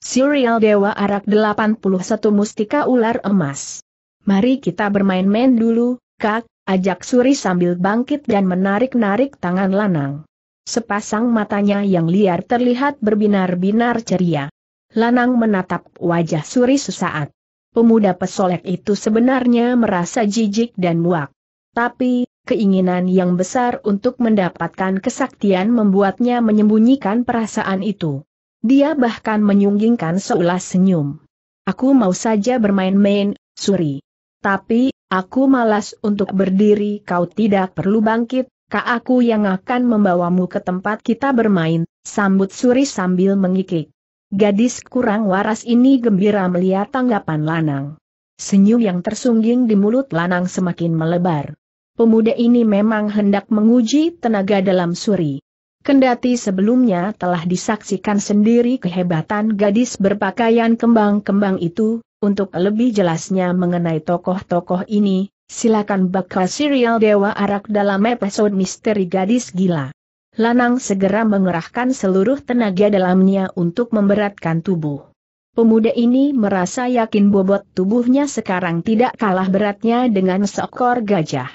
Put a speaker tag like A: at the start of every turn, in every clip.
A: Serial Dewa Arak 81 Mustika Ular Emas. Mari kita bermain-main dulu, kak, ajak Suri sambil bangkit dan menarik-narik tangan Lanang. Sepasang matanya yang liar terlihat berbinar-binar ceria. Lanang menatap wajah Suri sesaat. Pemuda pesolek itu sebenarnya merasa jijik dan muak. Tapi, keinginan yang besar untuk mendapatkan kesaktian membuatnya menyembunyikan perasaan itu. Dia bahkan menyunggingkan seulas senyum. Aku mau saja bermain-main, Suri. Tapi, aku malas untuk berdiri kau tidak perlu bangkit, kak aku yang akan membawamu ke tempat kita bermain, sambut Suri sambil mengikik. Gadis kurang waras ini gembira melihat tanggapan Lanang. Senyum yang tersungging di mulut Lanang semakin melebar. Pemuda ini memang hendak menguji tenaga dalam Suri. Kendati sebelumnya telah disaksikan sendiri kehebatan gadis berpakaian kembang-kembang itu, untuk lebih jelasnya mengenai tokoh-tokoh ini, silakan baca serial Dewa Arak dalam episode Misteri Gadis Gila. Lanang segera mengerahkan seluruh tenaga dalamnya untuk memberatkan tubuh. Pemuda ini merasa yakin bobot tubuhnya sekarang tidak kalah beratnya dengan seekor gajah.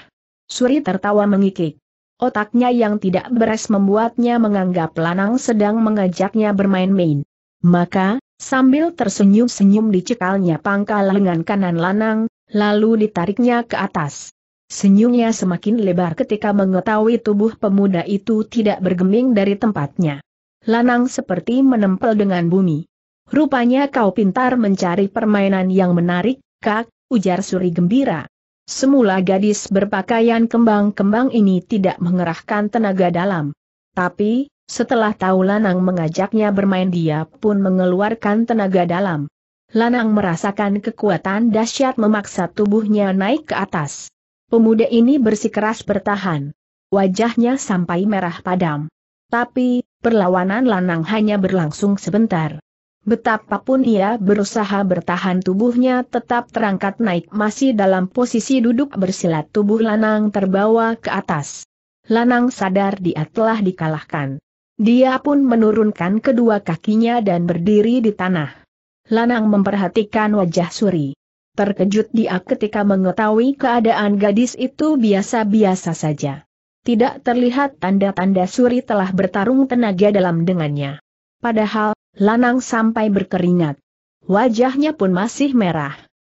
A: Suri tertawa mengikik. Otaknya yang tidak beres membuatnya menganggap Lanang sedang mengajaknya bermain-main. Maka, sambil tersenyum-senyum dicekalnya pangkal lengan kanan Lanang, lalu ditariknya ke atas. Senyumnya semakin lebar ketika mengetahui tubuh pemuda itu tidak bergeming dari tempatnya. Lanang seperti menempel dengan bumi. Rupanya kau pintar mencari permainan yang menarik, kak, ujar Suri gembira. Semula gadis berpakaian kembang-kembang ini tidak mengerahkan tenaga dalam. Tapi, setelah tahu Lanang mengajaknya bermain dia pun mengeluarkan tenaga dalam. Lanang merasakan kekuatan dahsyat memaksa tubuhnya naik ke atas. Pemuda ini bersikeras bertahan. Wajahnya sampai merah padam. Tapi, perlawanan Lanang hanya berlangsung sebentar. Betapapun ia berusaha bertahan tubuhnya tetap terangkat naik masih dalam posisi duduk bersilat tubuh Lanang terbawa ke atas. Lanang sadar dia telah dikalahkan. Dia pun menurunkan kedua kakinya dan berdiri di tanah. Lanang memperhatikan wajah Suri. Terkejut dia ketika mengetahui keadaan gadis itu biasa-biasa saja. Tidak terlihat tanda-tanda Suri telah bertarung tenaga dalam dengannya. Padahal, lanang sampai berkeringat. Wajahnya pun masih merah.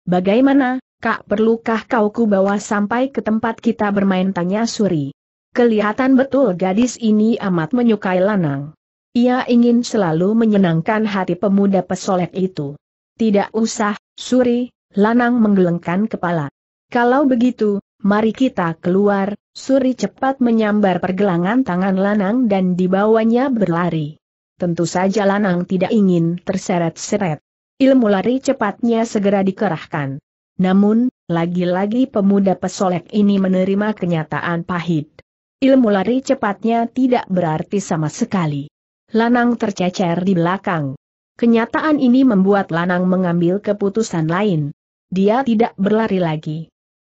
A: Bagaimana, kak perlukah kau ku bawa sampai ke tempat kita bermain tanya Suri. Kelihatan betul gadis ini amat menyukai lanang. Ia ingin selalu menyenangkan hati pemuda pesolek itu. Tidak usah, Suri, lanang menggelengkan kepala. Kalau begitu, mari kita keluar, Suri cepat menyambar pergelangan tangan lanang dan dibawanya berlari tentu saja Lanang tidak ingin terseret-seret. Ilmu lari cepatnya segera dikerahkan. Namun, lagi-lagi pemuda pesolek ini menerima kenyataan pahit. Ilmu lari cepatnya tidak berarti sama sekali. Lanang tercecer di belakang. Kenyataan ini membuat Lanang mengambil keputusan lain. Dia tidak berlari lagi.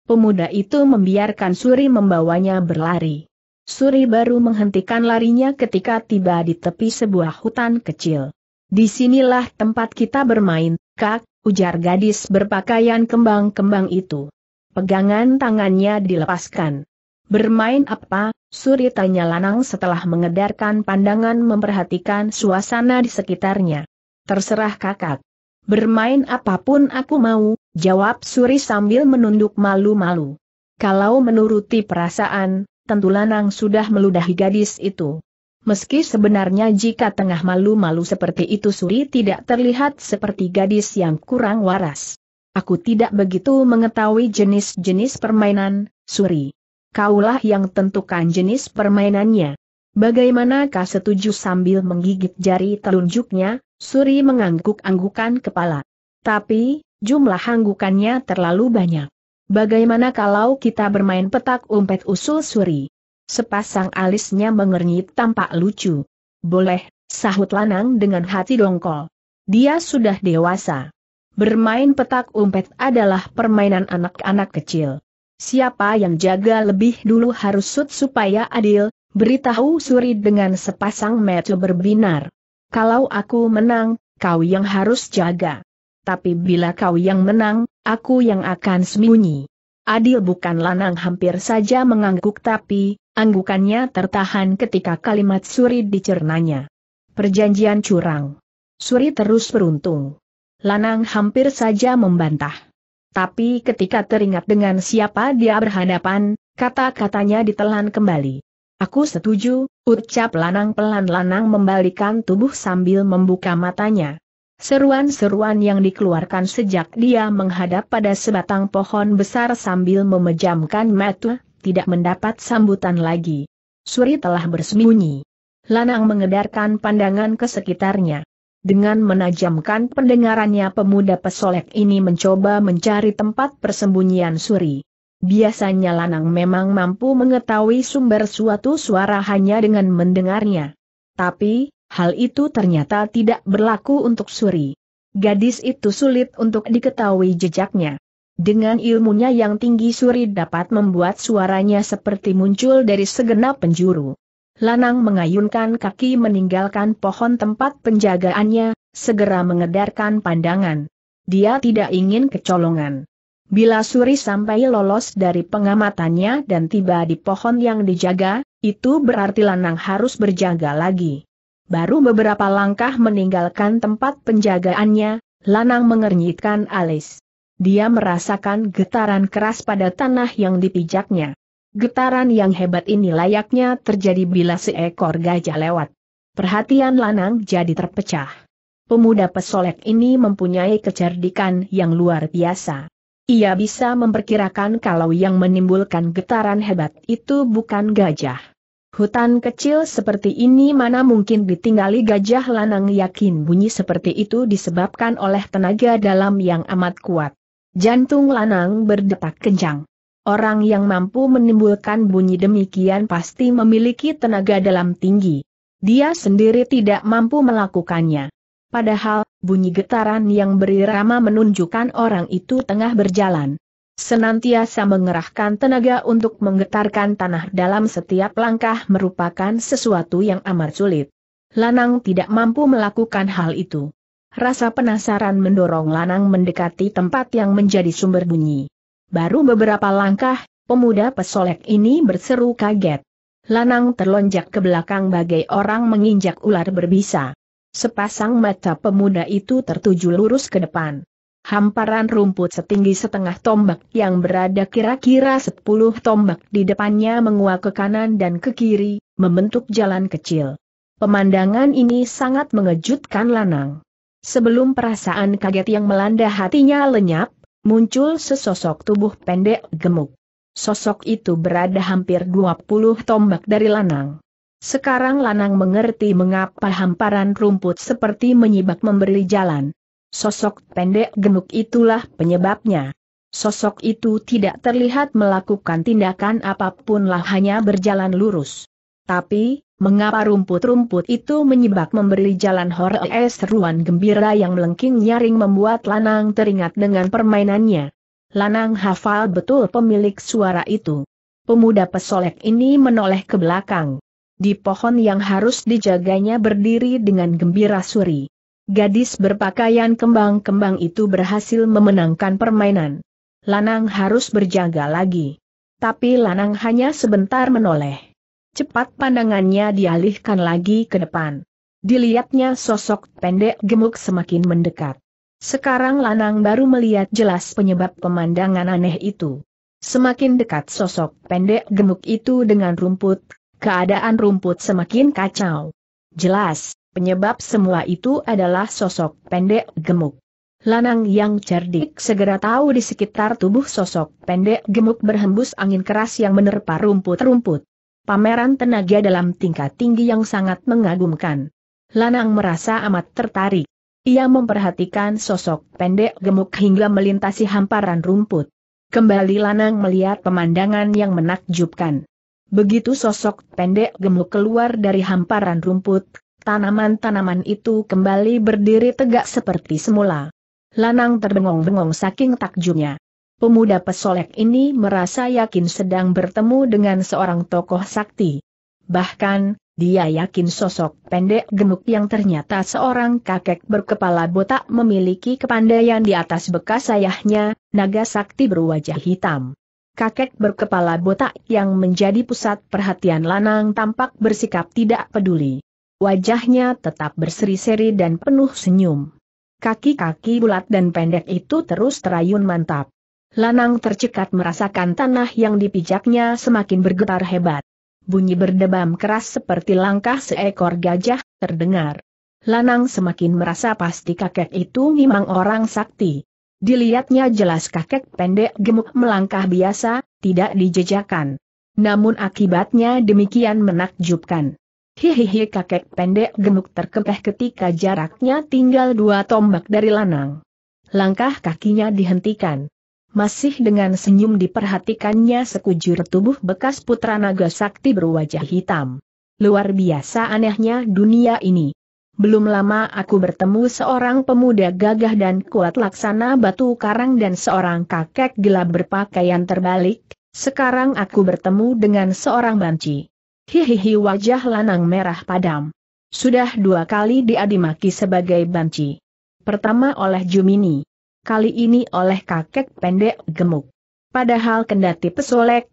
A: Pemuda itu membiarkan Suri membawanya berlari. Suri baru menghentikan larinya ketika tiba di tepi sebuah hutan kecil. Di sinilah tempat kita bermain, kak, ujar gadis berpakaian kembang-kembang itu. Pegangan tangannya dilepaskan. Bermain apa? Suri tanya Lanang setelah mengedarkan pandangan memperhatikan suasana di sekitarnya. Terserah kakak. Bermain apapun aku mau, jawab Suri sambil menunduk malu-malu. Kalau menuruti perasaan, tentu Lanang sudah meludahi gadis itu. Meski sebenarnya jika tengah malu-malu seperti itu Suri tidak terlihat seperti gadis yang kurang waras. Aku tidak begitu mengetahui jenis-jenis permainan, Suri. Kaulah yang tentukan jenis permainannya. Bagaimanakah setuju sambil menggigit jari telunjuknya, Suri mengangguk-anggukan kepala. Tapi, jumlah anggukannya terlalu banyak. Bagaimana kalau kita bermain petak umpet usul suri? Sepasang alisnya mengernyit tampak lucu. Boleh, sahut Lanang dengan hati dongkol. Dia sudah dewasa. Bermain petak umpet adalah permainan anak-anak kecil. Siapa yang jaga lebih dulu harus sut supaya adil, beritahu Suri dengan sepasang mata berbinar. Kalau aku menang, kau yang harus jaga. Tapi bila kau yang menang, aku yang akan sembunyi. Adil bukan lanang hampir saja mengangguk tapi, anggukannya tertahan ketika kalimat Suri dicernanya. Perjanjian curang. Suri terus beruntung. Lanang hampir saja membantah. Tapi ketika teringat dengan siapa dia berhadapan, kata-katanya ditelan kembali. Aku setuju, ucap Lanang pelan-lanang membalikan tubuh sambil membuka matanya. Seruan-seruan yang dikeluarkan sejak dia menghadap pada sebatang pohon besar sambil memejamkan mata, tidak mendapat sambutan lagi. Suri telah bersembunyi. Lanang mengedarkan pandangan ke sekitarnya. Dengan menajamkan pendengarannya pemuda pesolek ini mencoba mencari tempat persembunyian Suri. Biasanya Lanang memang mampu mengetahui sumber suatu suara hanya dengan mendengarnya. Tapi, hal itu ternyata tidak berlaku untuk Suri. Gadis itu sulit untuk diketahui jejaknya. Dengan ilmunya yang tinggi Suri dapat membuat suaranya seperti muncul dari segenap penjuru. Lanang mengayunkan kaki meninggalkan pohon tempat penjagaannya, segera mengedarkan pandangan. Dia tidak ingin kecolongan. Bila Suri sampai lolos dari pengamatannya dan tiba di pohon yang dijaga, itu berarti Lanang harus berjaga lagi. Baru beberapa langkah meninggalkan tempat penjagaannya, Lanang mengernyitkan alis. Dia merasakan getaran keras pada tanah yang dipijaknya. Getaran yang hebat ini layaknya terjadi bila seekor gajah lewat. Perhatian Lanang jadi terpecah. Pemuda pesolek ini mempunyai kecerdikan yang luar biasa. Ia bisa memperkirakan kalau yang menimbulkan getaran hebat itu bukan gajah Hutan kecil seperti ini mana mungkin ditinggali gajah lanang yakin bunyi seperti itu disebabkan oleh tenaga dalam yang amat kuat. Jantung lanang berdetak kencang. Orang yang mampu menimbulkan bunyi demikian pasti memiliki tenaga dalam tinggi. Dia sendiri tidak mampu melakukannya. Padahal, bunyi getaran yang berirama menunjukkan orang itu tengah berjalan. Senantiasa mengerahkan tenaga untuk menggetarkan tanah dalam setiap langkah merupakan sesuatu yang amat sulit. Lanang tidak mampu melakukan hal itu. Rasa penasaran mendorong Lanang mendekati tempat yang menjadi sumber bunyi. Baru beberapa langkah, pemuda pesolek ini berseru kaget. Lanang terlonjak ke belakang bagai orang menginjak ular berbisa. Sepasang mata pemuda itu tertuju lurus ke depan hamparan rumput setinggi setengah tombak yang berada kira-kira sepuluh tombak di depannya menguak ke kanan dan ke kiri, membentuk jalan kecil. Pemandangan ini sangat mengejutkan Lanang. Sebelum perasaan kaget yang melanda hatinya lenyap, muncul sesosok tubuh pendek gemuk. Sosok itu berada hampir 20 tombak dari Lanang. Sekarang Lanang mengerti mengapa hamparan rumput seperti menyibak memberi jalan. Sosok pendek gemuk itulah penyebabnya. Sosok itu tidak terlihat melakukan tindakan apapun lah hanya berjalan lurus. Tapi, mengapa rumput-rumput itu menyebab memberi jalan es seruan gembira yang melengking nyaring membuat Lanang teringat dengan permainannya. Lanang hafal betul pemilik suara itu. Pemuda pesolek ini menoleh ke belakang. Di pohon yang harus dijaganya berdiri dengan gembira suri. Gadis berpakaian kembang-kembang itu berhasil memenangkan permainan. Lanang harus berjaga lagi. Tapi Lanang hanya sebentar menoleh. Cepat pandangannya dialihkan lagi ke depan. Dilihatnya sosok pendek gemuk semakin mendekat. Sekarang Lanang baru melihat jelas penyebab pemandangan aneh itu. Semakin dekat sosok pendek gemuk itu dengan rumput, keadaan rumput semakin kacau. Jelas, Penyebab semua itu adalah sosok pendek gemuk. Lanang yang cerdik segera tahu di sekitar tubuh sosok pendek gemuk berhembus angin keras yang menerpa rumput-rumput. Pameran tenaga dalam tingkat tinggi yang sangat mengagumkan. Lanang merasa amat tertarik. Ia memperhatikan sosok pendek gemuk hingga melintasi hamparan rumput. Kembali Lanang melihat pemandangan yang menakjubkan. Begitu sosok pendek gemuk keluar dari hamparan rumput, Tanaman-tanaman itu kembali berdiri tegak seperti semula. Lanang terbengong-bengong saking takjubnya. Pemuda pesolek ini merasa yakin sedang bertemu dengan seorang tokoh sakti. Bahkan, dia yakin sosok pendek gemuk yang ternyata seorang kakek berkepala botak memiliki kepandaian di atas bekas ayahnya, naga sakti berwajah hitam. Kakek berkepala botak yang menjadi pusat perhatian Lanang tampak bersikap tidak peduli. Wajahnya tetap berseri-seri dan penuh senyum. Kaki-kaki bulat dan pendek itu terus terayun mantap. Lanang tercekat merasakan tanah yang dipijaknya semakin bergetar hebat. Bunyi berdebam keras seperti langkah seekor gajah, terdengar. Lanang semakin merasa pasti kakek itu memang orang sakti. Dilihatnya jelas kakek pendek gemuk melangkah biasa, tidak dijejakan. Namun akibatnya demikian menakjubkan. Hihihi kakek pendek gemuk terkekeh ketika jaraknya tinggal dua tombak dari lanang. Langkah kakinya dihentikan. Masih dengan senyum diperhatikannya sekujur tubuh bekas putra naga sakti berwajah hitam. Luar biasa anehnya dunia ini. Belum lama aku bertemu seorang pemuda gagah dan kuat laksana batu karang dan seorang kakek gelap berpakaian terbalik, sekarang aku bertemu dengan seorang banci. Hihihi wajah lanang merah padam. Sudah dua kali dia sebagai banci. Pertama oleh Jumini. Kali ini oleh kakek pendek gemuk. Padahal kendati pesolek,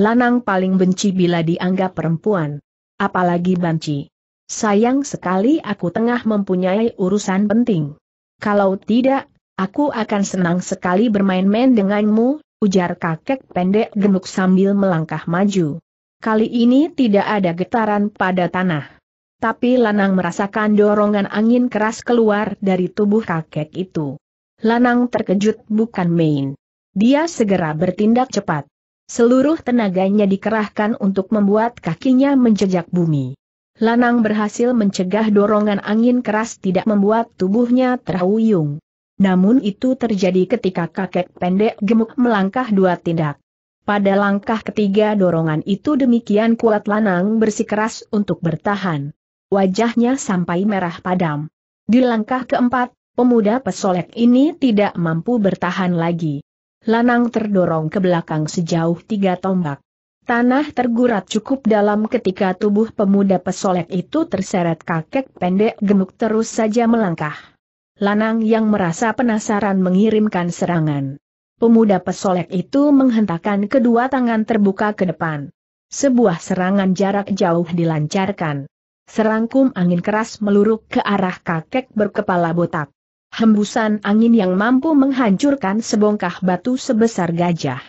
A: lanang paling benci bila dianggap perempuan. Apalagi banci. Sayang sekali aku tengah mempunyai urusan penting. Kalau tidak, aku akan senang sekali bermain-main denganmu, ujar kakek pendek gemuk sambil melangkah maju. Kali ini tidak ada getaran pada tanah. Tapi Lanang merasakan dorongan angin keras keluar dari tubuh kakek itu. Lanang terkejut bukan main. Dia segera bertindak cepat. Seluruh tenaganya dikerahkan untuk membuat kakinya menjejak bumi. Lanang berhasil mencegah dorongan angin keras tidak membuat tubuhnya terhuyung. Namun itu terjadi ketika kakek pendek gemuk melangkah dua tindak. Pada langkah ketiga dorongan itu demikian kuat Lanang bersikeras untuk bertahan. Wajahnya sampai merah padam. Di langkah keempat, pemuda pesolek ini tidak mampu bertahan lagi. Lanang terdorong ke belakang sejauh tiga tombak. Tanah tergurat cukup dalam ketika tubuh pemuda pesolek itu terseret kakek pendek gemuk terus saja melangkah. Lanang yang merasa penasaran mengirimkan serangan. Pemuda pesolek itu menghentakkan kedua tangan terbuka ke depan. Sebuah serangan jarak jauh dilancarkan. Serangkum angin keras meluruk ke arah kakek berkepala botak. Hembusan angin yang mampu menghancurkan sebongkah batu sebesar gajah.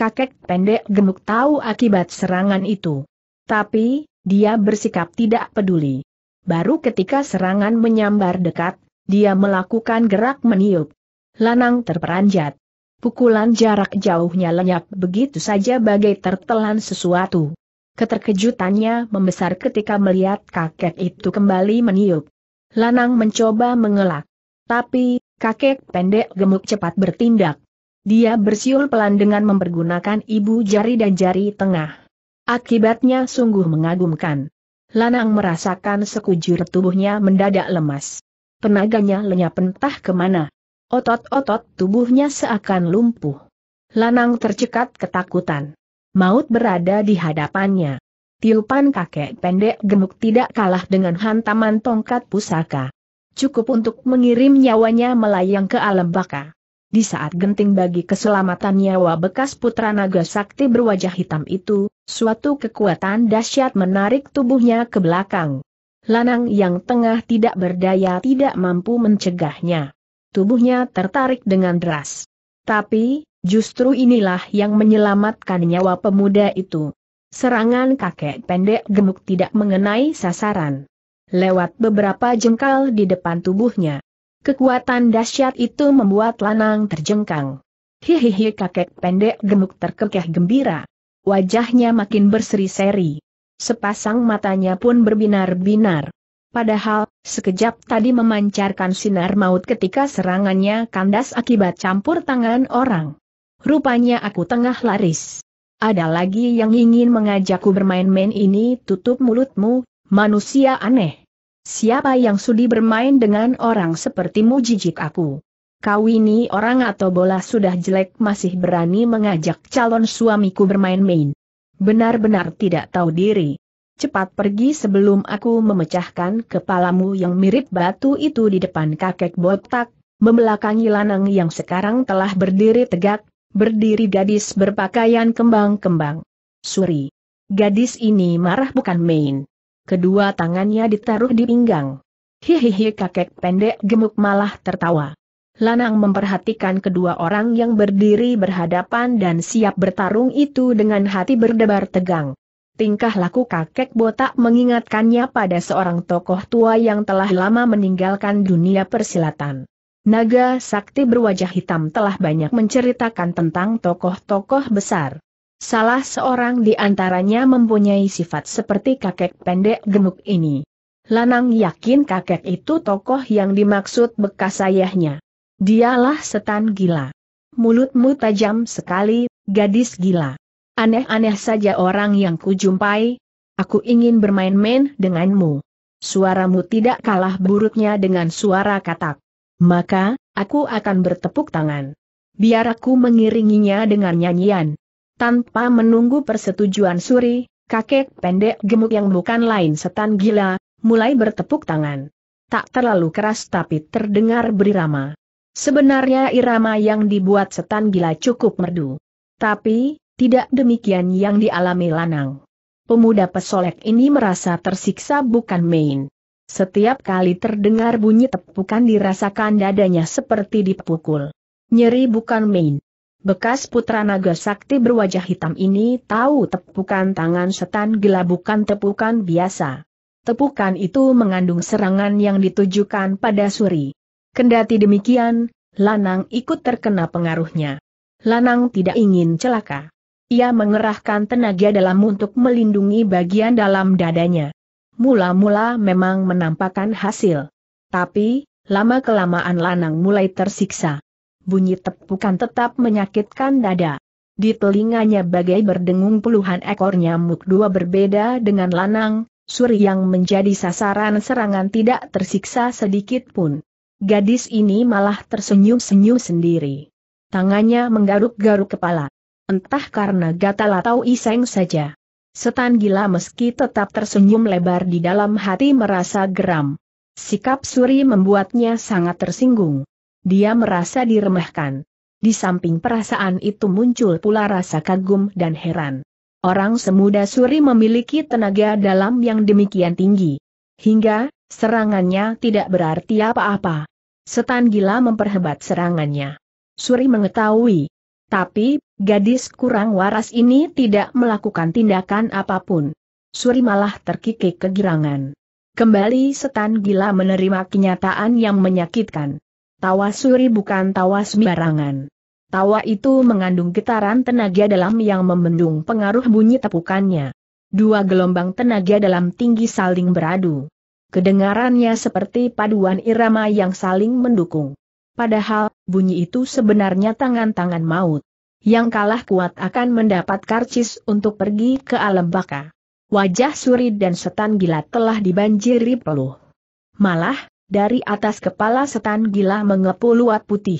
A: Kakek pendek gemuk tahu akibat serangan itu. Tapi, dia bersikap tidak peduli. Baru ketika serangan menyambar dekat, dia melakukan gerak meniup. Lanang terperanjat. Pukulan jarak jauhnya lenyap begitu saja bagai tertelan sesuatu. Keterkejutannya membesar ketika melihat kakek itu kembali meniup. Lanang mencoba mengelak. Tapi, kakek pendek gemuk cepat bertindak. Dia bersiul pelan dengan mempergunakan ibu jari dan jari tengah. Akibatnya sungguh mengagumkan. Lanang merasakan sekujur tubuhnya mendadak lemas. Tenaganya lenyap entah kemana. Otot-otot tubuhnya seakan lumpuh. Lanang tercekat ketakutan. Maut berada di hadapannya. Tiupan kakek pendek gemuk tidak kalah dengan hantaman tongkat pusaka. Cukup untuk mengirim nyawanya melayang ke alam baka. Di saat genting bagi keselamatan nyawa bekas putra naga sakti berwajah hitam itu, suatu kekuatan dahsyat menarik tubuhnya ke belakang. Lanang yang tengah tidak berdaya tidak mampu mencegahnya tubuhnya tertarik dengan deras. Tapi, justru inilah yang menyelamatkan nyawa pemuda itu. Serangan kakek pendek gemuk tidak mengenai sasaran. Lewat beberapa jengkal di depan tubuhnya. Kekuatan dahsyat itu membuat Lanang terjengkang. Hihihi kakek pendek gemuk terkekeh gembira. Wajahnya makin berseri-seri. Sepasang matanya pun berbinar-binar. Padahal, Sekejap tadi memancarkan sinar maut ketika serangannya kandas akibat campur tangan orang. Rupanya aku tengah laris. Ada lagi yang ingin mengajakku bermain-main ini tutup mulutmu, manusia aneh. Siapa yang sudi bermain dengan orang sepertimu jijik aku. Kau ini orang atau bola sudah jelek masih berani mengajak calon suamiku bermain-main. Benar-benar tidak tahu diri. Cepat pergi sebelum aku memecahkan kepalamu yang mirip batu itu di depan kakek botak, membelakangi lanang yang sekarang telah berdiri tegak, berdiri gadis berpakaian kembang-kembang. Suri. Gadis ini marah bukan main. Kedua tangannya ditaruh di pinggang. Hihihi kakek pendek gemuk malah tertawa. Lanang memperhatikan kedua orang yang berdiri berhadapan dan siap bertarung itu dengan hati berdebar tegang. Tingkah laku kakek botak mengingatkannya pada seorang tokoh tua yang telah lama meninggalkan dunia persilatan. Naga sakti berwajah hitam telah banyak menceritakan tentang tokoh-tokoh besar. Salah seorang di antaranya mempunyai sifat seperti kakek pendek gemuk ini. Lanang yakin kakek itu tokoh yang dimaksud bekas ayahnya. Dialah setan gila. Mulutmu tajam sekali, gadis gila. Aneh-aneh saja orang yang kujumpai. Aku ingin bermain-main denganmu. Suaramu tidak kalah buruknya dengan suara katak. Maka, aku akan bertepuk tangan. Biar aku mengiringinya dengan nyanyian. Tanpa menunggu persetujuan Suri, kakek pendek gemuk yang bukan lain setan gila, mulai bertepuk tangan. Tak terlalu keras tapi terdengar berirama. Sebenarnya irama yang dibuat setan gila cukup merdu. Tapi, tidak demikian yang dialami Lanang. Pemuda pesolek ini merasa tersiksa bukan main. Setiap kali terdengar bunyi tepukan dirasakan dadanya seperti dipukul. Nyeri bukan main. Bekas putra naga sakti berwajah hitam ini tahu tepukan tangan setan gila bukan tepukan biasa. Tepukan itu mengandung serangan yang ditujukan pada Suri. Kendati demikian, Lanang ikut terkena pengaruhnya. Lanang tidak ingin celaka. Ia mengerahkan tenaga dalam untuk melindungi bagian dalam dadanya. Mula-mula memang menampakkan hasil. Tapi, lama-kelamaan Lanang mulai tersiksa. Bunyi tepukan tetap menyakitkan dada. Di telinganya bagai berdengung puluhan ekor nyamuk dua berbeda dengan Lanang, Suri yang menjadi sasaran serangan tidak tersiksa sedikit pun. Gadis ini malah tersenyum-senyum sendiri. Tangannya menggaruk-garuk kepala entah karena gatal atau iseng saja. Setan gila meski tetap tersenyum lebar di dalam hati merasa geram. Sikap Suri membuatnya sangat tersinggung. Dia merasa diremehkan. Di samping perasaan itu muncul pula rasa kagum dan heran. Orang semuda Suri memiliki tenaga dalam yang demikian tinggi. Hingga, serangannya tidak berarti apa-apa. Setan gila memperhebat serangannya. Suri mengetahui, tapi, gadis kurang waras ini tidak melakukan tindakan apapun. Suri malah terkikik kegirangan. Kembali setan gila menerima kenyataan yang menyakitkan. Tawa Suri bukan tawa sembarangan. Tawa itu mengandung getaran tenaga dalam yang membendung pengaruh bunyi tepukannya. Dua gelombang tenaga dalam tinggi saling beradu. Kedengarannya seperti paduan irama yang saling mendukung. Padahal, bunyi itu sebenarnya tangan-tangan maut. Yang kalah kuat akan mendapat karcis untuk pergi ke alam baka. Wajah suri dan setan gila telah dibanjiri peluh. Malah, dari atas kepala setan gila mengepul uat putih.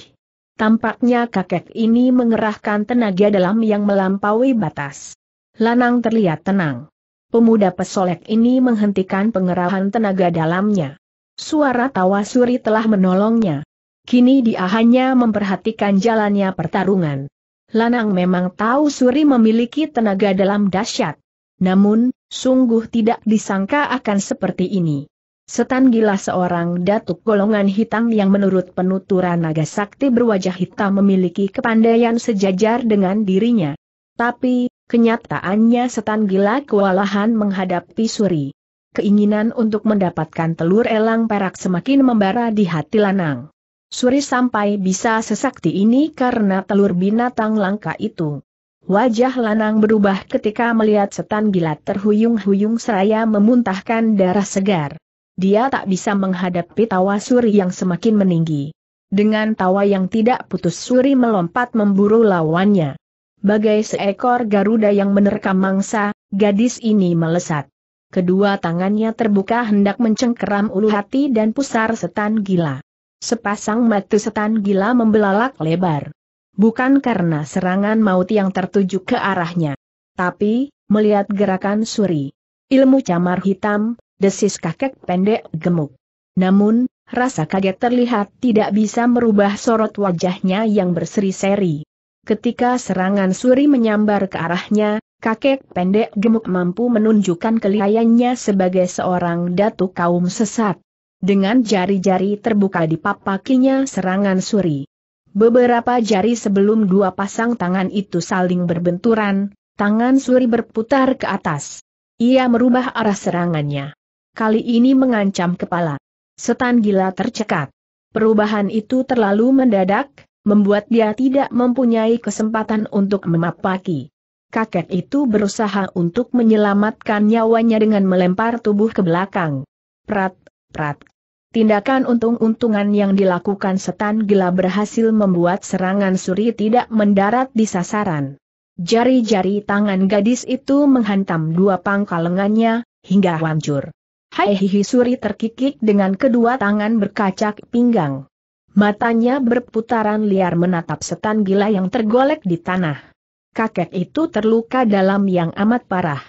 A: Tampaknya kakek ini mengerahkan tenaga dalam yang melampaui batas. Lanang terlihat tenang. Pemuda pesolek ini menghentikan pengerahan tenaga dalamnya. Suara tawa suri telah menolongnya. Kini dia hanya memperhatikan jalannya pertarungan. Lanang memang tahu Suri memiliki tenaga dalam dahsyat. Namun, sungguh tidak disangka akan seperti ini. Setan gila seorang datuk golongan hitam yang menurut penuturan naga sakti berwajah hitam memiliki kepandaian sejajar dengan dirinya. Tapi, kenyataannya setan gila kewalahan menghadapi Suri. Keinginan untuk mendapatkan telur elang perak semakin membara di hati Lanang. Suri sampai bisa sesakti ini karena telur binatang langka itu. Wajah Lanang berubah ketika melihat setan gila terhuyung-huyung seraya memuntahkan darah segar. Dia tak bisa menghadapi tawa Suri yang semakin meninggi. Dengan tawa yang tidak putus Suri melompat memburu lawannya. Bagai seekor garuda yang menerkam mangsa, gadis ini melesat. Kedua tangannya terbuka hendak mencengkeram ulu hati dan pusar setan gila. Sepasang mata setan gila membelalak lebar. Bukan karena serangan maut yang tertuju ke arahnya. Tapi, melihat gerakan suri. Ilmu camar hitam, desis kakek pendek gemuk. Namun, rasa kaget terlihat tidak bisa merubah sorot wajahnya yang berseri-seri. Ketika serangan suri menyambar ke arahnya, kakek pendek gemuk mampu menunjukkan kelihayannya sebagai seorang datu kaum sesat. Dengan jari-jari terbuka di papakinya serangan suri. Beberapa jari sebelum dua pasang tangan itu saling berbenturan, tangan suri berputar ke atas. Ia merubah arah serangannya. Kali ini mengancam kepala. Setan gila tercekat. Perubahan itu terlalu mendadak, membuat dia tidak mempunyai kesempatan untuk memapaki. Kakek itu berusaha untuk menyelamatkan nyawanya dengan melempar tubuh ke belakang. Prat Prat. Tindakan untung-untungan yang dilakukan setan gila berhasil membuat serangan suri tidak mendarat di sasaran. Jari-jari tangan gadis itu menghantam dua pangkal lengannya, hingga hancur. Haihihi suri terkikik dengan kedua tangan berkacak pinggang. Matanya berputaran liar menatap setan gila yang tergolek di tanah. Kakek itu terluka dalam yang amat parah.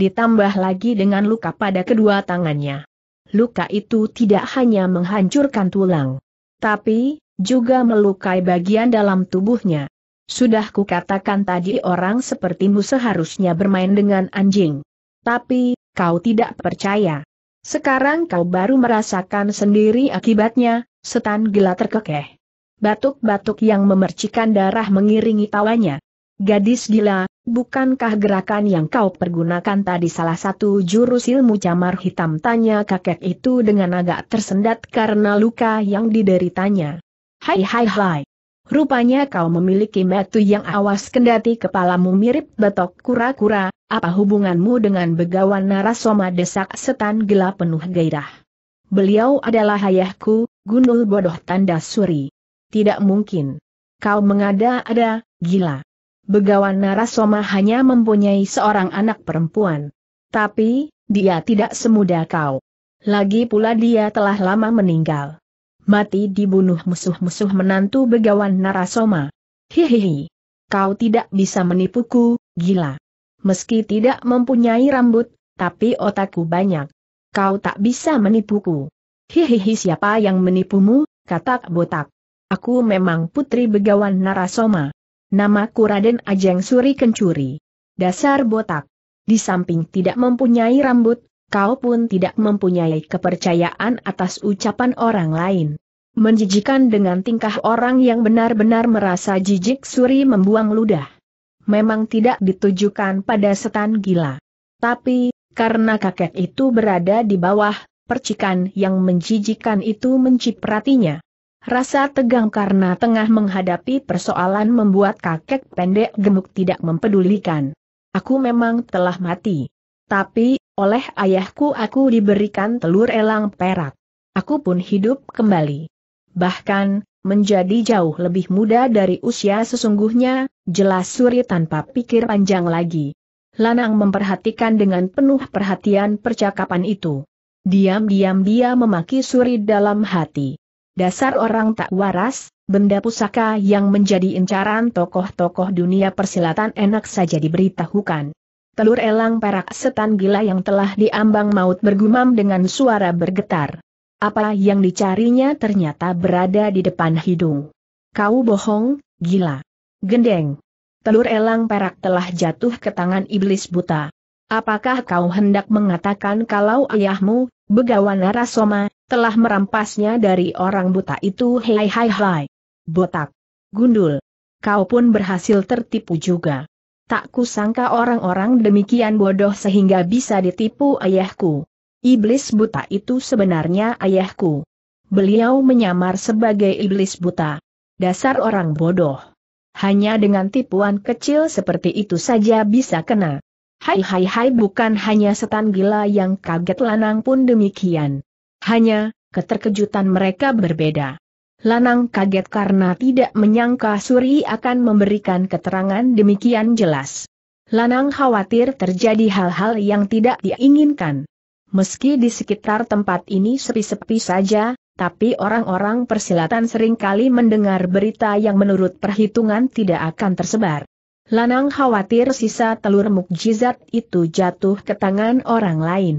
A: Ditambah lagi dengan luka pada kedua tangannya luka itu tidak hanya menghancurkan tulang. Tapi, juga melukai bagian dalam tubuhnya. Sudah kukatakan tadi orang sepertimu seharusnya bermain dengan anjing. Tapi, kau tidak percaya. Sekarang kau baru merasakan sendiri akibatnya, setan gila terkekeh. Batuk-batuk yang memercikan darah mengiringi tawanya. Gadis gila, bukankah gerakan yang kau pergunakan tadi salah satu jurus ilmu camar hitam? Tanya kakek itu dengan agak tersendat karena luka yang dideritanya. Hai hai hai. Rupanya kau memiliki metu yang awas kendati kepalamu mirip betok kura-kura, apa hubunganmu dengan begawan narasoma desak setan gila penuh gairah? Beliau adalah ayahku, gunul bodoh tanda suri. Tidak mungkin. Kau mengada-ada, gila. Begawan Narasoma hanya mempunyai seorang anak perempuan. Tapi, dia tidak semudah kau. Lagi pula dia telah lama meninggal. Mati dibunuh musuh-musuh menantu Begawan Narasoma. Hihihi. Kau tidak bisa menipuku, gila. Meski tidak mempunyai rambut, tapi otakku banyak. Kau tak bisa menipuku. Hihihi siapa yang menipumu, kata botak. Aku memang putri Begawan Narasoma. Namaku Raden Ajeng Suri Kencuri. Dasar botak. Di samping tidak mempunyai rambut, kau pun tidak mempunyai kepercayaan atas ucapan orang lain. Menjijikan dengan tingkah orang yang benar-benar merasa jijik Suri membuang ludah. Memang tidak ditujukan pada setan gila. Tapi, karena kakek itu berada di bawah, percikan yang menjijikan itu mencipratinya. Rasa tegang karena tengah menghadapi persoalan membuat kakek pendek gemuk tidak mempedulikan. Aku memang telah mati. Tapi, oleh ayahku aku diberikan telur elang perak. Aku pun hidup kembali. Bahkan, menjadi jauh lebih muda dari usia sesungguhnya, jelas Suri tanpa pikir panjang lagi. Lanang memperhatikan dengan penuh perhatian percakapan itu. Diam-diam dia memaki Suri dalam hati dasar orang tak waras, benda pusaka yang menjadi incaran tokoh-tokoh dunia persilatan enak saja diberitahukan. Telur elang perak setan gila yang telah diambang maut bergumam dengan suara bergetar. Apa yang dicarinya ternyata berada di depan hidung. Kau bohong, gila. Gendeng. Telur elang perak telah jatuh ke tangan iblis buta. Apakah kau hendak mengatakan kalau ayahmu, Begawan Narasoma, telah merampasnya dari orang buta itu hei hai hai. Botak. Gundul. Kau pun berhasil tertipu juga. Tak kusangka orang-orang demikian bodoh sehingga bisa ditipu ayahku. Iblis buta itu sebenarnya ayahku. Beliau menyamar sebagai iblis buta. Dasar orang bodoh. Hanya dengan tipuan kecil seperti itu saja bisa kena. Hai hai hai bukan hanya setan gila yang kaget Lanang pun demikian. Hanya, keterkejutan mereka berbeda. Lanang kaget karena tidak menyangka Suri akan memberikan keterangan demikian jelas. Lanang khawatir terjadi hal-hal yang tidak diinginkan. Meski di sekitar tempat ini sepi-sepi saja, tapi orang-orang persilatan seringkali mendengar berita yang menurut perhitungan tidak akan tersebar. Lanang khawatir sisa telur mukjizat itu jatuh ke tangan orang lain.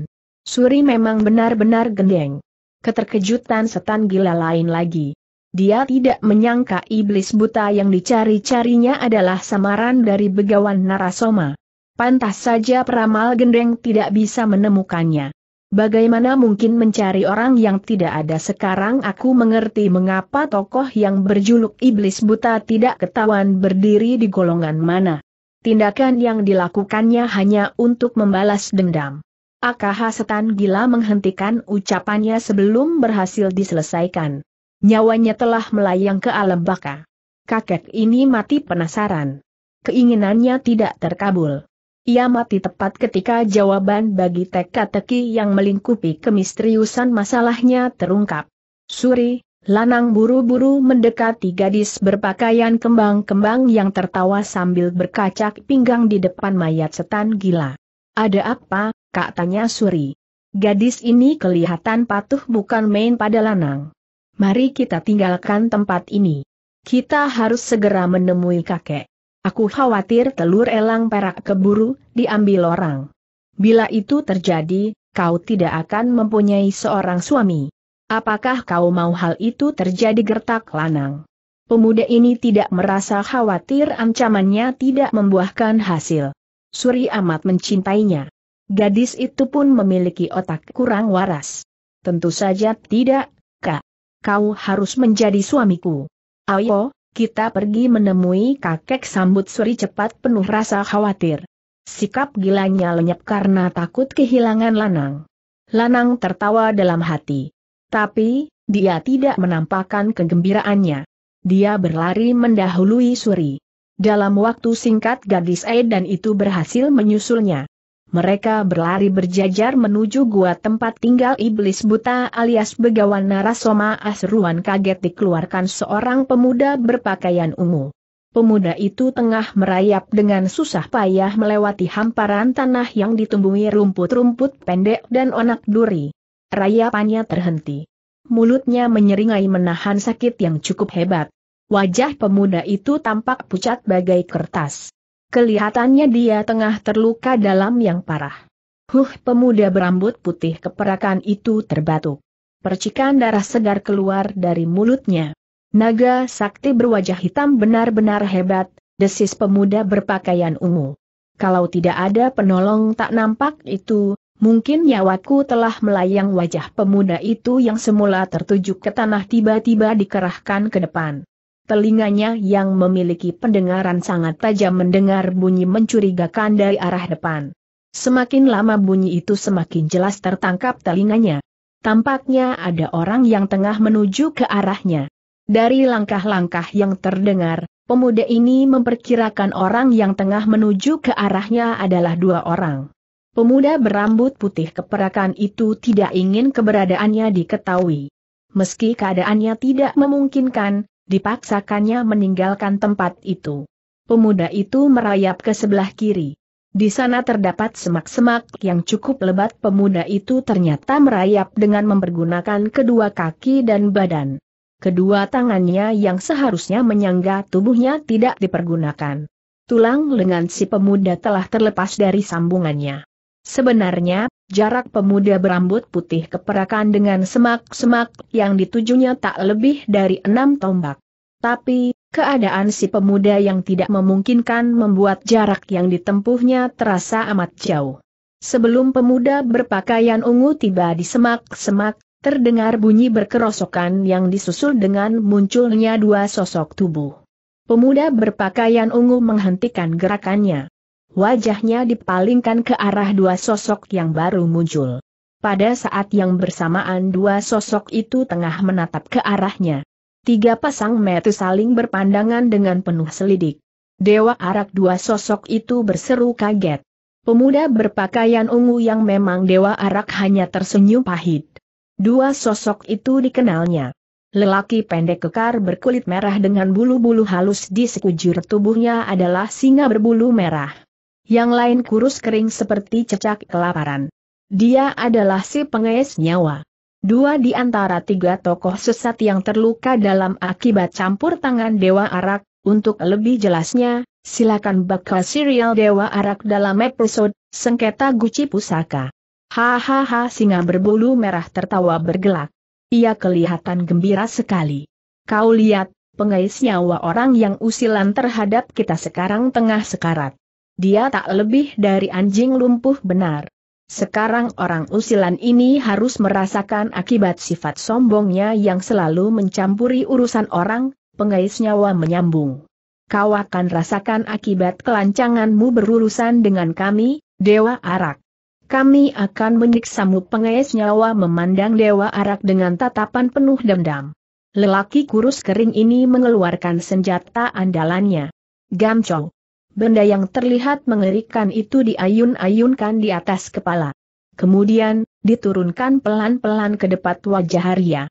A: Suri memang benar-benar gendeng. Keterkejutan setan gila lain lagi. Dia tidak menyangka iblis buta yang dicari-carinya adalah samaran dari begawan Narasoma. Pantas saja peramal gendeng tidak bisa menemukannya. Bagaimana mungkin mencari orang yang tidak ada sekarang aku mengerti mengapa tokoh yang berjuluk Iblis Buta tidak ketahuan berdiri di golongan mana. Tindakan yang dilakukannya hanya untuk membalas dendam. Akaha setan gila menghentikan ucapannya sebelum berhasil diselesaikan. Nyawanya telah melayang ke alam baka. Kakek ini mati penasaran. Keinginannya tidak terkabul. Ia mati tepat ketika jawaban bagi teka-teki yang melingkupi kemisteriusan masalahnya terungkap. Suri, Lanang buru-buru mendekati gadis berpakaian kembang-kembang yang tertawa sambil berkacak pinggang di depan mayat setan gila. Ada apa, kak tanya Suri. Gadis ini kelihatan patuh bukan main pada Lanang. Mari kita tinggalkan tempat ini. Kita harus segera menemui kakek. Aku khawatir telur elang perak keburu, diambil orang. Bila itu terjadi, kau tidak akan mempunyai seorang suami. Apakah kau mau hal itu terjadi gertak lanang? Pemuda ini tidak merasa khawatir ancamannya tidak membuahkan hasil. Suri amat mencintainya. Gadis itu pun memiliki otak kurang waras. Tentu saja tidak, Kak. Kau harus menjadi suamiku. Ayo, kita pergi menemui kakek sambut suri cepat penuh rasa khawatir. Sikap gilanya lenyap karena takut kehilangan Lanang. Lanang tertawa dalam hati. Tapi, dia tidak menampakkan kegembiraannya. Dia berlari mendahului suri. Dalam waktu singkat gadis dan itu berhasil menyusulnya. Mereka berlari berjajar menuju gua tempat tinggal iblis buta alias begawan Narasoma Asruan kaget dikeluarkan seorang pemuda berpakaian ungu. Pemuda itu tengah merayap dengan susah payah melewati hamparan tanah yang ditumbuhi rumput-rumput pendek dan onak duri. Rayapannya terhenti. Mulutnya menyeringai menahan sakit yang cukup hebat. Wajah pemuda itu tampak pucat bagai kertas. Kelihatannya dia tengah terluka dalam yang parah. Huh pemuda berambut putih keperakan itu terbatuk. Percikan darah segar keluar dari mulutnya. Naga sakti berwajah hitam benar-benar hebat, desis pemuda berpakaian ungu. Kalau tidak ada penolong tak nampak itu, mungkin nyawaku telah melayang wajah pemuda itu yang semula tertuju ke tanah tiba-tiba dikerahkan ke depan. Telinganya yang memiliki pendengaran sangat tajam mendengar bunyi mencurigakan dari arah depan. Semakin lama bunyi itu semakin jelas tertangkap telinganya. Tampaknya ada orang yang tengah menuju ke arahnya. Dari langkah-langkah yang terdengar, pemuda ini memperkirakan orang yang tengah menuju ke arahnya adalah dua orang. Pemuda berambut putih keperakan itu tidak ingin keberadaannya diketahui. Meski keadaannya tidak memungkinkan, Dipaksakannya meninggalkan tempat itu. Pemuda itu merayap ke sebelah kiri. Di sana terdapat semak-semak yang cukup lebat pemuda itu ternyata merayap dengan mempergunakan kedua kaki dan badan. Kedua tangannya yang seharusnya menyangga tubuhnya tidak dipergunakan. Tulang lengan si pemuda telah terlepas dari sambungannya. Sebenarnya, jarak pemuda berambut putih keperakan dengan semak-semak yang ditujunya tak lebih dari enam tombak. Tapi, keadaan si pemuda yang tidak memungkinkan membuat jarak yang ditempuhnya terasa amat jauh. Sebelum pemuda berpakaian ungu tiba di semak-semak, terdengar bunyi berkerosokan yang disusul dengan munculnya dua sosok tubuh. Pemuda berpakaian ungu menghentikan gerakannya. Wajahnya dipalingkan ke arah dua sosok yang baru muncul. Pada saat yang bersamaan dua sosok itu tengah menatap ke arahnya. Tiga pasang mata saling berpandangan dengan penuh selidik. Dewa arak dua sosok itu berseru kaget. Pemuda berpakaian ungu yang memang dewa arak hanya tersenyum pahit. Dua sosok itu dikenalnya. Lelaki pendek kekar berkulit merah dengan bulu-bulu halus di sekujur tubuhnya adalah singa berbulu merah. Yang lain kurus kering seperti cecak kelaparan. Dia adalah si pengeis nyawa. Dua di antara tiga tokoh sesat yang terluka dalam akibat campur tangan Dewa Arak, untuk lebih jelasnya, silakan bakal serial Dewa Arak dalam episode, Sengketa Guci Pusaka. Hahaha singa berbulu merah tertawa bergelak. Ia kelihatan gembira sekali. Kau lihat, pengais nyawa orang yang usilan terhadap kita sekarang tengah sekarat. Dia tak lebih dari anjing lumpuh benar. Sekarang orang usilan ini harus merasakan akibat sifat sombongnya yang selalu mencampuri urusan orang, pengais nyawa menyambung. Kau akan rasakan akibat kelancanganmu berurusan dengan kami, Dewa Arak. Kami akan menyiksamu pengais nyawa memandang Dewa Arak dengan tatapan penuh dendam. Lelaki kurus kering ini mengeluarkan senjata andalannya. Gamcow. Benda yang terlihat mengerikan itu diayun-ayunkan di atas kepala. Kemudian, diturunkan pelan-pelan ke depan wajah Arya.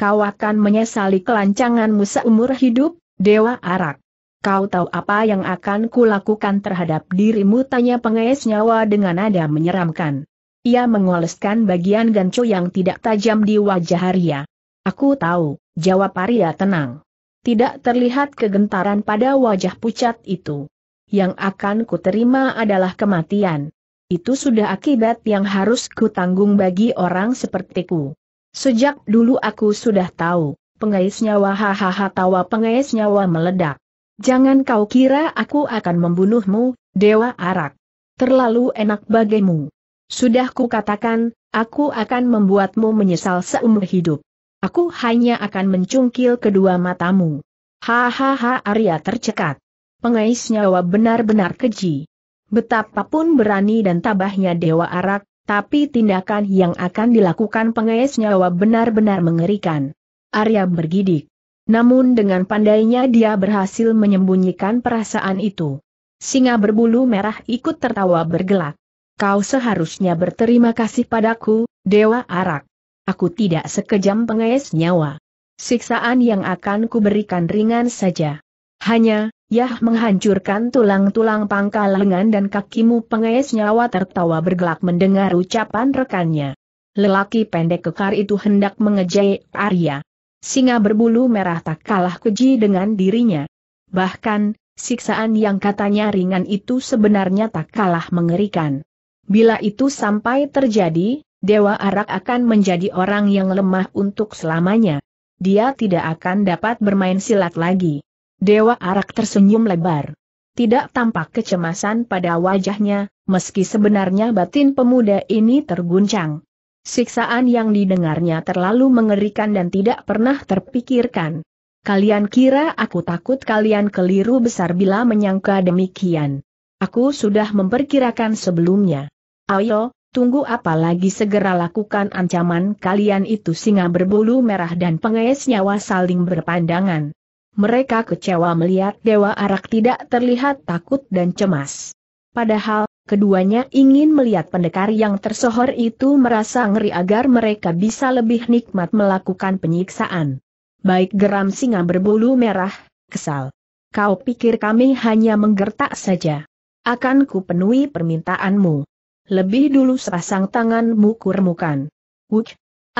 A: Kau akan menyesali kelancanganmu seumur hidup, Dewa Arak. Kau tahu apa yang akan kulakukan terhadap dirimu tanya pengais nyawa dengan nada menyeramkan. Ia mengoleskan bagian gancu yang tidak tajam di wajah Arya. Aku tahu, jawab Arya tenang. Tidak terlihat kegentaran pada wajah pucat itu yang akan kuterima adalah kematian. Itu sudah akibat yang harus kutanggung bagi orang sepertiku. Sejak dulu aku sudah tahu, pengais nyawa hahaha tawa pengais nyawa meledak. Jangan kau kira aku akan membunuhmu, Dewa Arak. Terlalu enak bagimu. Sudah kukatakan, aku akan membuatmu menyesal seumur hidup. Aku hanya akan mencungkil kedua matamu. Hahaha Arya tercekat. Pengais nyawa benar-benar keji. Betapapun berani dan tabahnya Dewa Arak, tapi tindakan yang akan dilakukan pengais nyawa benar-benar mengerikan. Arya bergidik. Namun dengan pandainya dia berhasil menyembunyikan perasaan itu. Singa berbulu merah ikut tertawa bergelak. Kau seharusnya berterima kasih padaku, Dewa Arak. Aku tidak sekejam pengais nyawa. Siksaan yang akan kuberikan ringan saja. Hanya, Yah menghancurkan tulang-tulang pangkal lengan dan kakimu pengais nyawa tertawa bergelak mendengar ucapan rekannya. Lelaki pendek kekar itu hendak mengejek Arya. Singa berbulu merah tak kalah keji dengan dirinya. Bahkan, siksaan yang katanya ringan itu sebenarnya tak kalah mengerikan. Bila itu sampai terjadi, Dewa Arak akan menjadi orang yang lemah untuk selamanya. Dia tidak akan dapat bermain silat lagi. Dewa Arak tersenyum lebar. Tidak tampak kecemasan pada wajahnya, meski sebenarnya batin pemuda ini terguncang. Siksaan yang didengarnya terlalu mengerikan dan tidak pernah terpikirkan. Kalian kira aku takut kalian keliru besar bila menyangka demikian. Aku sudah memperkirakan sebelumnya. Ayo, tunggu apa lagi segera lakukan ancaman kalian itu singa berbulu merah dan pengeis nyawa saling berpandangan mereka kecewa melihat Dewa Arak tidak terlihat takut dan cemas. Padahal, keduanya ingin melihat pendekar yang tersohor itu merasa ngeri agar mereka bisa lebih nikmat melakukan penyiksaan. Baik geram singa berbulu merah, kesal. Kau pikir kami hanya menggertak saja. Akan ku penuhi permintaanmu. Lebih dulu sepasang tanganmu kurmukan. Wuk,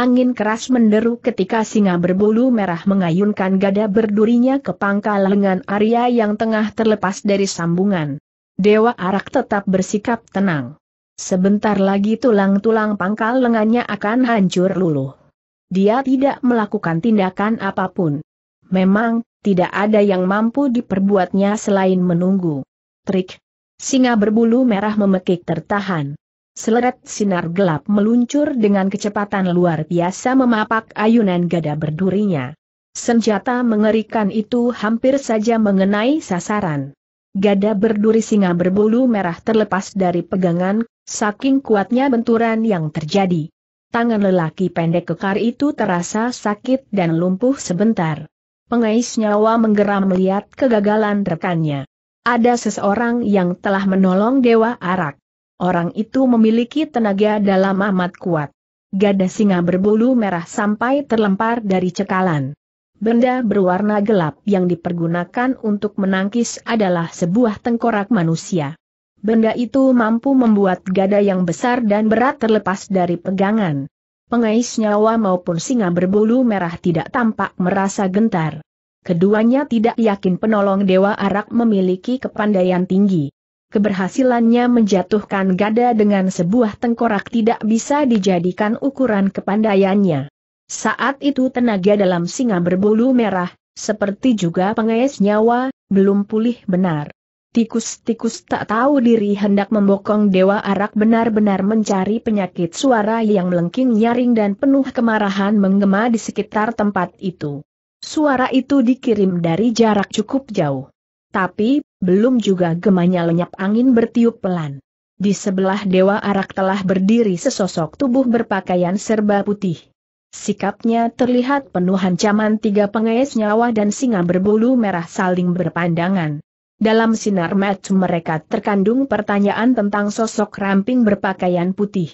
A: Angin keras menderu ketika singa berbulu merah mengayunkan gada berdurinya ke pangkal lengan Arya yang tengah terlepas dari sambungan. Dewa Arak tetap bersikap tenang. Sebentar lagi tulang-tulang pangkal lengannya akan hancur luluh. Dia tidak melakukan tindakan apapun. Memang, tidak ada yang mampu diperbuatnya selain menunggu. Trik. Singa berbulu merah memekik tertahan. Seleret sinar gelap meluncur dengan kecepatan luar biasa memapak ayunan gada berdurinya. Senjata mengerikan itu hampir saja mengenai sasaran. Gada berduri singa berbulu merah terlepas dari pegangan, saking kuatnya benturan yang terjadi. Tangan lelaki pendek kekar itu terasa sakit dan lumpuh sebentar. Pengais nyawa menggeram melihat kegagalan rekannya. Ada seseorang yang telah menolong Dewa Arak. Orang itu memiliki tenaga dalam amat kuat. Gada singa berbulu merah sampai terlempar dari cekalan. Benda berwarna gelap yang dipergunakan untuk menangkis adalah sebuah tengkorak manusia. Benda itu mampu membuat gada yang besar dan berat terlepas dari pegangan. Pengais nyawa maupun singa berbulu merah tidak tampak merasa gentar. Keduanya tidak yakin penolong Dewa Arak memiliki kepandaian tinggi keberhasilannya menjatuhkan gada dengan sebuah tengkorak tidak bisa dijadikan ukuran kepandaiannya. Saat itu tenaga dalam singa berbulu merah, seperti juga pengais nyawa, belum pulih benar. Tikus-tikus tak tahu diri hendak membokong Dewa Arak benar-benar mencari penyakit suara yang melengking nyaring dan penuh kemarahan menggema di sekitar tempat itu. Suara itu dikirim dari jarak cukup jauh. Tapi, belum juga gemanya lenyap angin bertiup pelan. Di sebelah Dewa Arak telah berdiri sesosok tubuh berpakaian serba putih. Sikapnya terlihat penuh ancaman tiga pengais nyawa dan singa berbulu merah saling berpandangan. Dalam sinar match mereka terkandung pertanyaan tentang sosok ramping berpakaian putih.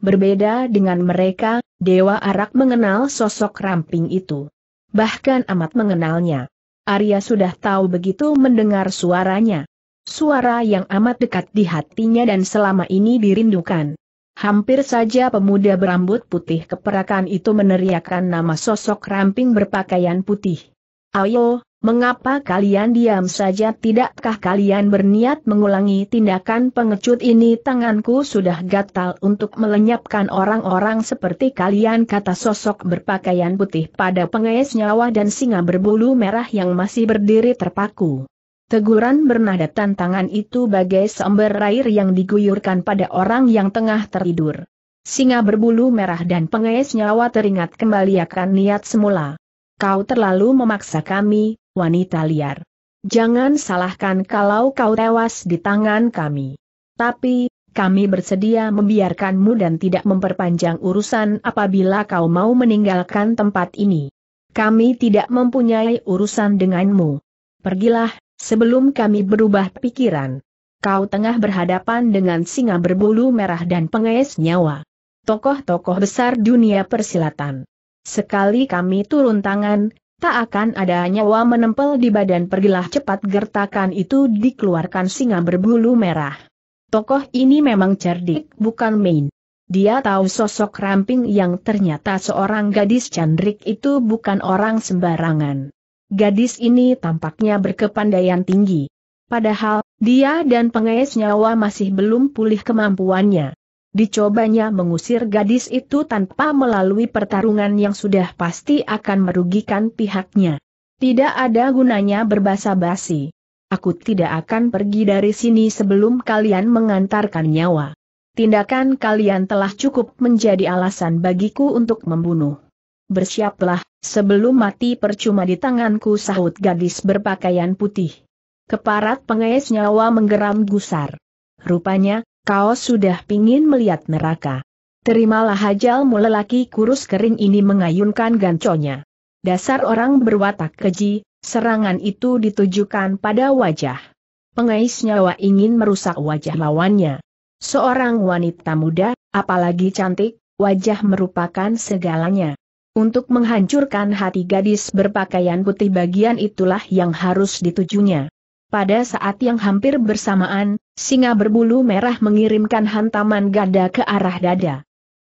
A: Berbeda dengan mereka, Dewa Arak mengenal sosok ramping itu. Bahkan amat mengenalnya. Arya sudah tahu begitu mendengar suaranya. Suara yang amat dekat di hatinya dan selama ini dirindukan. Hampir saja pemuda berambut putih keperakan itu meneriakkan nama sosok ramping berpakaian putih. Ayo, mengapa kalian diam saja tidakkah kalian berniat mengulangi tindakan pengecut ini tanganku sudah gatal untuk melenyapkan orang-orang seperti kalian kata sosok berpakaian putih pada pengais nyawa dan singa berbulu merah yang masih berdiri terpaku. Teguran bernada tantangan itu bagai seember air yang diguyurkan pada orang yang tengah tertidur. Singa berbulu merah dan pengais nyawa teringat kembali akan niat semula. Kau terlalu memaksa kami, wanita liar. Jangan salahkan kalau kau tewas di tangan kami. Tapi, kami bersedia membiarkanmu dan tidak memperpanjang urusan apabila kau mau meninggalkan tempat ini. Kami tidak mempunyai urusan denganmu. Pergilah, sebelum kami berubah pikiran. Kau tengah berhadapan dengan singa berbulu merah dan pengais nyawa. Tokoh-tokoh besar dunia persilatan. Sekali kami turun tangan, tak akan ada nyawa menempel di badan pergilah cepat gertakan itu dikeluarkan singa berbulu merah. Tokoh ini memang cerdik bukan main. Dia tahu sosok ramping yang ternyata seorang gadis candrik itu bukan orang sembarangan. Gadis ini tampaknya berkepandaian tinggi. Padahal, dia dan pengais nyawa masih belum pulih kemampuannya. Dicobanya mengusir gadis itu tanpa melalui pertarungan yang sudah pasti akan merugikan pihaknya. Tidak ada gunanya berbasa-basi. Aku tidak akan pergi dari sini sebelum kalian mengantarkan nyawa. Tindakan kalian telah cukup menjadi alasan bagiku untuk membunuh. Bersiaplah, sebelum mati percuma di tanganku sahut gadis berpakaian putih. Keparat pengais nyawa menggeram gusar. Rupanya, kau sudah pingin melihat neraka. Terimalah hajalmu lelaki kurus kering ini mengayunkan ganconya. Dasar orang berwatak keji, serangan itu ditujukan pada wajah. Pengais nyawa ingin merusak wajah lawannya. Seorang wanita muda, apalagi cantik, wajah merupakan segalanya. Untuk menghancurkan hati gadis berpakaian putih bagian itulah yang harus ditujunya. Pada saat yang hampir bersamaan, singa berbulu merah mengirimkan hantaman gada ke arah dada.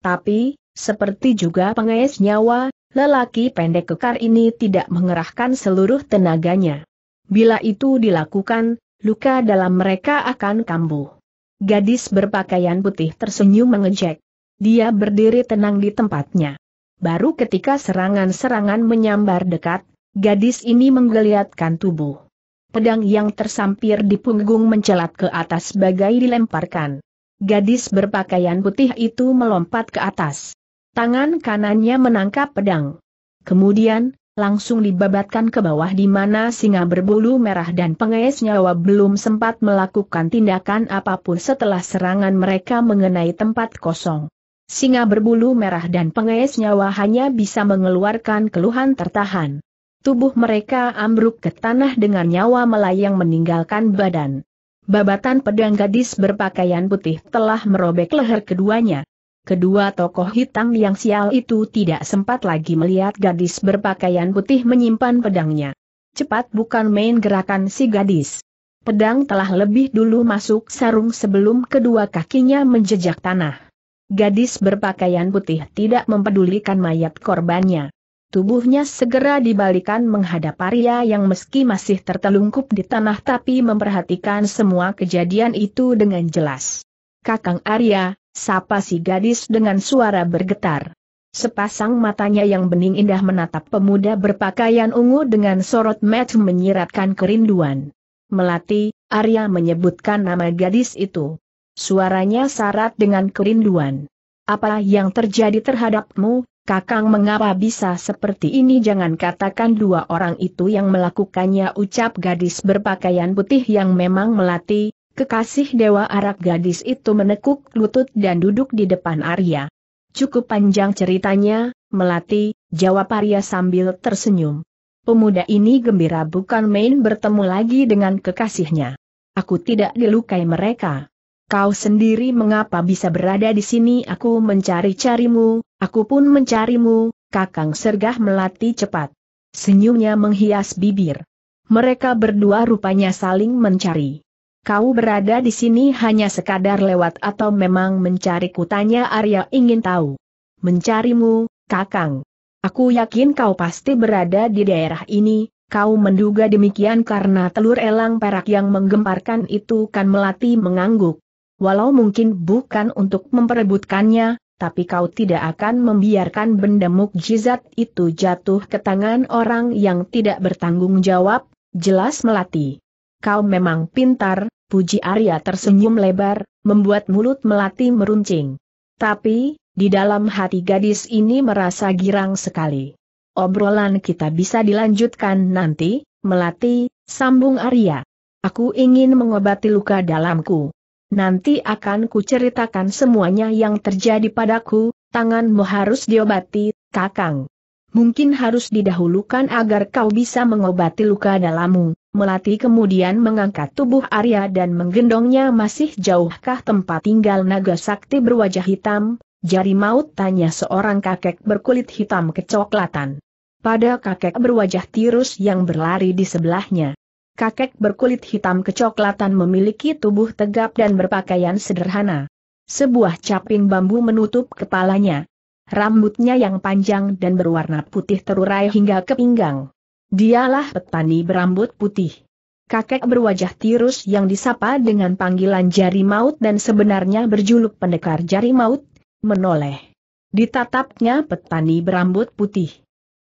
A: Tapi, seperti juga pengais nyawa, lelaki pendek kekar ini tidak mengerahkan seluruh tenaganya. Bila itu dilakukan, luka dalam mereka akan kambuh. Gadis berpakaian putih tersenyum mengejek. Dia berdiri tenang di tempatnya. Baru ketika serangan-serangan menyambar dekat, gadis ini menggeliatkan tubuh. Pedang yang tersampir di punggung mencelat ke atas bagai dilemparkan. Gadis berpakaian putih itu melompat ke atas. Tangan kanannya menangkap pedang. Kemudian, langsung dibabatkan ke bawah di mana singa berbulu merah dan pengeis nyawa belum sempat melakukan tindakan apapun setelah serangan mereka mengenai tempat kosong. Singa berbulu merah dan pengeis nyawa hanya bisa mengeluarkan keluhan tertahan tubuh mereka ambruk ke tanah dengan nyawa melayang meninggalkan badan. Babatan pedang gadis berpakaian putih telah merobek leher keduanya. Kedua tokoh hitam yang sial itu tidak sempat lagi melihat gadis berpakaian putih menyimpan pedangnya. Cepat bukan main gerakan si gadis. Pedang telah lebih dulu masuk sarung sebelum kedua kakinya menjejak tanah. Gadis berpakaian putih tidak mempedulikan mayat korbannya. Tubuhnya segera dibalikan menghadap Arya yang meski masih tertelungkup di tanah tapi memperhatikan semua kejadian itu dengan jelas. Kakang Arya, sapa si gadis dengan suara bergetar. Sepasang matanya yang bening indah menatap pemuda berpakaian ungu dengan sorot mata menyiratkan kerinduan. Melati, Arya menyebutkan nama gadis itu. Suaranya syarat dengan kerinduan. Apa yang terjadi terhadapmu, Kakang mengapa bisa seperti ini jangan katakan dua orang itu yang melakukannya ucap gadis berpakaian putih yang memang melati, kekasih Dewa Arak gadis itu menekuk lutut dan duduk di depan Arya. Cukup panjang ceritanya, melati, jawab Arya sambil tersenyum. Pemuda ini gembira bukan main bertemu lagi dengan kekasihnya. Aku tidak dilukai mereka. Kau sendiri mengapa bisa berada di sini aku mencari-carimu, aku pun mencarimu, Kakang Sergah melati cepat. Senyumnya menghias bibir. Mereka berdua rupanya saling mencari. Kau berada di sini hanya sekadar lewat atau memang mencari kutanya Arya ingin tahu. Mencarimu, Kakang. Aku yakin kau pasti berada di daerah ini, Kau menduga demikian karena telur elang perak yang menggemparkan itu kan melati mengangguk. Walau mungkin bukan untuk memperebutkannya, tapi kau tidak akan membiarkan benda mukjizat itu jatuh ke tangan orang yang tidak bertanggung jawab, jelas Melati. Kau memang pintar, puji Arya tersenyum lebar, membuat mulut Melati meruncing. Tapi, di dalam hati gadis ini merasa girang sekali. Obrolan kita bisa dilanjutkan nanti, Melati, sambung Arya. Aku ingin mengobati luka dalamku. Nanti akan kuceritakan semuanya yang terjadi padaku, tanganmu harus diobati, kakang. Mungkin harus didahulukan agar kau bisa mengobati luka dalammu. Melati kemudian mengangkat tubuh Arya dan menggendongnya masih jauhkah tempat tinggal naga sakti berwajah hitam, jari maut tanya seorang kakek berkulit hitam kecoklatan. Pada kakek berwajah tirus yang berlari di sebelahnya kakek berkulit hitam kecoklatan memiliki tubuh tegap dan berpakaian sederhana. Sebuah caping bambu menutup kepalanya. Rambutnya yang panjang dan berwarna putih terurai hingga ke pinggang. Dialah petani berambut putih. Kakek berwajah tirus yang disapa dengan panggilan jari maut dan sebenarnya berjuluk pendekar jari maut, menoleh. Ditatapnya petani berambut putih.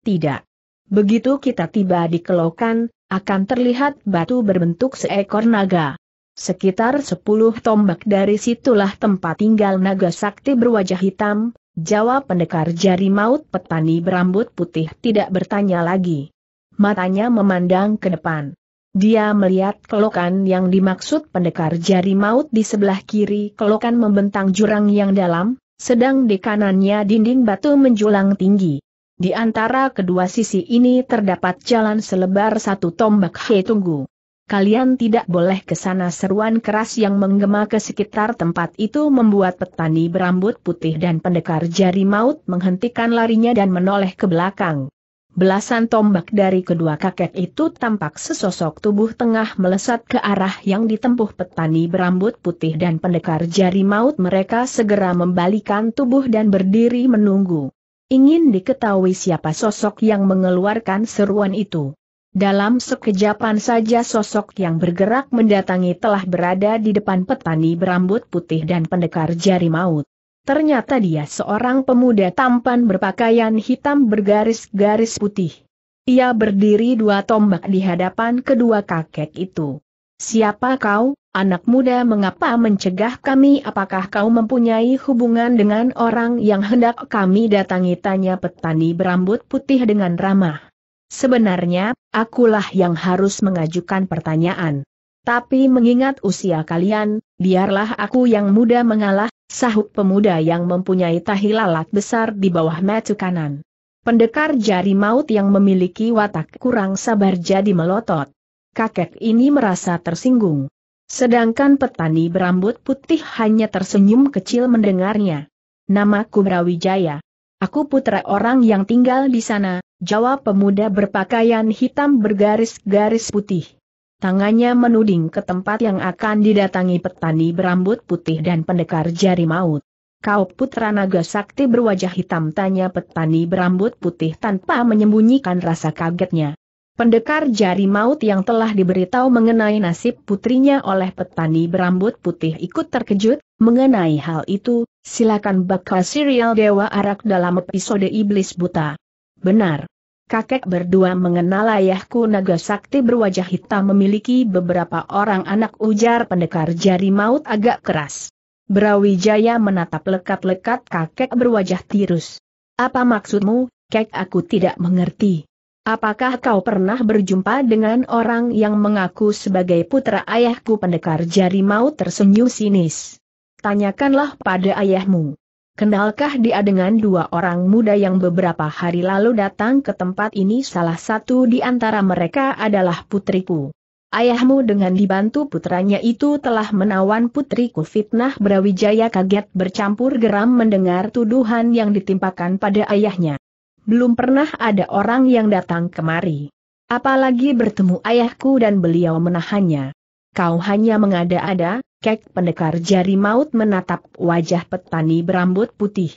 A: Tidak. Begitu kita tiba di kelokan, akan terlihat batu berbentuk seekor naga. Sekitar sepuluh tombak dari situlah tempat tinggal naga sakti berwajah hitam, jawab pendekar jari maut petani berambut putih tidak bertanya lagi. Matanya memandang ke depan. Dia melihat kelokan yang dimaksud pendekar jari maut di sebelah kiri kelokan membentang jurang yang dalam, sedang di kanannya dinding batu menjulang tinggi. Di antara kedua sisi ini terdapat jalan selebar satu tombak Hei Tunggu. Kalian tidak boleh ke sana seruan keras yang menggema ke sekitar tempat itu membuat petani berambut putih dan pendekar jari maut menghentikan larinya dan menoleh ke belakang. Belasan tombak dari kedua kakek itu tampak sesosok tubuh tengah melesat ke arah yang ditempuh petani berambut putih dan pendekar jari maut mereka segera membalikan tubuh dan berdiri menunggu. Ingin diketahui siapa sosok yang mengeluarkan seruan itu. Dalam sekejapan saja sosok yang bergerak mendatangi telah berada di depan petani berambut putih dan pendekar jari maut. Ternyata dia seorang pemuda tampan berpakaian hitam bergaris-garis putih. Ia berdiri dua tombak di hadapan kedua kakek itu. Siapa kau? Anak muda mengapa mencegah kami apakah kau mempunyai hubungan dengan orang yang hendak kami datangi tanya petani berambut putih dengan ramah. Sebenarnya, akulah yang harus mengajukan pertanyaan. Tapi mengingat usia kalian, biarlah aku yang muda mengalah, sahut pemuda yang mempunyai tahi lalat besar di bawah mata kanan. Pendekar jari maut yang memiliki watak kurang sabar jadi melotot. Kakek ini merasa tersinggung. Sedangkan petani berambut putih hanya tersenyum kecil mendengarnya. Namaku Brawijaya. Aku putra orang yang tinggal di sana, jawab pemuda berpakaian hitam bergaris-garis putih. Tangannya menuding ke tempat yang akan didatangi petani berambut putih dan pendekar jari maut. Kau putra naga sakti berwajah hitam tanya petani berambut putih tanpa menyembunyikan rasa kagetnya. Pendekar jari maut yang telah diberitahu mengenai nasib putrinya oleh petani berambut putih ikut terkejut, mengenai hal itu, silakan bakal serial Dewa Arak dalam episode Iblis Buta. Benar. Kakek berdua mengenal ayahku naga sakti berwajah hitam memiliki beberapa orang anak ujar pendekar jari maut agak keras. Brawijaya menatap lekat-lekat kakek berwajah tirus. Apa maksudmu, kek aku tidak mengerti. Apakah kau pernah berjumpa dengan orang yang mengaku sebagai putra ayahku pendekar jari mau tersenyum sinis? Tanyakanlah pada ayahmu. Kenalkah dia dengan dua orang muda yang beberapa hari lalu datang ke tempat ini salah satu di antara mereka adalah putriku. Ayahmu dengan dibantu putranya itu telah menawan putriku fitnah Brawijaya kaget bercampur geram mendengar tuduhan yang ditimpakan pada ayahnya belum pernah ada orang yang datang kemari. Apalagi bertemu ayahku dan beliau menahannya. Kau hanya mengada-ada, kek pendekar jari maut menatap wajah petani berambut putih.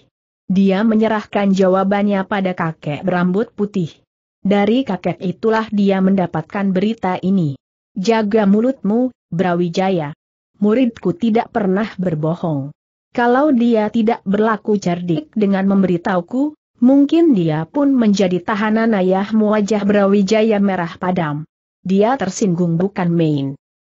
A: Dia menyerahkan jawabannya pada kakek berambut putih. Dari kakek itulah dia mendapatkan berita ini. Jaga mulutmu, Brawijaya. Muridku tidak pernah berbohong. Kalau dia tidak berlaku cerdik dengan memberitahuku, Mungkin dia pun menjadi tahanan ayahmu wajah Brawijaya merah padam. Dia tersinggung bukan main.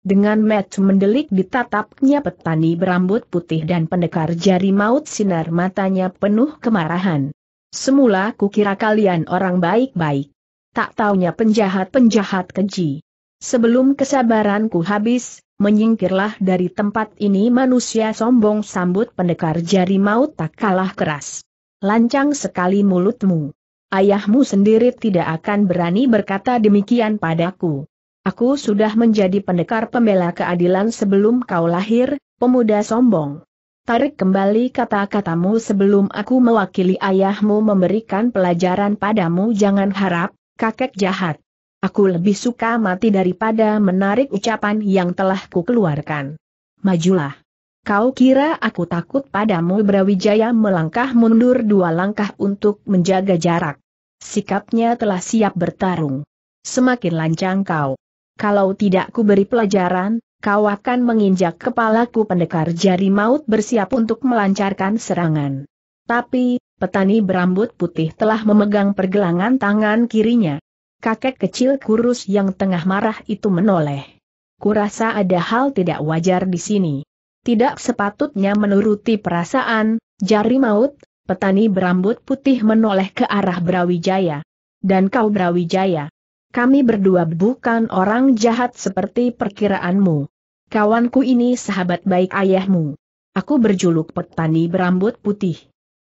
A: Dengan met mendelik ditatapnya petani berambut putih dan pendekar jari maut sinar matanya penuh kemarahan. Semula kukira kalian orang baik-baik. Tak taunya penjahat-penjahat keji. Sebelum kesabaranku habis, menyingkirlah dari tempat ini manusia sombong sambut pendekar jari maut tak kalah keras. Lancang sekali mulutmu. Ayahmu sendiri tidak akan berani berkata demikian padaku. Aku sudah menjadi pendekar pembela keadilan sebelum kau lahir, pemuda sombong. Tarik kembali kata-katamu sebelum aku mewakili ayahmu memberikan pelajaran padamu jangan harap, kakek jahat. Aku lebih suka mati daripada menarik ucapan yang telah kukeluarkan. Majulah. Kau kira aku takut padamu Brawijaya melangkah mundur dua langkah untuk menjaga jarak. Sikapnya telah siap bertarung. Semakin lancang kau. Kalau tidak ku beri pelajaran, kau akan menginjak kepalaku pendekar jari maut bersiap untuk melancarkan serangan. Tapi, petani berambut putih telah memegang pergelangan tangan kirinya. Kakek kecil kurus yang tengah marah itu menoleh. Kurasa ada hal tidak wajar di sini tidak sepatutnya menuruti perasaan, jari maut, petani berambut putih menoleh ke arah Brawijaya. Dan kau Brawijaya. Kami berdua bukan orang jahat seperti perkiraanmu. Kawanku ini sahabat baik ayahmu. Aku berjuluk petani berambut putih.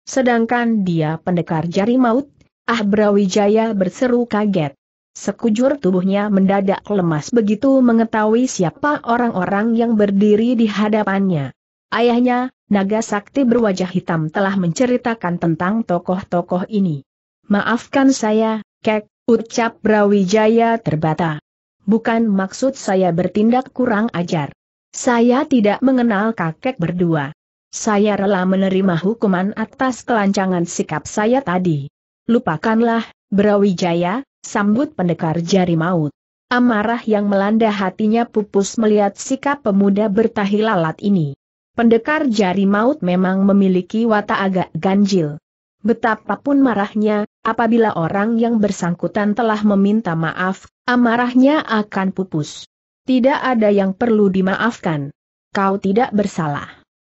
A: Sedangkan dia pendekar jari maut, ah Brawijaya berseru kaget. Sekujur tubuhnya mendadak lemas begitu mengetahui siapa orang-orang yang berdiri di hadapannya. Ayahnya, naga sakti berwajah hitam telah menceritakan tentang tokoh-tokoh ini. Maafkan saya, kek, ucap Brawijaya terbata. Bukan maksud saya bertindak kurang ajar. Saya tidak mengenal kakek berdua. Saya rela menerima hukuman atas kelancangan sikap saya tadi. Lupakanlah, Brawijaya, sambut pendekar jari maut. Amarah yang melanda hatinya pupus melihat sikap pemuda bertahi lalat ini. Pendekar jari maut memang memiliki watak agak ganjil. Betapapun marahnya, apabila orang yang bersangkutan telah meminta maaf, amarahnya akan pupus. Tidak ada yang perlu dimaafkan. Kau tidak bersalah.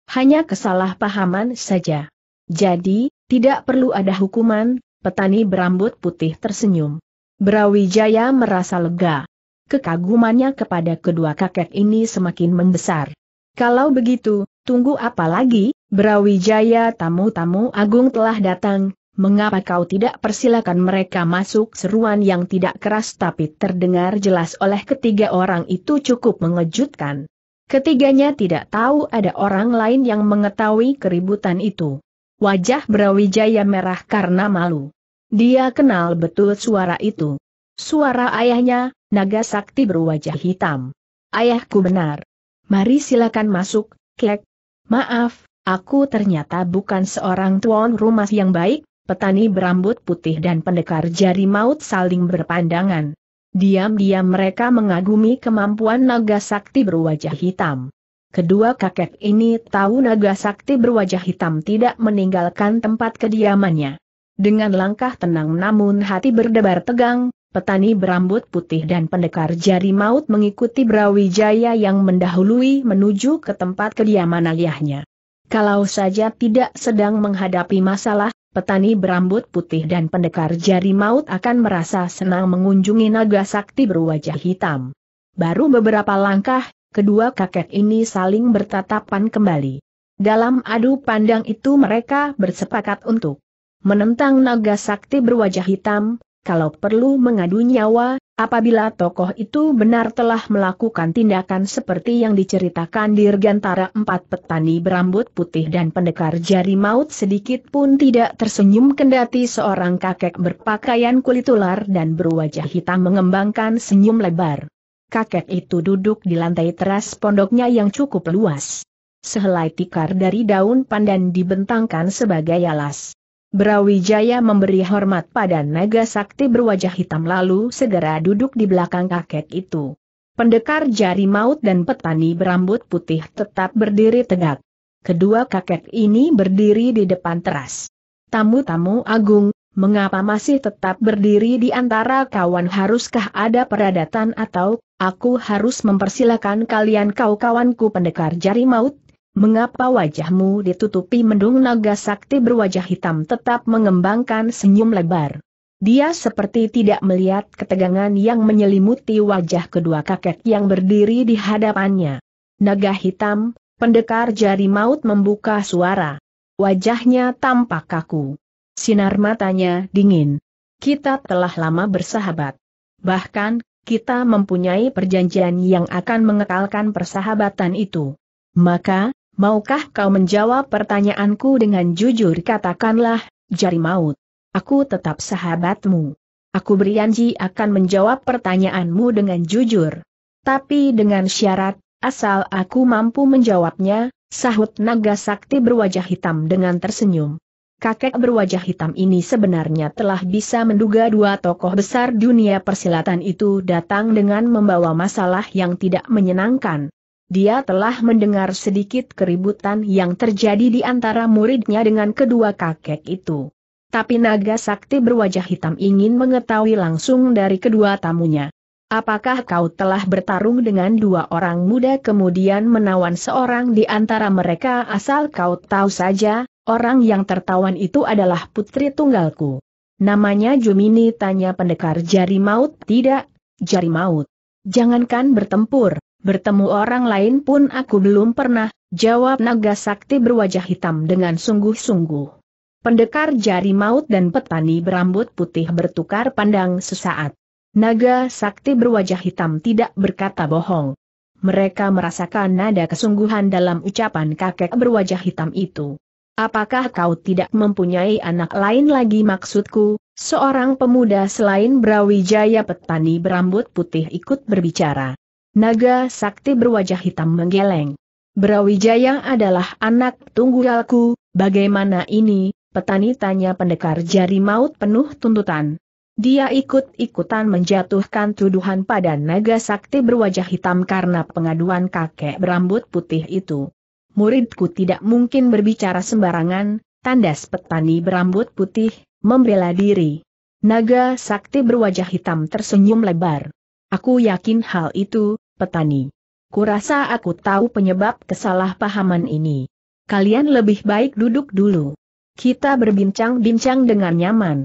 A: Hanya kesalahpahaman saja. Jadi, tidak perlu ada hukuman, petani berambut putih tersenyum. Brawijaya merasa lega. Kekagumannya kepada kedua kakek ini semakin membesar. Kalau begitu, tunggu apa lagi, Brawijaya tamu-tamu agung telah datang, mengapa kau tidak persilakan mereka masuk seruan yang tidak keras tapi terdengar jelas oleh ketiga orang itu cukup mengejutkan. Ketiganya tidak tahu ada orang lain yang mengetahui keributan itu. Wajah Brawijaya merah karena malu. Dia kenal betul suara itu. Suara ayahnya, naga sakti berwajah hitam. Ayahku benar. Mari silakan masuk, kek. Maaf, aku ternyata bukan seorang tuan rumah yang baik, petani berambut putih dan pendekar jari maut saling berpandangan. Diam-diam mereka mengagumi kemampuan naga sakti berwajah hitam. Kedua kakek ini tahu naga sakti berwajah hitam tidak meninggalkan tempat kediamannya. Dengan langkah tenang namun hati berdebar tegang, petani berambut putih dan pendekar jari maut mengikuti Brawijaya yang mendahului menuju ke tempat kediaman ayahnya. Kalau saja tidak sedang menghadapi masalah, petani berambut putih dan pendekar jari maut akan merasa senang mengunjungi naga sakti berwajah hitam. Baru beberapa langkah, kedua kakek ini saling bertatapan kembali. Dalam adu pandang itu mereka bersepakat untuk menentang naga sakti berwajah hitam, kalau perlu mengadu nyawa, apabila tokoh itu benar telah melakukan tindakan seperti yang diceritakan Dirgantara empat petani berambut putih dan pendekar jari maut sedikit pun tidak tersenyum kendati seorang kakek berpakaian kulit ular dan berwajah hitam mengembangkan senyum lebar. Kakek itu duduk di lantai teras pondoknya yang cukup luas. Sehelai tikar dari daun pandan dibentangkan sebagai alas. Brawijaya memberi hormat pada naga sakti berwajah hitam lalu segera duduk di belakang kakek itu. Pendekar jari maut dan petani berambut putih tetap berdiri tegak. Kedua kakek ini berdiri di depan teras. Tamu-tamu agung, mengapa masih tetap berdiri di antara kawan haruskah ada peradatan atau, aku harus mempersilahkan kalian kau kawanku pendekar jari maut Mengapa wajahmu ditutupi mendung naga sakti berwajah hitam tetap mengembangkan senyum lebar? Dia seperti tidak melihat ketegangan yang menyelimuti wajah kedua kakek yang berdiri di hadapannya. Naga hitam, pendekar jari maut membuka suara. Wajahnya tampak kaku. Sinar matanya dingin. Kita telah lama bersahabat. Bahkan, kita mempunyai perjanjian yang akan mengekalkan persahabatan itu. Maka, Maukah kau menjawab pertanyaanku dengan jujur katakanlah, jari maut. Aku tetap sahabatmu. Aku berjanji akan menjawab pertanyaanmu dengan jujur. Tapi dengan syarat, asal aku mampu menjawabnya, sahut naga sakti berwajah hitam dengan tersenyum. Kakek berwajah hitam ini sebenarnya telah bisa menduga dua tokoh besar dunia persilatan itu datang dengan membawa masalah yang tidak menyenangkan dia telah mendengar sedikit keributan yang terjadi di antara muridnya dengan kedua kakek itu. Tapi naga sakti berwajah hitam ingin mengetahui langsung dari kedua tamunya. Apakah kau telah bertarung dengan dua orang muda kemudian menawan seorang di antara mereka asal kau tahu saja, orang yang tertawan itu adalah putri tunggalku. Namanya Jumini tanya pendekar jari maut tidak, jari maut. Jangankan bertempur, bertemu orang lain pun aku belum pernah, jawab naga sakti berwajah hitam dengan sungguh-sungguh. Pendekar jari maut dan petani berambut putih bertukar pandang sesaat. Naga sakti berwajah hitam tidak berkata bohong. Mereka merasakan nada kesungguhan dalam ucapan kakek berwajah hitam itu. Apakah kau tidak mempunyai anak lain lagi maksudku? Seorang pemuda selain Brawijaya petani berambut putih ikut berbicara. Naga sakti berwajah hitam menggeleng. Brawijaya adalah anak tunggalku, bagaimana ini, petani tanya pendekar jari maut penuh tuntutan. Dia ikut-ikutan menjatuhkan tuduhan pada naga sakti berwajah hitam karena pengaduan kakek berambut putih itu. Muridku tidak mungkin berbicara sembarangan, tandas petani berambut putih, membela diri. Naga sakti berwajah hitam tersenyum lebar. Aku yakin hal itu, petani. Kurasa aku tahu penyebab kesalahpahaman ini. Kalian lebih baik duduk dulu. Kita berbincang-bincang dengan nyaman.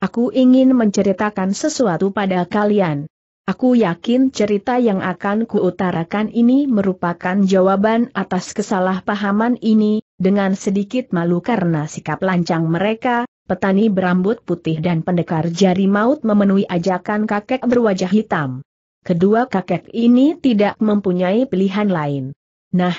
A: Aku ingin menceritakan sesuatu pada kalian. Aku yakin cerita yang akan kuutarakan ini merupakan jawaban atas kesalahpahaman ini, dengan sedikit malu karena sikap lancang mereka, petani berambut putih dan pendekar jari maut memenuhi ajakan kakek berwajah hitam. Kedua kakek ini tidak mempunyai pilihan lain. Nah,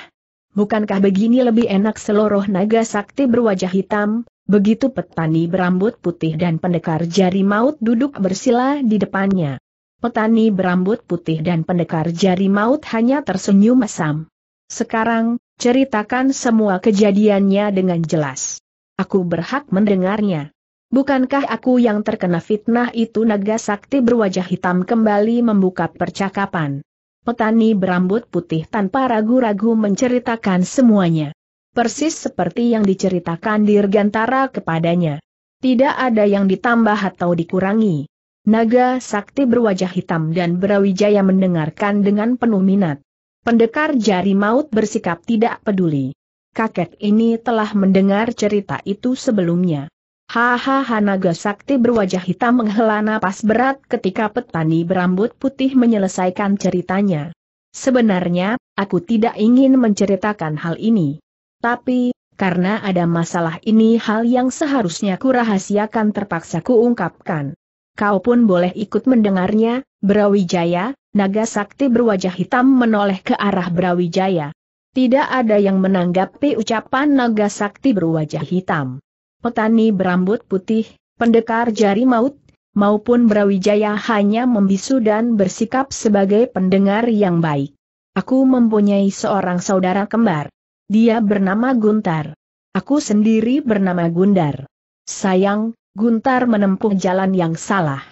A: bukankah begini lebih enak seluruh naga sakti berwajah hitam, begitu petani berambut putih dan pendekar jari maut duduk bersila di depannya. Petani berambut putih dan pendekar jari maut hanya tersenyum masam. Sekarang, ceritakan semua kejadiannya dengan jelas. Aku berhak mendengarnya. Bukankah aku yang terkena fitnah itu naga sakti berwajah hitam kembali membuka percakapan. Petani berambut putih tanpa ragu-ragu menceritakan semuanya. Persis seperti yang diceritakan Dirgantara kepadanya. Tidak ada yang ditambah atau dikurangi. Naga sakti berwajah hitam dan berawijaya mendengarkan dengan penuh minat. Pendekar jari maut bersikap tidak peduli. Kakek ini telah mendengar cerita itu sebelumnya. Hahaha naga sakti berwajah hitam menghela napas berat ketika petani berambut putih menyelesaikan ceritanya. Sebenarnya, aku tidak ingin menceritakan hal ini. Tapi, karena ada masalah ini hal yang seharusnya ku rahasiakan terpaksa kuungkapkan. Kau pun boleh ikut mendengarnya, Brawijaya, naga sakti berwajah hitam menoleh ke arah Brawijaya. Tidak ada yang menanggapi ucapan naga sakti berwajah hitam petani berambut putih, pendekar jari maut, maupun Brawijaya hanya membisu dan bersikap sebagai pendengar yang baik. Aku mempunyai seorang saudara kembar. Dia bernama Guntar. Aku sendiri bernama Gundar. Sayang, Guntar menempuh jalan yang salah.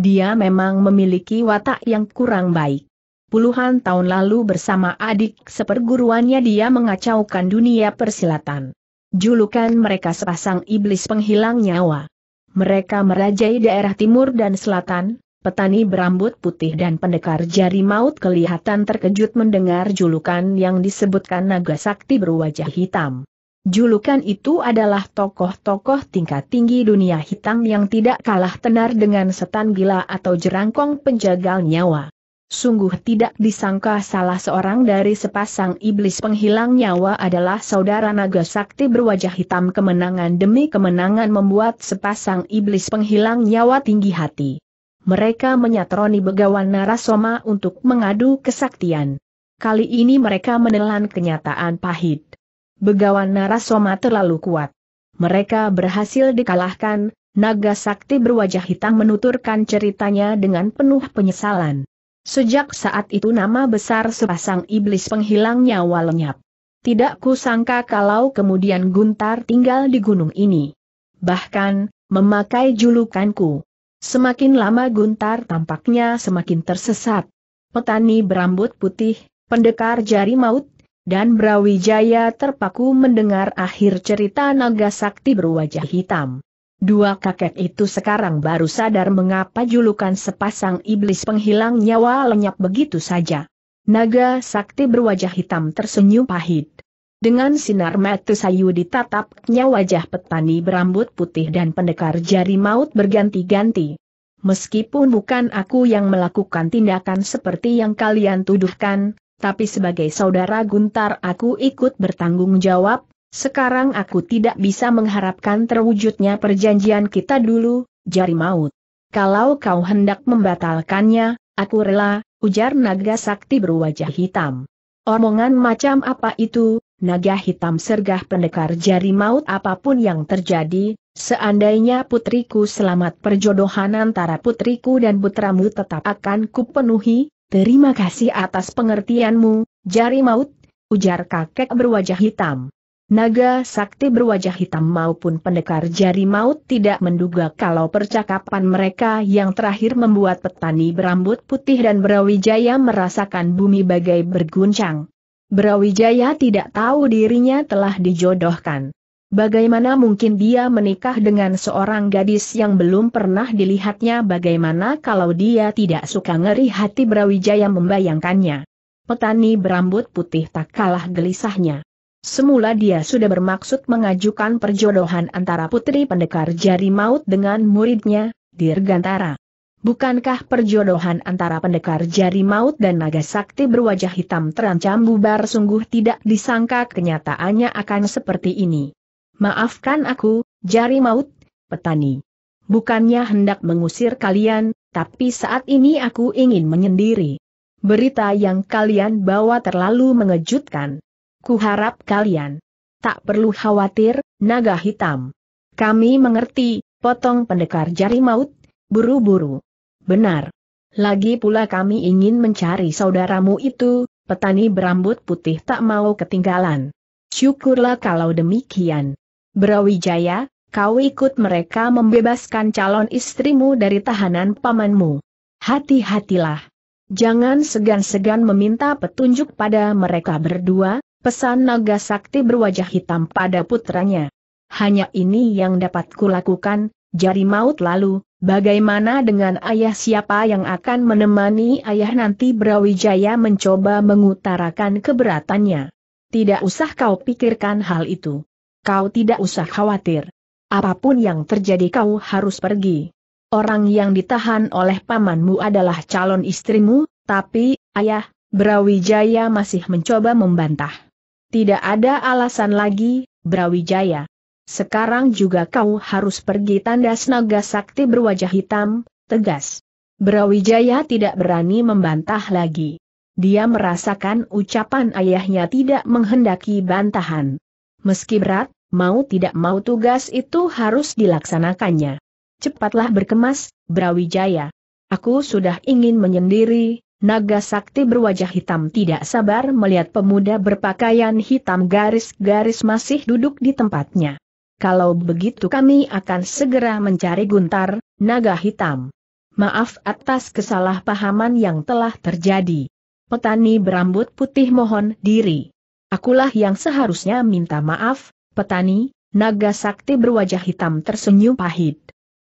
A: Dia memang memiliki watak yang kurang baik. Puluhan tahun lalu bersama adik seperguruannya dia mengacaukan dunia persilatan. Julukan mereka sepasang iblis penghilang nyawa. Mereka merajai daerah timur dan selatan, petani berambut putih dan pendekar jari maut kelihatan terkejut mendengar julukan yang disebutkan naga sakti berwajah hitam. Julukan itu adalah tokoh-tokoh tingkat tinggi dunia hitam yang tidak kalah tenar dengan setan gila atau jerangkong penjagal nyawa. Sungguh tidak disangka salah seorang dari sepasang iblis penghilang nyawa adalah saudara naga sakti berwajah hitam kemenangan demi kemenangan membuat sepasang iblis penghilang nyawa tinggi hati. Mereka menyatroni begawan narasoma untuk mengadu kesaktian. Kali ini mereka menelan kenyataan pahit. Begawan narasoma terlalu kuat. Mereka berhasil dikalahkan, naga sakti berwajah hitam menuturkan ceritanya dengan penuh penyesalan. Sejak saat itu nama besar sepasang iblis penghilang nyawa lenyap. Tidak kusangka kalau kemudian Guntar tinggal di gunung ini. Bahkan, memakai julukanku. Semakin lama Guntar tampaknya semakin tersesat. Petani berambut putih, pendekar jari maut, dan Brawijaya terpaku mendengar akhir cerita naga sakti berwajah hitam. Dua kakek itu sekarang baru sadar mengapa julukan sepasang iblis penghilang nyawa lenyap begitu saja. Naga sakti berwajah hitam tersenyum pahit. Dengan sinar mata sayu ditatapnya wajah petani berambut putih dan pendekar jari maut berganti-ganti. Meskipun bukan aku yang melakukan tindakan seperti yang kalian tuduhkan, tapi sebagai saudara Guntar aku ikut bertanggung jawab, sekarang aku tidak bisa mengharapkan terwujudnya perjanjian kita dulu, jari maut. Kalau kau hendak membatalkannya, aku rela, ujar naga sakti berwajah hitam. Omongan macam apa itu, naga hitam sergah pendekar jari maut apapun yang terjadi, seandainya putriku selamat perjodohan antara putriku dan putramu tetap akan kupenuhi, terima kasih atas pengertianmu, jari maut, ujar kakek berwajah hitam. Naga sakti berwajah hitam maupun pendekar jari maut tidak menduga kalau percakapan mereka yang terakhir membuat petani berambut putih dan Brawijaya merasakan bumi bagai berguncang. Brawijaya tidak tahu dirinya telah dijodohkan. Bagaimana mungkin dia menikah dengan seorang gadis yang belum pernah dilihatnya bagaimana kalau dia tidak suka ngeri hati Brawijaya membayangkannya. Petani berambut putih tak kalah gelisahnya. Semula dia sudah bermaksud mengajukan perjodohan antara putri pendekar jari maut dengan muridnya, Dirgantara. Bukankah perjodohan antara pendekar jari maut dan naga sakti berwajah hitam terancam bubar sungguh tidak disangka kenyataannya akan seperti ini. Maafkan aku, jari maut, petani. Bukannya hendak mengusir kalian, tapi saat ini aku ingin menyendiri. Berita yang kalian bawa terlalu mengejutkan. Kuharap kalian tak perlu khawatir, naga hitam. Kami mengerti, potong pendekar jari maut, buru-buru. Benar. Lagi pula kami ingin mencari saudaramu itu, petani berambut putih tak mau ketinggalan. Syukurlah kalau demikian. Brawijaya, kau ikut mereka membebaskan calon istrimu dari tahanan pamanmu. Hati-hatilah. Jangan segan-segan meminta petunjuk pada mereka berdua, pesan naga sakti berwajah hitam pada putranya. Hanya ini yang dapat kulakukan, jari maut lalu, bagaimana dengan ayah siapa yang akan menemani ayah nanti Brawijaya mencoba mengutarakan keberatannya. Tidak usah kau pikirkan hal itu. Kau tidak usah khawatir. Apapun yang terjadi kau harus pergi. Orang yang ditahan oleh pamanmu adalah calon istrimu, tapi, ayah, Brawijaya masih mencoba membantah. Tidak ada alasan lagi, Brawijaya. Sekarang juga kau harus pergi Tanda naga sakti berwajah hitam, tegas. Brawijaya tidak berani membantah lagi. Dia merasakan ucapan ayahnya tidak menghendaki bantahan. Meski berat, mau tidak mau tugas itu harus dilaksanakannya. Cepatlah berkemas, Brawijaya. Aku sudah ingin menyendiri, Naga sakti berwajah hitam tidak sabar melihat pemuda berpakaian hitam garis-garis masih duduk di tempatnya. Kalau begitu kami akan segera mencari Guntar, naga hitam. Maaf atas kesalahpahaman yang telah terjadi. Petani berambut putih mohon diri. Akulah yang seharusnya minta maaf, petani, naga sakti berwajah hitam tersenyum pahit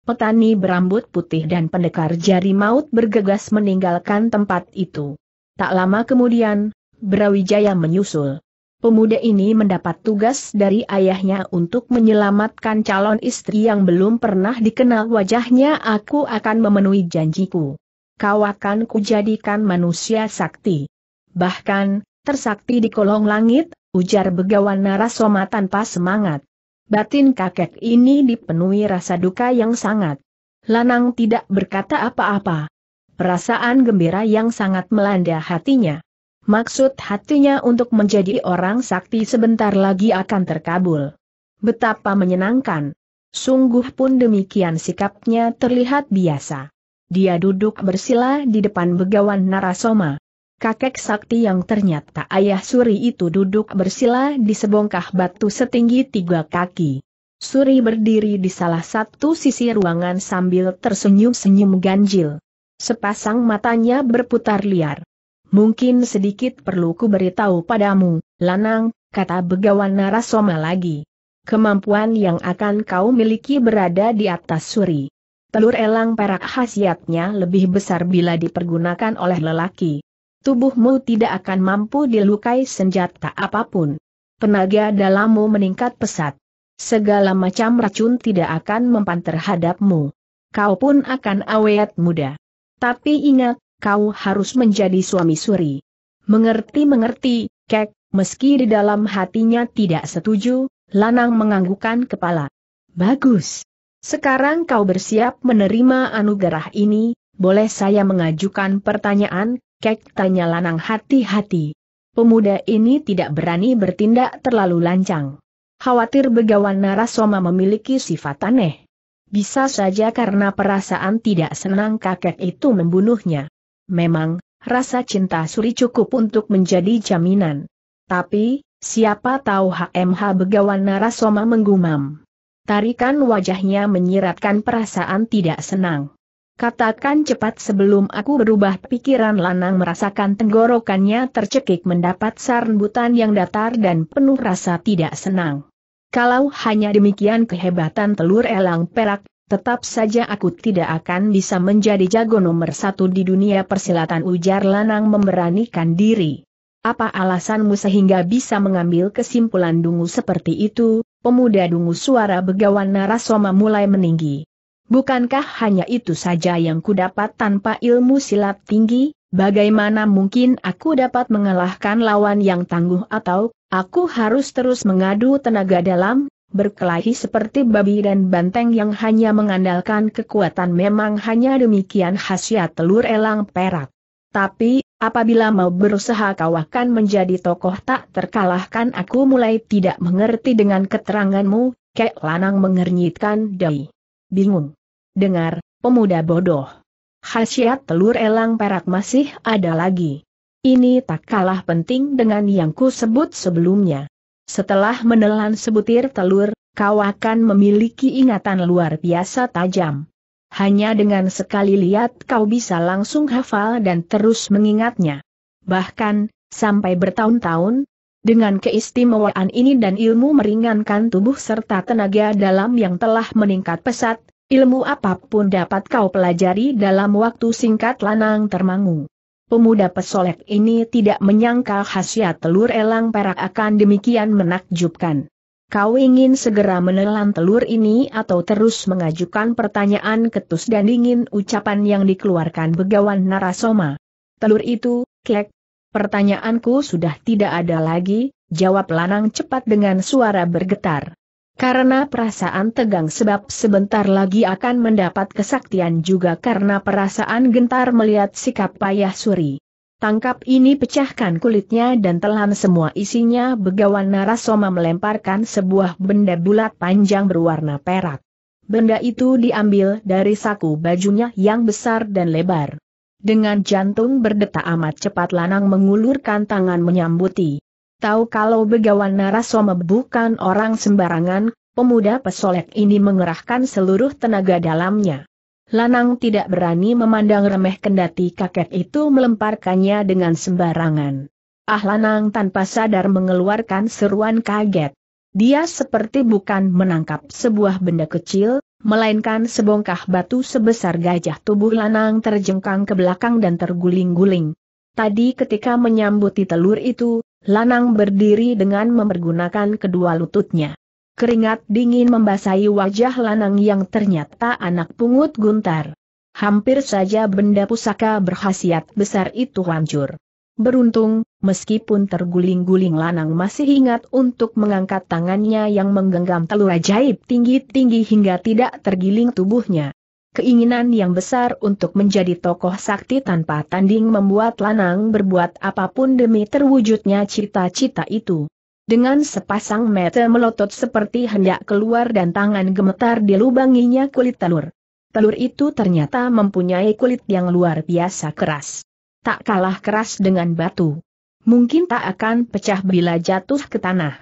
A: petani berambut putih dan pendekar jari maut bergegas meninggalkan tempat itu. Tak lama kemudian, Brawijaya menyusul. Pemuda ini mendapat tugas dari ayahnya untuk menyelamatkan calon istri yang belum pernah dikenal wajahnya aku akan memenuhi janjiku. Kau akan kujadikan manusia sakti. Bahkan, tersakti di kolong langit, ujar Begawan Narasoma tanpa semangat. Batin kakek ini dipenuhi rasa duka yang sangat. Lanang tidak berkata apa-apa. Perasaan gembira yang sangat melanda hatinya. Maksud hatinya untuk menjadi orang sakti sebentar lagi akan terkabul. Betapa menyenangkan. Sungguh pun demikian sikapnya terlihat biasa. Dia duduk bersila di depan begawan Narasoma kakek sakti yang ternyata ayah Suri itu duduk bersila di sebongkah batu setinggi tiga kaki. Suri berdiri di salah satu sisi ruangan sambil tersenyum-senyum ganjil. Sepasang matanya berputar liar. Mungkin sedikit perlu ku beritahu padamu, Lanang, kata Begawan Narasoma lagi. Kemampuan yang akan kau miliki berada di atas Suri. Telur elang perak khasiatnya lebih besar bila dipergunakan oleh lelaki tubuhmu tidak akan mampu dilukai senjata apapun. Penaga dalammu meningkat pesat. Segala macam racun tidak akan mempan terhadapmu. Kau pun akan awet muda. Tapi ingat, kau harus menjadi suami suri. Mengerti-mengerti, kek, meski di dalam hatinya tidak setuju, Lanang menganggukkan kepala. Bagus. Sekarang kau bersiap menerima anugerah ini, boleh saya mengajukan pertanyaan, Kek tanya Lanang hati-hati. Pemuda ini tidak berani bertindak terlalu lancang. Khawatir begawan Narasoma memiliki sifat aneh. Bisa saja karena perasaan tidak senang kakek itu membunuhnya. Memang, rasa cinta suri cukup untuk menjadi jaminan. Tapi, siapa tahu HMH begawan Narasoma menggumam. Tarikan wajahnya menyiratkan perasaan tidak senang. Katakan cepat sebelum aku berubah pikiran Lanang merasakan tenggorokannya tercekik mendapat sarnbutan yang datar dan penuh rasa tidak senang. Kalau hanya demikian kehebatan telur elang perak, tetap saja aku tidak akan bisa menjadi jago nomor satu di dunia persilatan ujar Lanang memberanikan diri. Apa alasanmu sehingga bisa mengambil kesimpulan dungu seperti itu? Pemuda dungu suara begawan narasoma mulai meninggi. Bukankah hanya itu saja yang kudapat tanpa ilmu silat tinggi? Bagaimana mungkin aku dapat mengalahkan lawan yang tangguh atau aku harus terus mengadu tenaga dalam, berkelahi seperti babi dan banteng yang hanya mengandalkan kekuatan memang hanya demikian khasiat telur elang perak. Tapi, apabila mau berusaha kau akan menjadi tokoh tak terkalahkan aku mulai tidak mengerti dengan keteranganmu, Kek Lanang mengernyitkan dai bingung. Dengar, pemuda bodoh. Khasiat telur elang perak masih ada lagi. Ini tak kalah penting dengan yang ku sebut sebelumnya. Setelah menelan sebutir telur, kau akan memiliki ingatan luar biasa tajam. Hanya dengan sekali lihat kau bisa langsung hafal dan terus mengingatnya. Bahkan, sampai bertahun-tahun, dengan keistimewaan ini dan ilmu meringankan tubuh serta tenaga dalam yang telah meningkat pesat, ilmu apapun dapat kau pelajari dalam waktu singkat lanang termangu. Pemuda pesolek ini tidak menyangka khasiat telur elang perak akan demikian menakjubkan. Kau ingin segera menelan telur ini atau terus mengajukan pertanyaan ketus dan dingin ucapan yang dikeluarkan begawan narasoma. Telur itu, kek, Pertanyaanku sudah tidak ada lagi, jawab Lanang cepat dengan suara bergetar. Karena perasaan tegang sebab sebentar lagi akan mendapat kesaktian juga karena perasaan gentar melihat sikap payah suri. Tangkap ini pecahkan kulitnya dan telan semua isinya begawan narasoma melemparkan sebuah benda bulat panjang berwarna perak. Benda itu diambil dari saku bajunya yang besar dan lebar. Dengan jantung berdetak amat cepat Lanang mengulurkan tangan menyambuti. Tahu kalau Begawan Narasoma bukan orang sembarangan, pemuda pesolek ini mengerahkan seluruh tenaga dalamnya. Lanang tidak berani memandang remeh kendati kakek itu melemparkannya dengan sembarangan. Ah Lanang tanpa sadar mengeluarkan seruan kaget. Dia seperti bukan menangkap sebuah benda kecil, melainkan sebongkah batu sebesar gajah tubuh lanang terjengkang ke belakang dan terguling-guling. Tadi ketika menyambuti telur itu, lanang berdiri dengan memergunakan kedua lututnya. Keringat dingin membasahi wajah lanang yang ternyata anak pungut guntar. Hampir saja benda pusaka berhasiat besar itu hancur. Beruntung, meskipun terguling-guling Lanang masih ingat untuk mengangkat tangannya yang menggenggam telur ajaib tinggi-tinggi hingga tidak tergiling tubuhnya. Keinginan yang besar untuk menjadi tokoh sakti tanpa tanding membuat Lanang berbuat apapun demi terwujudnya cita-cita itu. Dengan sepasang mata melotot seperti hendak keluar dan tangan gemetar dilubanginya kulit telur. Telur itu ternyata mempunyai kulit yang luar biasa keras tak kalah keras dengan batu. Mungkin tak akan pecah bila jatuh ke tanah.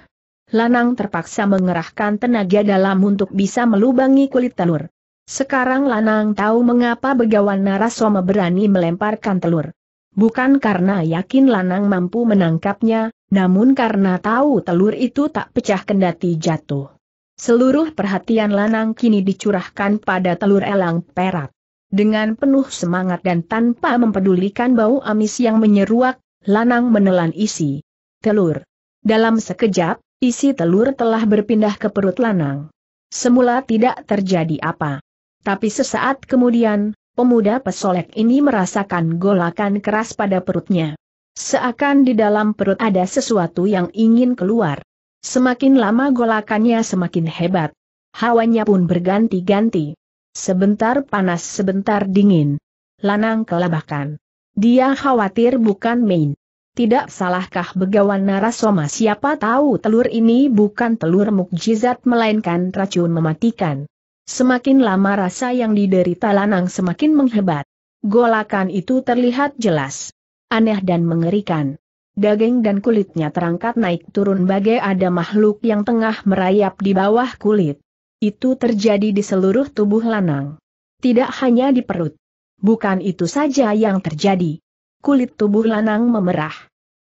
A: Lanang terpaksa mengerahkan tenaga dalam untuk bisa melubangi kulit telur. Sekarang Lanang tahu mengapa Begawan Narasoma berani melemparkan telur. Bukan karena yakin Lanang mampu menangkapnya, namun karena tahu telur itu tak pecah kendati jatuh. Seluruh perhatian Lanang kini dicurahkan pada telur elang perak. Dengan penuh semangat dan tanpa mempedulikan bau amis yang menyeruak, Lanang menelan isi telur. Dalam sekejap, isi telur telah berpindah ke perut Lanang. Semula tidak terjadi apa. Tapi sesaat kemudian, pemuda pesolek ini merasakan golakan keras pada perutnya. Seakan di dalam perut ada sesuatu yang ingin keluar. Semakin lama golakannya semakin hebat. Hawanya pun berganti-ganti. Sebentar panas sebentar dingin. Lanang kelabakan. Dia khawatir bukan main. Tidak salahkah begawan narasoma siapa tahu telur ini bukan telur mukjizat melainkan racun mematikan. Semakin lama rasa yang diderita Lanang semakin menghebat. Golakan itu terlihat jelas. Aneh dan mengerikan. Daging dan kulitnya terangkat naik turun bagai ada makhluk yang tengah merayap di bawah kulit. Itu terjadi di seluruh tubuh Lanang. Tidak hanya di perut. Bukan itu saja yang terjadi. Kulit tubuh Lanang memerah.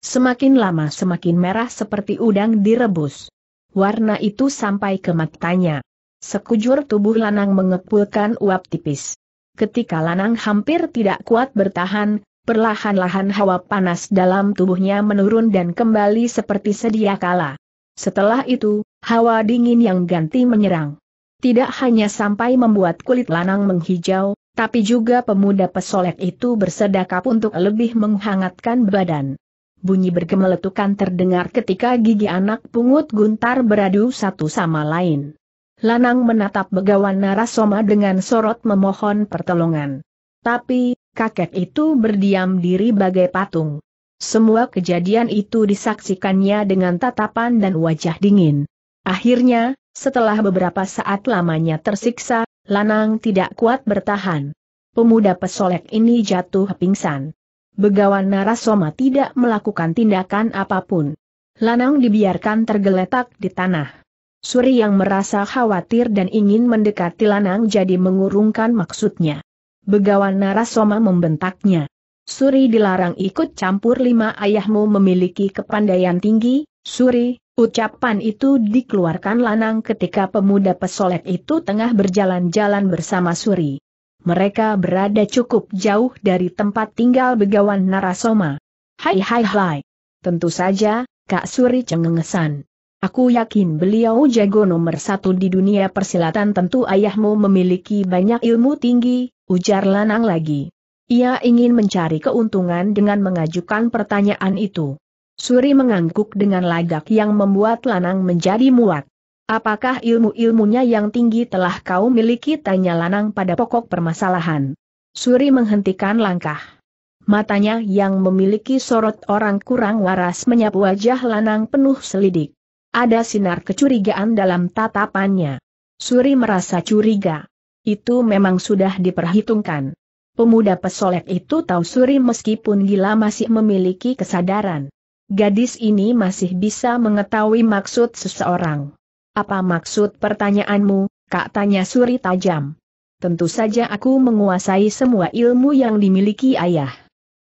A: Semakin lama semakin merah seperti udang direbus. Warna itu sampai ke matanya. Sekujur tubuh Lanang mengepulkan uap tipis. Ketika Lanang hampir tidak kuat bertahan, Perlahan-lahan hawa panas dalam tubuhnya menurun dan kembali seperti sedia kala. Setelah itu, hawa dingin yang ganti menyerang. Tidak hanya sampai membuat kulit lanang menghijau, tapi juga pemuda pesolek itu bersedekap untuk lebih menghangatkan badan. Bunyi bergemeletukan terdengar ketika gigi anak pungut guntar beradu satu sama lain. Lanang menatap begawan narasoma dengan sorot memohon pertolongan. Tapi, kakek itu berdiam diri bagai patung. Semua kejadian itu disaksikannya dengan tatapan dan wajah dingin. Akhirnya, setelah beberapa saat lamanya tersiksa, Lanang tidak kuat bertahan. Pemuda pesolek ini jatuh pingsan. Begawan Narasoma tidak melakukan tindakan apapun. Lanang dibiarkan tergeletak di tanah. Suri yang merasa khawatir dan ingin mendekati Lanang jadi mengurungkan maksudnya. Begawan Narasoma membentaknya. Suri dilarang ikut campur lima ayahmu memiliki kepandaian tinggi, Suri, Ucapan itu dikeluarkan Lanang ketika pemuda pesolek itu tengah berjalan-jalan bersama Suri. Mereka berada cukup jauh dari tempat tinggal begawan Narasoma. Hai hai hai. Tentu saja, Kak Suri cengengesan. Aku yakin beliau jago nomor satu di dunia persilatan tentu ayahmu memiliki banyak ilmu tinggi, ujar Lanang lagi. Ia ingin mencari keuntungan dengan mengajukan pertanyaan itu. Suri mengangguk dengan lagak yang membuat Lanang menjadi muak. Apakah ilmu-ilmunya yang tinggi telah kau miliki? Tanya Lanang pada pokok permasalahan. Suri menghentikan langkah. Matanya yang memiliki sorot orang kurang waras menyapu wajah Lanang penuh selidik. Ada sinar kecurigaan dalam tatapannya. Suri merasa curiga. Itu memang sudah diperhitungkan. Pemuda pesolek itu tahu Suri meskipun gila masih memiliki kesadaran gadis ini masih bisa mengetahui maksud seseorang. Apa maksud pertanyaanmu, Kak tanya Suri tajam. Tentu saja aku menguasai semua ilmu yang dimiliki ayah.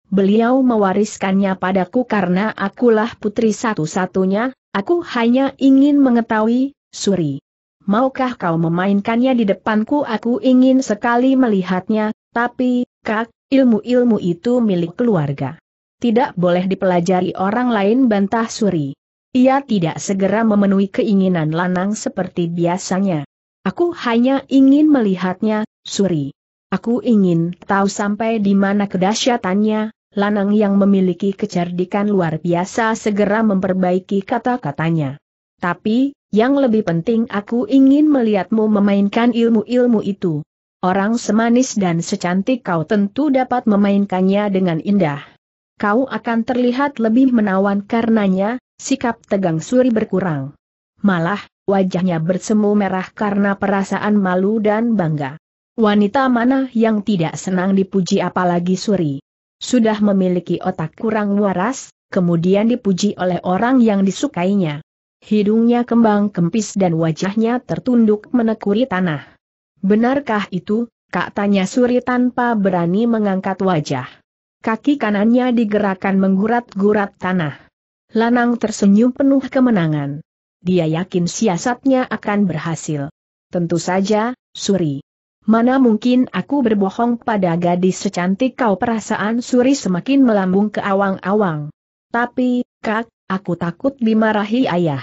A: Beliau mewariskannya padaku karena akulah putri satu-satunya, aku hanya ingin mengetahui, Suri. Maukah kau memainkannya di depanku? Aku ingin sekali melihatnya, tapi, Kak, ilmu-ilmu itu milik keluarga tidak boleh dipelajari orang lain bantah Suri. Ia tidak segera memenuhi keinginan Lanang seperti biasanya. Aku hanya ingin melihatnya, Suri. Aku ingin tahu sampai di mana kedahsyatannya, Lanang yang memiliki kecerdikan luar biasa segera memperbaiki kata-katanya. Tapi, yang lebih penting aku ingin melihatmu memainkan ilmu-ilmu itu. Orang semanis dan secantik kau tentu dapat memainkannya dengan indah kau akan terlihat lebih menawan karenanya, sikap tegang suri berkurang. Malah, wajahnya bersemu merah karena perasaan malu dan bangga. Wanita mana yang tidak senang dipuji apalagi suri? Sudah memiliki otak kurang waras, kemudian dipuji oleh orang yang disukainya. Hidungnya kembang kempis dan wajahnya tertunduk menekuri tanah. Benarkah itu, kak tanya Suri tanpa berani mengangkat wajah. Kaki kanannya digerakkan menggurat-gurat tanah. Lanang tersenyum penuh kemenangan. Dia yakin siasatnya akan berhasil. Tentu saja, Suri. Mana mungkin aku berbohong pada gadis secantik kau perasaan Suri semakin melambung ke awang-awang. Tapi, kak, aku takut dimarahi ayah.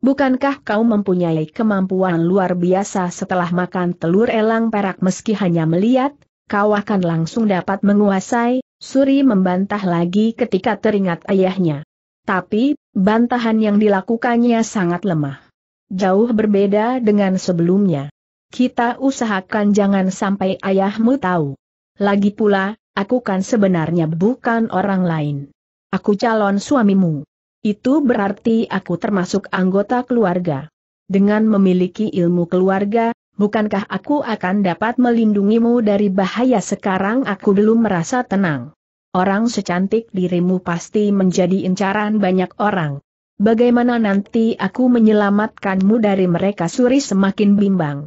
A: Bukankah kau mempunyai kemampuan luar biasa setelah makan telur elang perak meski hanya melihat, kau akan langsung dapat menguasai, Suri membantah lagi ketika teringat ayahnya. Tapi, bantahan yang dilakukannya sangat lemah. Jauh berbeda dengan sebelumnya. Kita usahakan jangan sampai ayahmu tahu. Lagi pula, aku kan sebenarnya bukan orang lain. Aku calon suamimu. Itu berarti aku termasuk anggota keluarga. Dengan memiliki ilmu keluarga, bukankah aku akan dapat melindungimu dari bahaya sekarang aku belum merasa tenang. Orang secantik dirimu pasti menjadi incaran banyak orang. Bagaimana nanti aku menyelamatkanmu dari mereka suri semakin bimbang.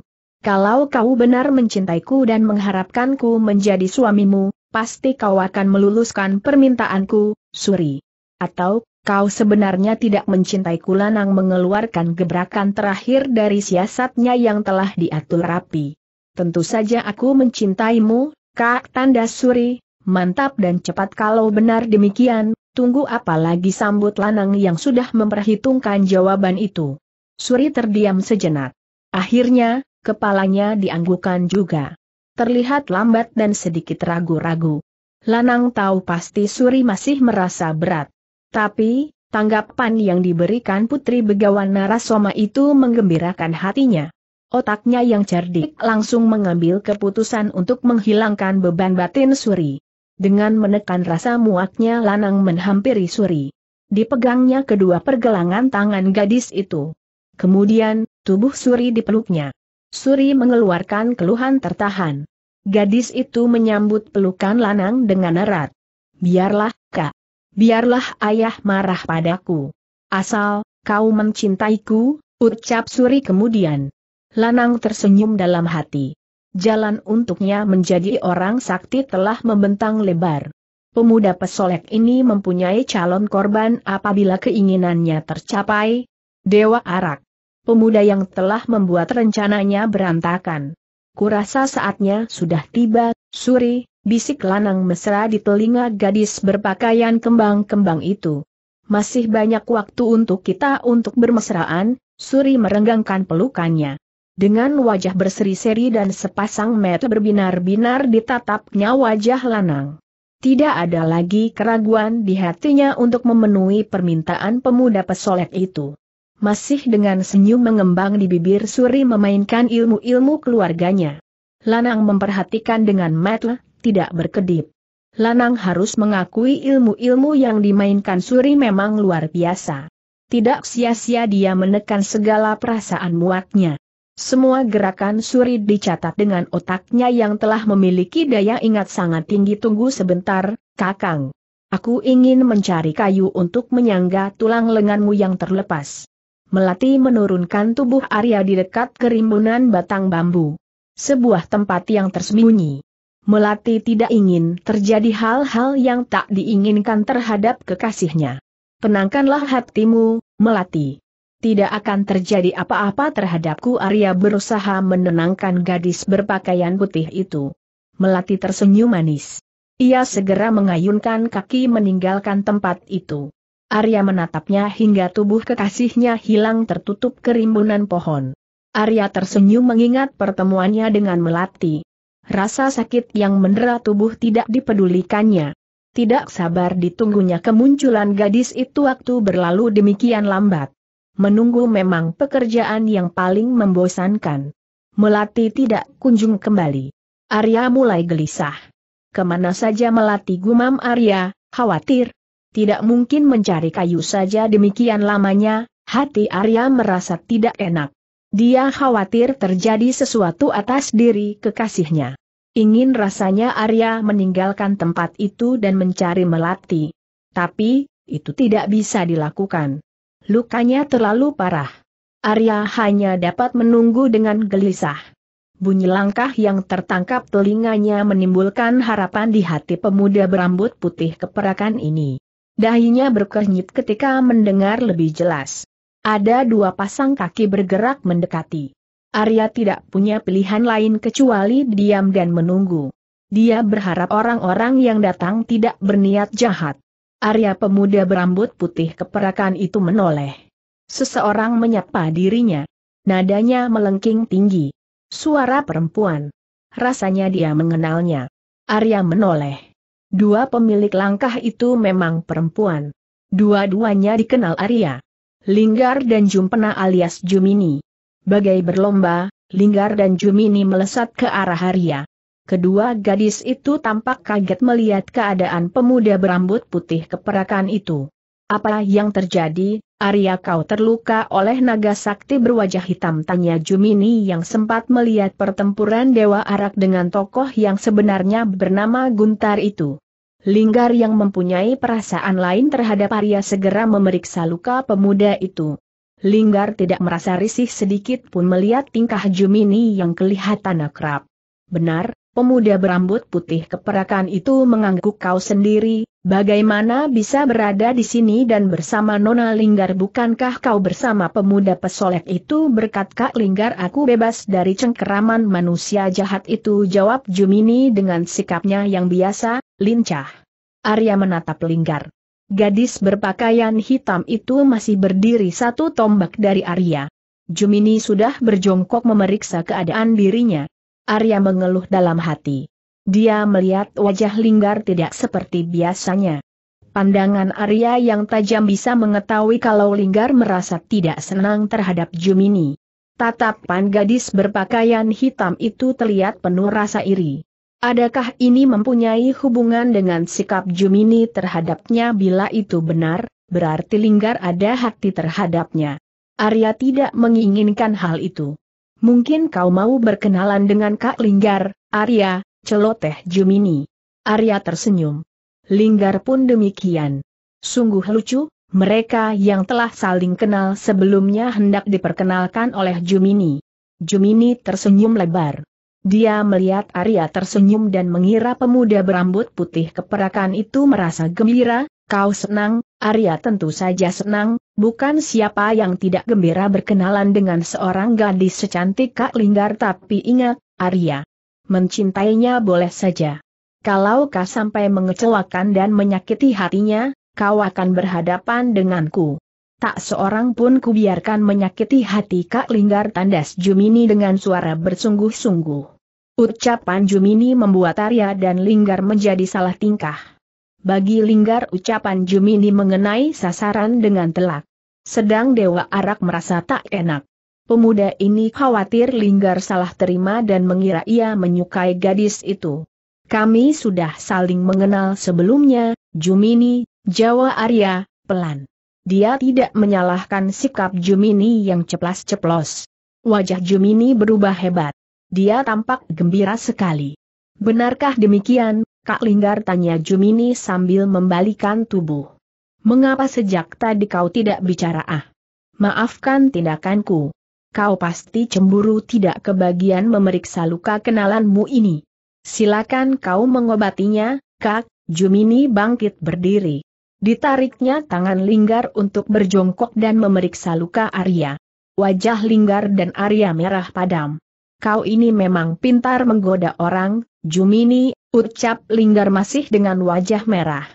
A: Kalau kau benar mencintaiku dan mengharapkanku menjadi suamimu, pasti kau akan meluluskan permintaanku, Suri. Atau, kau sebenarnya tidak mencintai Kulanang mengeluarkan gebrakan terakhir dari siasatnya yang telah diatur rapi. Tentu saja aku mencintaimu, Kak Tanda Suri, mantap dan cepat kalau benar demikian, tunggu apalagi sambut Lanang yang sudah memperhitungkan jawaban itu. Suri terdiam sejenak. Akhirnya, kepalanya dianggukan juga. Terlihat lambat dan sedikit ragu-ragu. Lanang tahu pasti Suri masih merasa berat. Tapi, tanggapan yang diberikan Putri Begawan Narasoma itu menggembirakan hatinya. Otaknya yang cerdik langsung mengambil keputusan untuk menghilangkan beban batin Suri. Dengan menekan rasa muaknya Lanang menghampiri Suri. Dipegangnya kedua pergelangan tangan gadis itu. Kemudian, tubuh Suri dipeluknya. Suri mengeluarkan keluhan tertahan. Gadis itu menyambut pelukan Lanang dengan erat. Biarlah, Kak biarlah ayah marah padaku. Asal, kau mencintaiku, ucap Suri kemudian. Lanang tersenyum dalam hati. Jalan untuknya menjadi orang sakti telah membentang lebar. Pemuda pesolek ini mempunyai calon korban apabila keinginannya tercapai. Dewa Arak. Pemuda yang telah membuat rencananya berantakan. Kurasa saatnya sudah tiba, Suri, bisik lanang mesra di telinga gadis berpakaian kembang-kembang itu. Masih banyak waktu untuk kita untuk bermesraan, Suri merenggangkan pelukannya. Dengan wajah berseri-seri dan sepasang mata berbinar-binar ditatapnya wajah lanang. Tidak ada lagi keraguan di hatinya untuk memenuhi permintaan pemuda pesolek itu. Masih dengan senyum mengembang di bibir Suri memainkan ilmu-ilmu keluarganya. Lanang memperhatikan dengan mata tidak berkedip. Lanang harus mengakui ilmu-ilmu yang dimainkan Suri memang luar biasa. Tidak sia-sia dia menekan segala perasaan muaknya. Semua gerakan Suri dicatat dengan otaknya yang telah memiliki daya ingat sangat tinggi tunggu sebentar, kakang. Aku ingin mencari kayu untuk menyangga tulang lenganmu yang terlepas. Melati menurunkan tubuh Arya di dekat kerimbunan batang bambu. Sebuah tempat yang tersembunyi. Melati tidak ingin terjadi hal-hal yang tak diinginkan terhadap kekasihnya. Tenangkanlah hatimu, Melati. Tidak akan terjadi apa-apa terhadapku Arya berusaha menenangkan gadis berpakaian putih itu. Melati tersenyum manis. Ia segera mengayunkan kaki meninggalkan tempat itu. Arya menatapnya hingga tubuh kekasihnya hilang tertutup kerimbunan pohon. Arya tersenyum mengingat pertemuannya dengan Melati. Rasa sakit yang mendera tubuh tidak dipedulikannya. Tidak sabar ditunggunya kemunculan gadis itu waktu berlalu demikian lambat. Menunggu memang pekerjaan yang paling membosankan. Melati tidak kunjung kembali. Arya mulai gelisah. Kemana saja Melati gumam Arya, khawatir. Tidak mungkin mencari kayu saja demikian lamanya, hati Arya merasa tidak enak. Dia khawatir terjadi sesuatu atas diri kekasihnya. Ingin rasanya Arya meninggalkan tempat itu dan mencari Melati. Tapi, itu tidak bisa dilakukan. Lukanya terlalu parah. Arya hanya dapat menunggu dengan gelisah. Bunyi langkah yang tertangkap telinganya menimbulkan harapan di hati pemuda berambut putih keperakan ini. Dahinya berkenyit ketika mendengar lebih jelas. Ada dua pasang kaki bergerak mendekati. Arya tidak punya pilihan lain kecuali diam dan menunggu. Dia berharap orang-orang yang datang tidak berniat jahat. Arya pemuda berambut putih keperakan itu menoleh. Seseorang menyapa dirinya. Nadanya melengking tinggi. Suara perempuan. Rasanya dia mengenalnya. Arya menoleh. Dua pemilik langkah itu memang perempuan. Dua-duanya dikenal Arya. Linggar dan Jumpena alias Jumini. Bagai berlomba, Linggar dan Jumini melesat ke arah Arya. Kedua gadis itu tampak kaget melihat keadaan pemuda berambut putih keperakan itu. Apa yang terjadi, Arya kau terluka oleh naga sakti berwajah hitam tanya Jumini yang sempat melihat pertempuran Dewa Arak dengan tokoh yang sebenarnya bernama Guntar itu. Linggar yang mempunyai perasaan lain terhadap Arya segera memeriksa luka pemuda itu. Linggar tidak merasa risih sedikit pun melihat tingkah Jumini yang kelihatan akrab. Benar, pemuda berambut putih keperakan itu mengangguk kau sendiri, Bagaimana bisa berada di sini dan bersama Nona Linggar bukankah kau bersama pemuda pesolek itu berkat Kak Linggar aku bebas dari cengkeraman manusia jahat itu jawab Jumini dengan sikapnya yang biasa, lincah. Arya menatap Linggar. Gadis berpakaian hitam itu masih berdiri satu tombak dari Arya. Jumini sudah berjongkok memeriksa keadaan dirinya. Arya mengeluh dalam hati. Dia melihat wajah Linggar tidak seperti biasanya. Pandangan Arya yang tajam bisa mengetahui kalau Linggar merasa tidak senang terhadap Jumini. Tatapan gadis berpakaian hitam itu terlihat penuh rasa iri. Adakah ini mempunyai hubungan dengan sikap Jumini terhadapnya bila itu benar, berarti Linggar ada hati terhadapnya. Arya tidak menginginkan hal itu. Mungkin kau mau berkenalan dengan Kak Linggar, Arya, celoteh Jumini. Arya tersenyum. Linggar pun demikian. Sungguh lucu, mereka yang telah saling kenal sebelumnya hendak diperkenalkan oleh Jumini. Jumini tersenyum lebar. Dia melihat Arya tersenyum dan mengira pemuda berambut putih keperakan itu merasa gembira, kau senang, Arya tentu saja senang, bukan siapa yang tidak gembira berkenalan dengan seorang gadis secantik Kak Linggar tapi ingat, Arya, mencintainya boleh saja. Kalau kau sampai mengecewakan dan menyakiti hatinya, kau akan berhadapan denganku. Tak seorang pun kubiarkan menyakiti hati Kak Linggar tandas Jumini dengan suara bersungguh-sungguh. Ucapan Jumini membuat Arya dan Linggar menjadi salah tingkah. Bagi Linggar ucapan Jumini mengenai sasaran dengan telak. Sedang Dewa Arak merasa tak enak. Pemuda ini khawatir Linggar salah terima dan mengira ia menyukai gadis itu. Kami sudah saling mengenal sebelumnya, Jumini, Jawa Arya, pelan. Dia tidak menyalahkan sikap Jumini yang ceplas-ceplos. Wajah Jumini berubah hebat. Dia tampak gembira sekali. Benarkah demikian, Kak Linggar tanya Jumini sambil membalikan tubuh. Mengapa sejak tadi kau tidak bicara ah? Maafkan tindakanku kau pasti cemburu tidak kebagian memeriksa luka kenalanmu ini. Silakan kau mengobatinya, Kak, Jumini bangkit berdiri. Ditariknya tangan Linggar untuk berjongkok dan memeriksa luka Arya. Wajah Linggar dan Arya merah padam. Kau ini memang pintar menggoda orang, Jumini, ucap Linggar masih dengan wajah merah.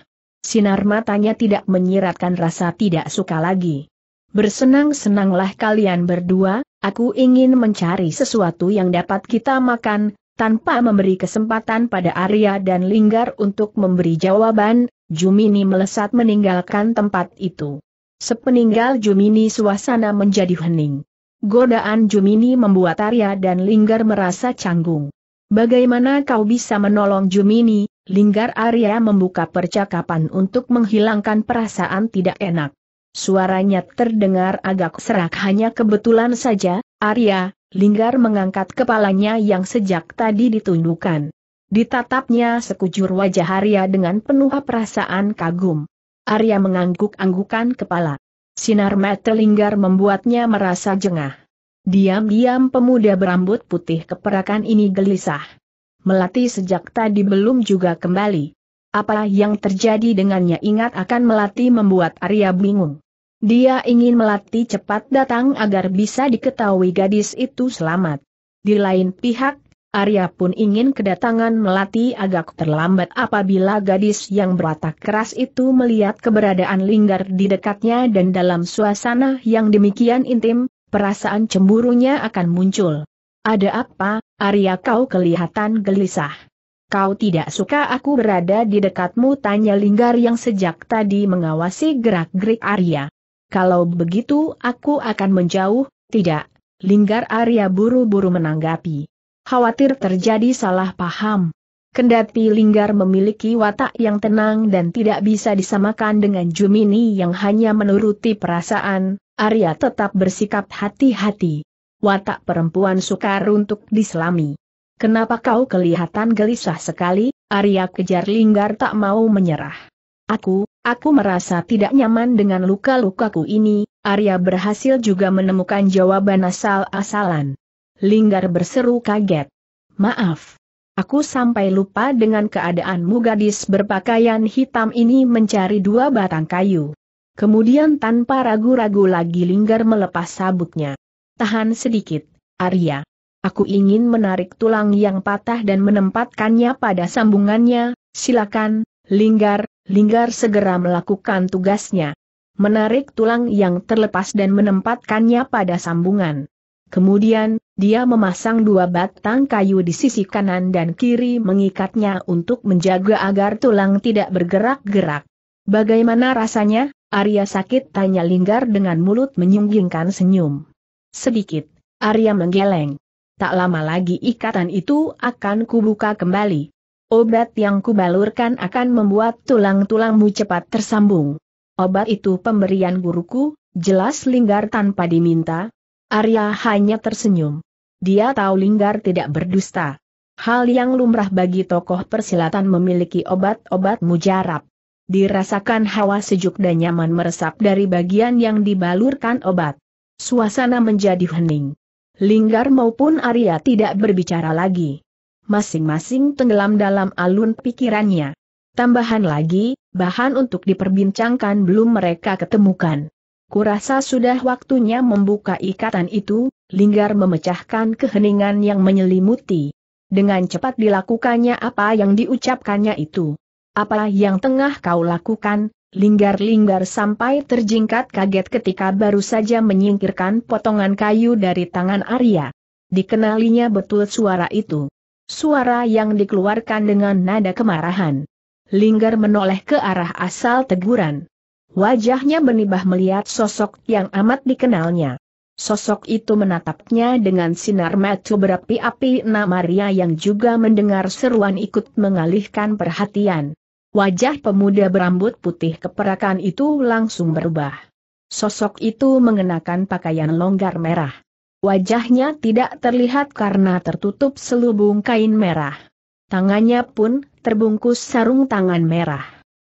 A: Sinar matanya tidak menyiratkan rasa tidak suka lagi. Bersenang-senanglah kalian berdua, aku ingin mencari sesuatu yang dapat kita makan, tanpa memberi kesempatan pada Arya dan Linggar untuk memberi jawaban, Jumini melesat meninggalkan tempat itu. Sepeninggal Jumini suasana menjadi hening. Godaan Jumini membuat Arya dan Linggar merasa canggung. Bagaimana kau bisa menolong Jumini? Linggar Arya membuka percakapan untuk menghilangkan perasaan tidak enak. Suaranya terdengar agak serak hanya kebetulan saja, Arya, Linggar mengangkat kepalanya yang sejak tadi ditundukkan. Ditatapnya sekujur wajah Arya dengan penuh perasaan kagum. Arya mengangguk-anggukan kepala. Sinar mata Linggar membuatnya merasa jengah. Diam-diam pemuda berambut putih keperakan ini gelisah. Melati sejak tadi belum juga kembali. Apa yang terjadi dengannya ingat akan Melati membuat Arya bingung. Dia ingin melatih cepat datang agar bisa diketahui gadis itu selamat. Di lain pihak, Arya pun ingin kedatangan melati agak terlambat apabila gadis yang beratak keras itu melihat keberadaan Linggar di dekatnya dan dalam suasana yang demikian intim, perasaan cemburunya akan muncul. Ada apa, Arya kau kelihatan gelisah. Kau tidak suka aku berada di dekatmu tanya Linggar yang sejak tadi mengawasi gerak-gerik Arya. Kalau begitu aku akan menjauh, tidak. Linggar Arya buru-buru menanggapi. Khawatir terjadi salah paham. Kendati Linggar memiliki watak yang tenang dan tidak bisa disamakan dengan Jumini yang hanya menuruti perasaan, Arya tetap bersikap hati-hati. Watak perempuan sukar untuk diselami. Kenapa kau kelihatan gelisah sekali, Arya kejar Linggar tak mau menyerah. Aku, aku merasa tidak nyaman dengan luka-lukaku ini, Arya berhasil juga menemukan jawaban asal-asalan. Linggar berseru kaget. Maaf. Aku sampai lupa dengan keadaanmu gadis berpakaian hitam ini mencari dua batang kayu. Kemudian tanpa ragu-ragu lagi Linggar melepas sabuknya. Tahan sedikit, Arya. Aku ingin menarik tulang yang patah dan menempatkannya pada sambungannya, silakan, Linggar, Linggar segera melakukan tugasnya. Menarik tulang yang terlepas dan menempatkannya pada sambungan. Kemudian, dia memasang dua batang kayu di sisi kanan dan kiri mengikatnya untuk menjaga agar tulang tidak bergerak-gerak. Bagaimana rasanya? Arya sakit tanya Linggar dengan mulut menyunggingkan senyum. Sedikit, Arya menggeleng. Tak lama lagi ikatan itu akan kubuka kembali. Obat yang kubalurkan akan membuat tulang-tulangmu cepat tersambung. Obat itu pemberian guruku, jelas Linggar tanpa diminta. Arya hanya tersenyum. Dia tahu Linggar tidak berdusta. Hal yang lumrah bagi tokoh persilatan memiliki obat-obat mujarab. Dirasakan hawa sejuk dan nyaman meresap dari bagian yang dibalurkan obat. Suasana menjadi hening. Linggar maupun Arya tidak berbicara lagi masing-masing tenggelam dalam alun pikirannya. Tambahan lagi, bahan untuk diperbincangkan belum mereka ketemukan. Kurasa sudah waktunya membuka ikatan itu, Linggar memecahkan keheningan yang menyelimuti. Dengan cepat dilakukannya apa yang diucapkannya itu. Apa yang tengah kau lakukan, Linggar-linggar sampai terjingkat kaget ketika baru saja menyingkirkan potongan kayu dari tangan Arya. Dikenalinya betul suara itu. Suara yang dikeluarkan dengan nada kemarahan. Linggar menoleh ke arah asal teguran. Wajahnya benibah melihat sosok yang amat dikenalnya. Sosok itu menatapnya dengan sinar mata berapi-api Namaria yang juga mendengar seruan ikut mengalihkan perhatian. Wajah pemuda berambut putih keperakan itu langsung berubah. Sosok itu mengenakan pakaian longgar merah. Wajahnya tidak terlihat karena tertutup selubung kain merah. Tangannya pun terbungkus sarung tangan merah.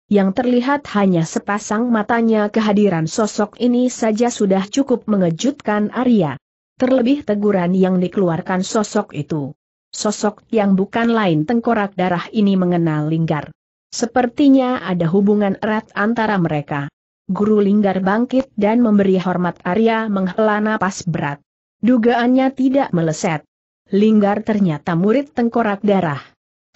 A: Yang terlihat hanya sepasang matanya kehadiran sosok ini saja sudah cukup mengejutkan Arya. Terlebih teguran yang dikeluarkan sosok itu. Sosok yang bukan lain tengkorak darah ini mengenal Linggar. Sepertinya ada hubungan erat antara mereka. Guru Linggar bangkit dan memberi hormat Arya menghela napas berat. Dugaannya tidak meleset. Linggar ternyata murid tengkorak darah.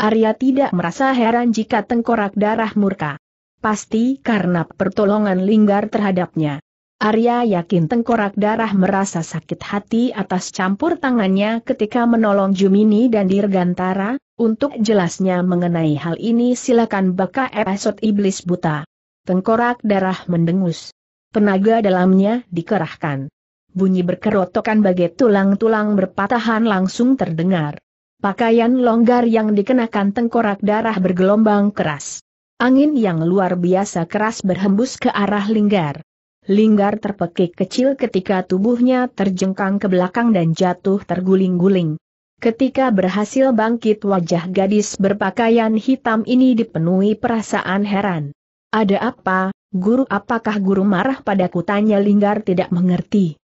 A: Arya tidak merasa heran jika tengkorak darah murka. Pasti karena pertolongan Linggar terhadapnya. Arya yakin tengkorak darah merasa sakit hati atas campur tangannya ketika menolong Jumini dan Dirgantara, untuk jelasnya mengenai hal ini silakan baca episode Iblis Buta. Tengkorak darah mendengus. Tenaga dalamnya dikerahkan bunyi berkerotokan bagai tulang-tulang berpatahan langsung terdengar. Pakaian longgar yang dikenakan tengkorak darah bergelombang keras. Angin yang luar biasa keras berhembus ke arah linggar. Linggar terpekik kecil ketika tubuhnya terjengkang ke belakang dan jatuh terguling-guling. Ketika berhasil bangkit wajah gadis berpakaian hitam ini dipenuhi perasaan heran. Ada apa, guru apakah guru marah padaku tanya Linggar tidak mengerti.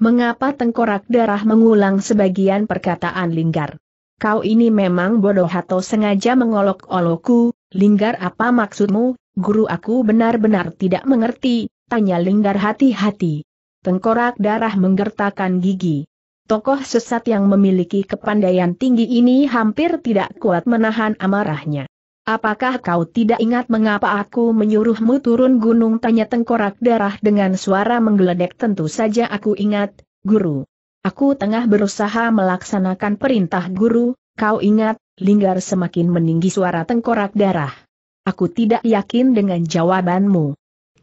A: Mengapa tengkorak darah mengulang sebagian perkataan Linggar? Kau ini memang bodoh atau sengaja mengolok-olokku, Linggar apa maksudmu, guru aku benar-benar tidak mengerti, tanya Linggar hati-hati. Tengkorak darah menggertakkan gigi. Tokoh sesat yang memiliki kepandaian tinggi ini hampir tidak kuat menahan amarahnya. Apakah kau tidak ingat mengapa aku menyuruhmu turun gunung? Tanya tengkorak darah dengan suara menggeledek. Tentu saja aku ingat, guru. Aku tengah berusaha melaksanakan perintah guru, kau ingat, linggar semakin meninggi suara tengkorak darah. Aku tidak yakin dengan jawabanmu.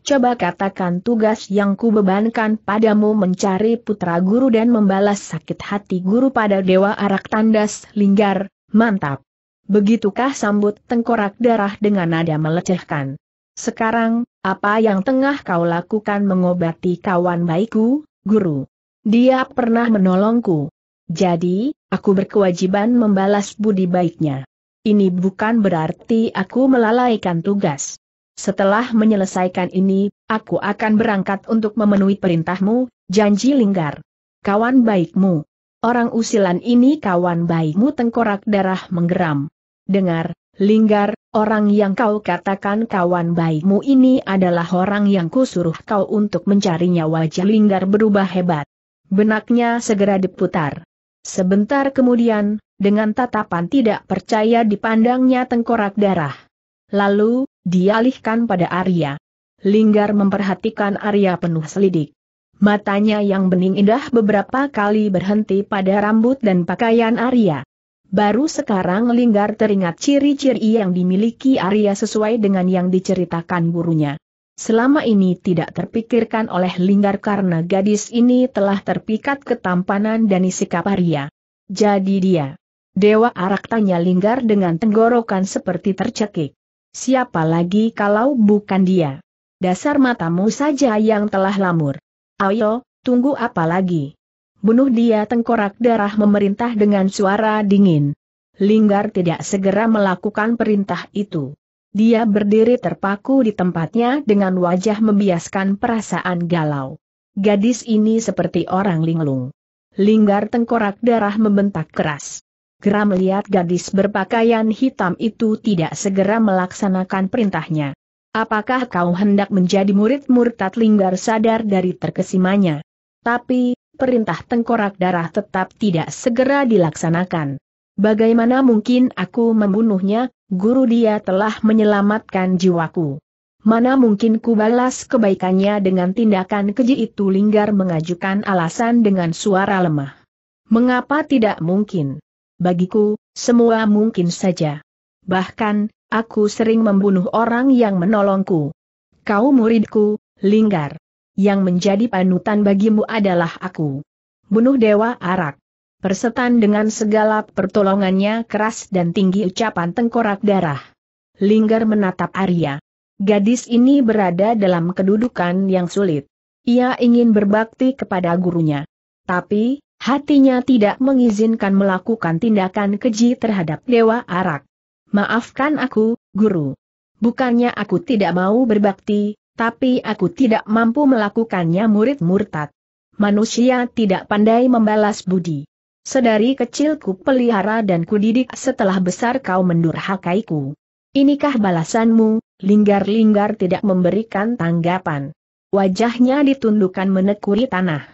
A: Coba katakan tugas yang kubebankan padamu mencari putra guru dan membalas sakit hati guru pada Dewa Arak Tandas Linggar, mantap. Begitukah sambut tengkorak darah dengan nada melecehkan. Sekarang, apa yang tengah kau lakukan mengobati kawan baikku, guru? Dia pernah menolongku. Jadi, aku berkewajiban membalas budi baiknya. Ini bukan berarti aku melalaikan tugas. Setelah menyelesaikan ini, aku akan berangkat untuk memenuhi perintahmu, janji linggar. Kawan baikmu. Orang usilan ini kawan baikmu tengkorak darah menggeram dengar, Linggar, orang yang kau katakan kawan baikmu ini adalah orang yang kusuruh kau untuk mencarinya wajah Linggar berubah hebat. Benaknya segera diputar. Sebentar kemudian, dengan tatapan tidak percaya dipandangnya tengkorak darah. Lalu, dialihkan pada Arya. Linggar memperhatikan Arya penuh selidik. Matanya yang bening indah beberapa kali berhenti pada rambut dan pakaian Arya. Baru sekarang Linggar teringat ciri-ciri yang dimiliki Arya sesuai dengan yang diceritakan gurunya. Selama ini tidak terpikirkan oleh Linggar karena gadis ini telah terpikat ketampanan dan sikap Arya. Jadi dia. Dewa Arak tanya Linggar dengan tenggorokan seperti tercekik. Siapa lagi kalau bukan dia? Dasar matamu saja yang telah lamur. Ayo, tunggu apa lagi? bunuh dia tengkorak darah memerintah dengan suara dingin. Linggar tidak segera melakukan perintah itu. Dia berdiri terpaku di tempatnya dengan wajah membiaskan perasaan galau. Gadis ini seperti orang linglung. Linggar tengkorak darah membentak keras. Geram melihat gadis berpakaian hitam itu tidak segera melaksanakan perintahnya. Apakah kau hendak menjadi murid murtad Linggar sadar dari terkesimanya. Tapi, perintah tengkorak darah tetap tidak segera dilaksanakan. Bagaimana mungkin aku membunuhnya, guru dia telah menyelamatkan jiwaku. Mana mungkin ku balas kebaikannya dengan tindakan keji itu Linggar mengajukan alasan dengan suara lemah. Mengapa tidak mungkin? Bagiku, semua mungkin saja. Bahkan, aku sering membunuh orang yang menolongku. Kau muridku, Linggar yang menjadi panutan bagimu adalah aku. Bunuh Dewa Arak. Persetan dengan segala pertolongannya keras dan tinggi ucapan tengkorak darah. Linggar menatap Arya. Gadis ini berada dalam kedudukan yang sulit. Ia ingin berbakti kepada gurunya. Tapi, hatinya tidak mengizinkan melakukan tindakan keji terhadap Dewa Arak. Maafkan aku, guru. Bukannya aku tidak mau berbakti, tapi aku tidak mampu melakukannya murid murtad. Manusia tidak pandai membalas budi. Sedari kecil ku pelihara dan kudidik setelah besar kau mendurhakaiku. Inikah balasanmu, linggar-linggar tidak memberikan tanggapan. Wajahnya ditundukkan menekuri tanah.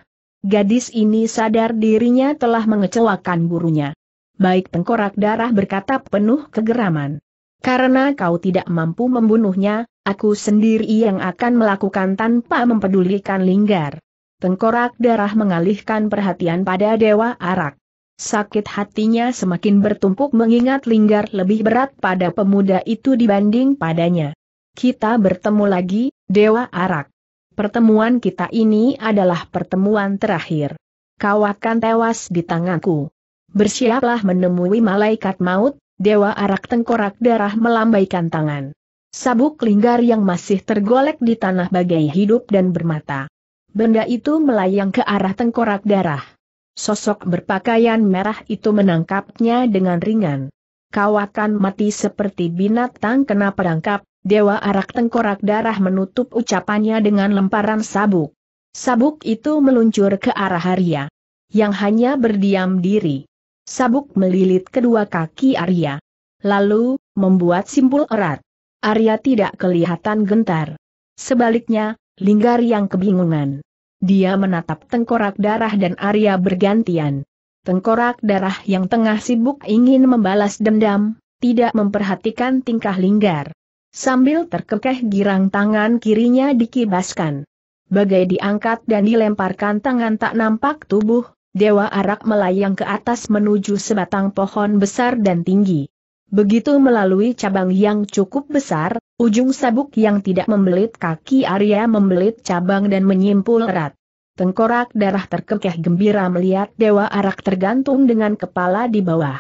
A: Gadis ini sadar dirinya telah mengecewakan gurunya. Baik tengkorak darah berkata penuh kegeraman. Karena kau tidak mampu membunuhnya, Aku sendiri yang akan melakukan tanpa mempedulikan Linggar. Tengkorak darah mengalihkan perhatian pada Dewa Arak. Sakit hatinya semakin bertumpuk mengingat Linggar lebih berat pada pemuda itu dibanding padanya. Kita bertemu lagi, Dewa Arak. Pertemuan kita ini adalah pertemuan terakhir. Kau akan tewas di tanganku. Bersiaplah menemui malaikat maut, Dewa Arak Tengkorak Darah melambaikan tangan. Sabuk linggar yang masih tergolek di tanah bagai hidup dan bermata. Benda itu melayang ke arah tengkorak darah. Sosok berpakaian merah itu menangkapnya dengan ringan. Kau akan mati seperti binatang kena perangkap, Dewa Arak Tengkorak Darah menutup ucapannya dengan lemparan sabuk. Sabuk itu meluncur ke arah Arya. Yang hanya berdiam diri. Sabuk melilit kedua kaki Arya. Lalu, membuat simpul erat. Arya tidak kelihatan gentar. Sebaliknya, Linggar yang kebingungan. Dia menatap tengkorak darah dan Arya bergantian. Tengkorak darah yang tengah sibuk ingin membalas dendam, tidak memperhatikan tingkah Linggar. Sambil terkekeh girang tangan kirinya dikibaskan. Bagai diangkat dan dilemparkan tangan tak nampak tubuh, Dewa Arak melayang ke atas menuju sebatang pohon besar dan tinggi. Begitu melalui cabang yang cukup besar, ujung sabuk yang tidak membelit kaki Arya membelit cabang dan menyimpul erat. Tengkorak darah terkekeh gembira melihat Dewa Arak tergantung dengan kepala di bawah.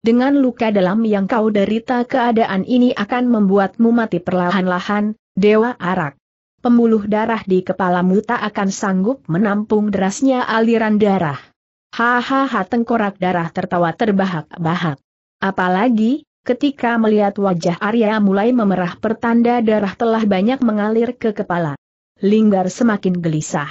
A: Dengan luka dalam yang kau derita keadaan ini akan membuatmu mati perlahan-lahan, Dewa Arak. Pembuluh darah di kepalamu tak akan sanggup menampung derasnya aliran darah. Hahaha tengkorak darah tertawa terbahak-bahak. Apalagi, Ketika melihat wajah Arya mulai memerah pertanda darah telah banyak mengalir ke kepala. Linggar semakin gelisah.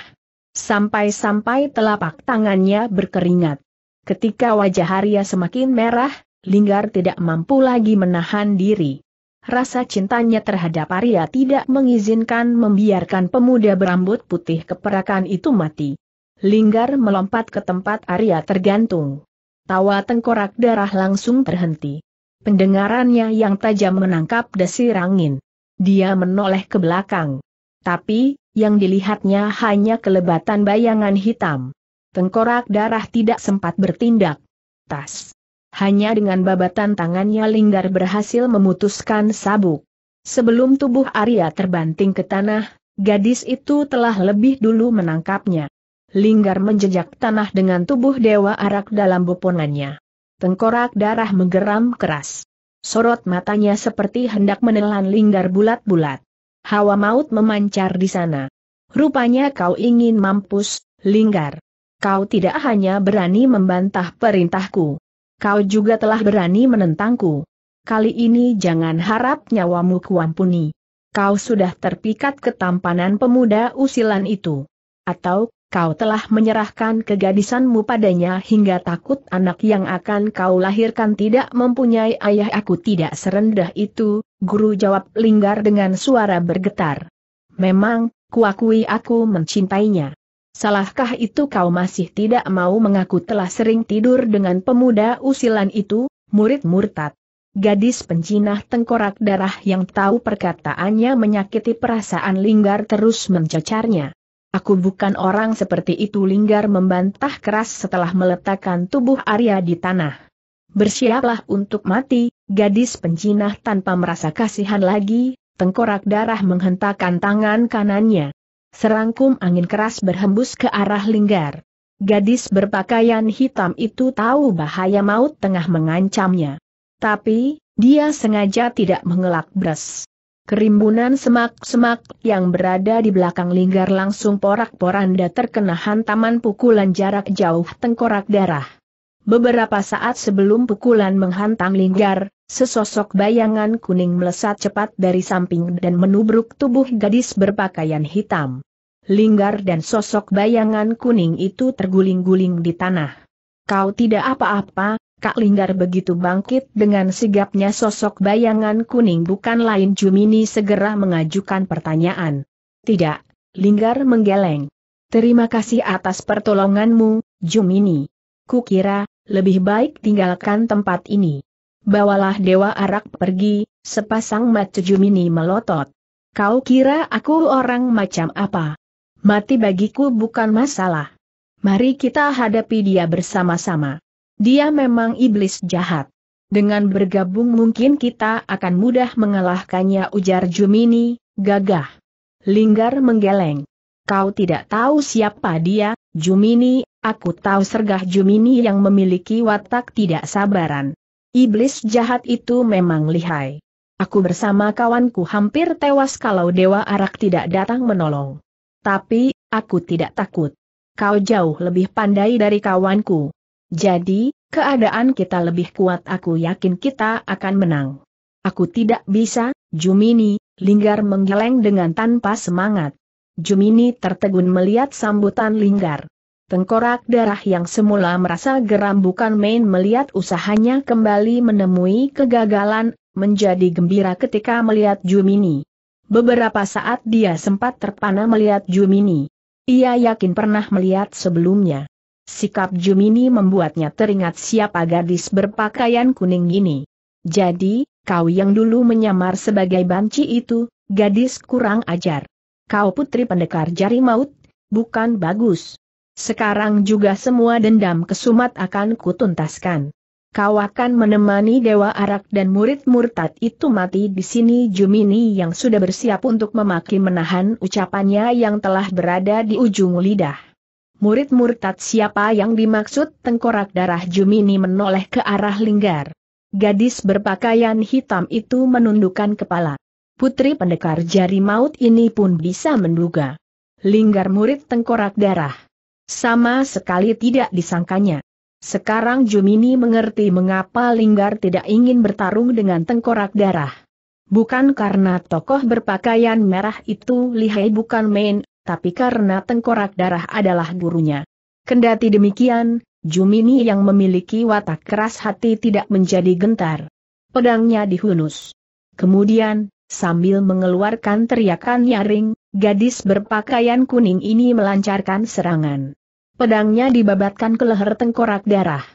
A: Sampai-sampai telapak tangannya berkeringat. Ketika wajah Arya semakin merah, Linggar tidak mampu lagi menahan diri. Rasa cintanya terhadap Arya tidak mengizinkan membiarkan pemuda berambut putih keperakan itu mati. Linggar melompat ke tempat Arya tergantung. Tawa tengkorak darah langsung terhenti. Pendengarannya yang tajam menangkap desir angin. Dia menoleh ke belakang. Tapi, yang dilihatnya hanya kelebatan bayangan hitam. Tengkorak darah tidak sempat bertindak. Tas. Hanya dengan babatan tangannya Linggar berhasil memutuskan sabuk. Sebelum tubuh Arya terbanting ke tanah, gadis itu telah lebih dulu menangkapnya. Linggar menjejak tanah dengan tubuh Dewa Arak dalam bopongannya tengkorak darah menggeram keras. Sorot matanya seperti hendak menelan linggar bulat-bulat. Hawa maut memancar di sana. Rupanya kau ingin mampus, linggar. Kau tidak hanya berani membantah perintahku. Kau juga telah berani menentangku. Kali ini jangan harap nyawamu kuampuni. Kau sudah terpikat ketampanan pemuda usilan itu. Atau kau telah menyerahkan kegadisanmu padanya hingga takut anak yang akan kau lahirkan tidak mempunyai ayah aku tidak serendah itu, guru jawab Linggar dengan suara bergetar. Memang, kuakui aku mencintainya. Salahkah itu kau masih tidak mau mengaku telah sering tidur dengan pemuda usilan itu, murid murtad? Gadis pencinah tengkorak darah yang tahu perkataannya menyakiti perasaan Linggar terus mencecarnya. Aku bukan orang seperti itu Linggar membantah keras setelah meletakkan tubuh Arya di tanah. Bersiaplah untuk mati, gadis penjinah tanpa merasa kasihan lagi, tengkorak darah menghentakkan tangan kanannya. Serangkum angin keras berhembus ke arah Linggar. Gadis berpakaian hitam itu tahu bahaya maut tengah mengancamnya. Tapi, dia sengaja tidak mengelak bres. Kerimbunan semak-semak yang berada di belakang linggar langsung porak-poranda terkena hantaman pukulan jarak jauh tengkorak darah. Beberapa saat sebelum pukulan menghantam linggar, sesosok bayangan kuning melesat cepat dari samping dan menubruk tubuh gadis berpakaian hitam. Linggar dan sosok bayangan kuning itu terguling-guling di tanah. Kau tidak apa-apa, Kak Linggar begitu bangkit dengan sigapnya sosok bayangan kuning bukan lain Jumini segera mengajukan pertanyaan. Tidak, Linggar menggeleng. Terima kasih atas pertolonganmu, Jumini. Kukira, lebih baik tinggalkan tempat ini. Bawalah Dewa Arak pergi, sepasang mata Jumini melotot. Kau kira aku orang macam apa? Mati bagiku bukan masalah. Mari kita hadapi dia bersama-sama. Dia memang iblis jahat. Dengan bergabung mungkin kita akan mudah mengalahkannya ujar Jumini, gagah. Linggar menggeleng. Kau tidak tahu siapa dia, Jumini, aku tahu sergah Jumini yang memiliki watak tidak sabaran. Iblis jahat itu memang lihai. Aku bersama kawanku hampir tewas kalau Dewa Arak tidak datang menolong. Tapi, aku tidak takut. Kau jauh lebih pandai dari kawanku. Jadi, keadaan kita lebih kuat aku yakin kita akan menang. Aku tidak bisa, Jumini, Linggar menggeleng dengan tanpa semangat. Jumini tertegun melihat sambutan Linggar. Tengkorak darah yang semula merasa geram bukan main melihat usahanya kembali menemui kegagalan, menjadi gembira ketika melihat Jumini. Beberapa saat dia sempat terpana melihat Jumini. Ia yakin pernah melihat sebelumnya. Sikap Jumini membuatnya teringat siapa gadis berpakaian kuning ini. Jadi, kau yang dulu menyamar sebagai banci itu, gadis kurang ajar. Kau putri pendekar jari maut, bukan bagus. Sekarang juga semua dendam kesumat akan kutuntaskan. Kau akan menemani Dewa Arak dan murid murtad itu mati di sini Jumini yang sudah bersiap untuk memaki menahan ucapannya yang telah berada di ujung lidah murid murtad siapa yang dimaksud tengkorak darah Jumini menoleh ke arah Linggar. Gadis berpakaian hitam itu menundukkan kepala. Putri pendekar jari maut ini pun bisa menduga. Linggar murid tengkorak darah. Sama sekali tidak disangkanya. Sekarang Jumini mengerti mengapa Linggar tidak ingin bertarung dengan tengkorak darah. Bukan karena tokoh berpakaian merah itu lihai bukan main, tapi karena tengkorak darah adalah gurunya. Kendati demikian, Jumini yang memiliki watak keras hati tidak menjadi gentar. Pedangnya dihunus. Kemudian, sambil mengeluarkan teriakan nyaring, gadis berpakaian kuning ini melancarkan serangan. Pedangnya dibabatkan ke leher tengkorak darah.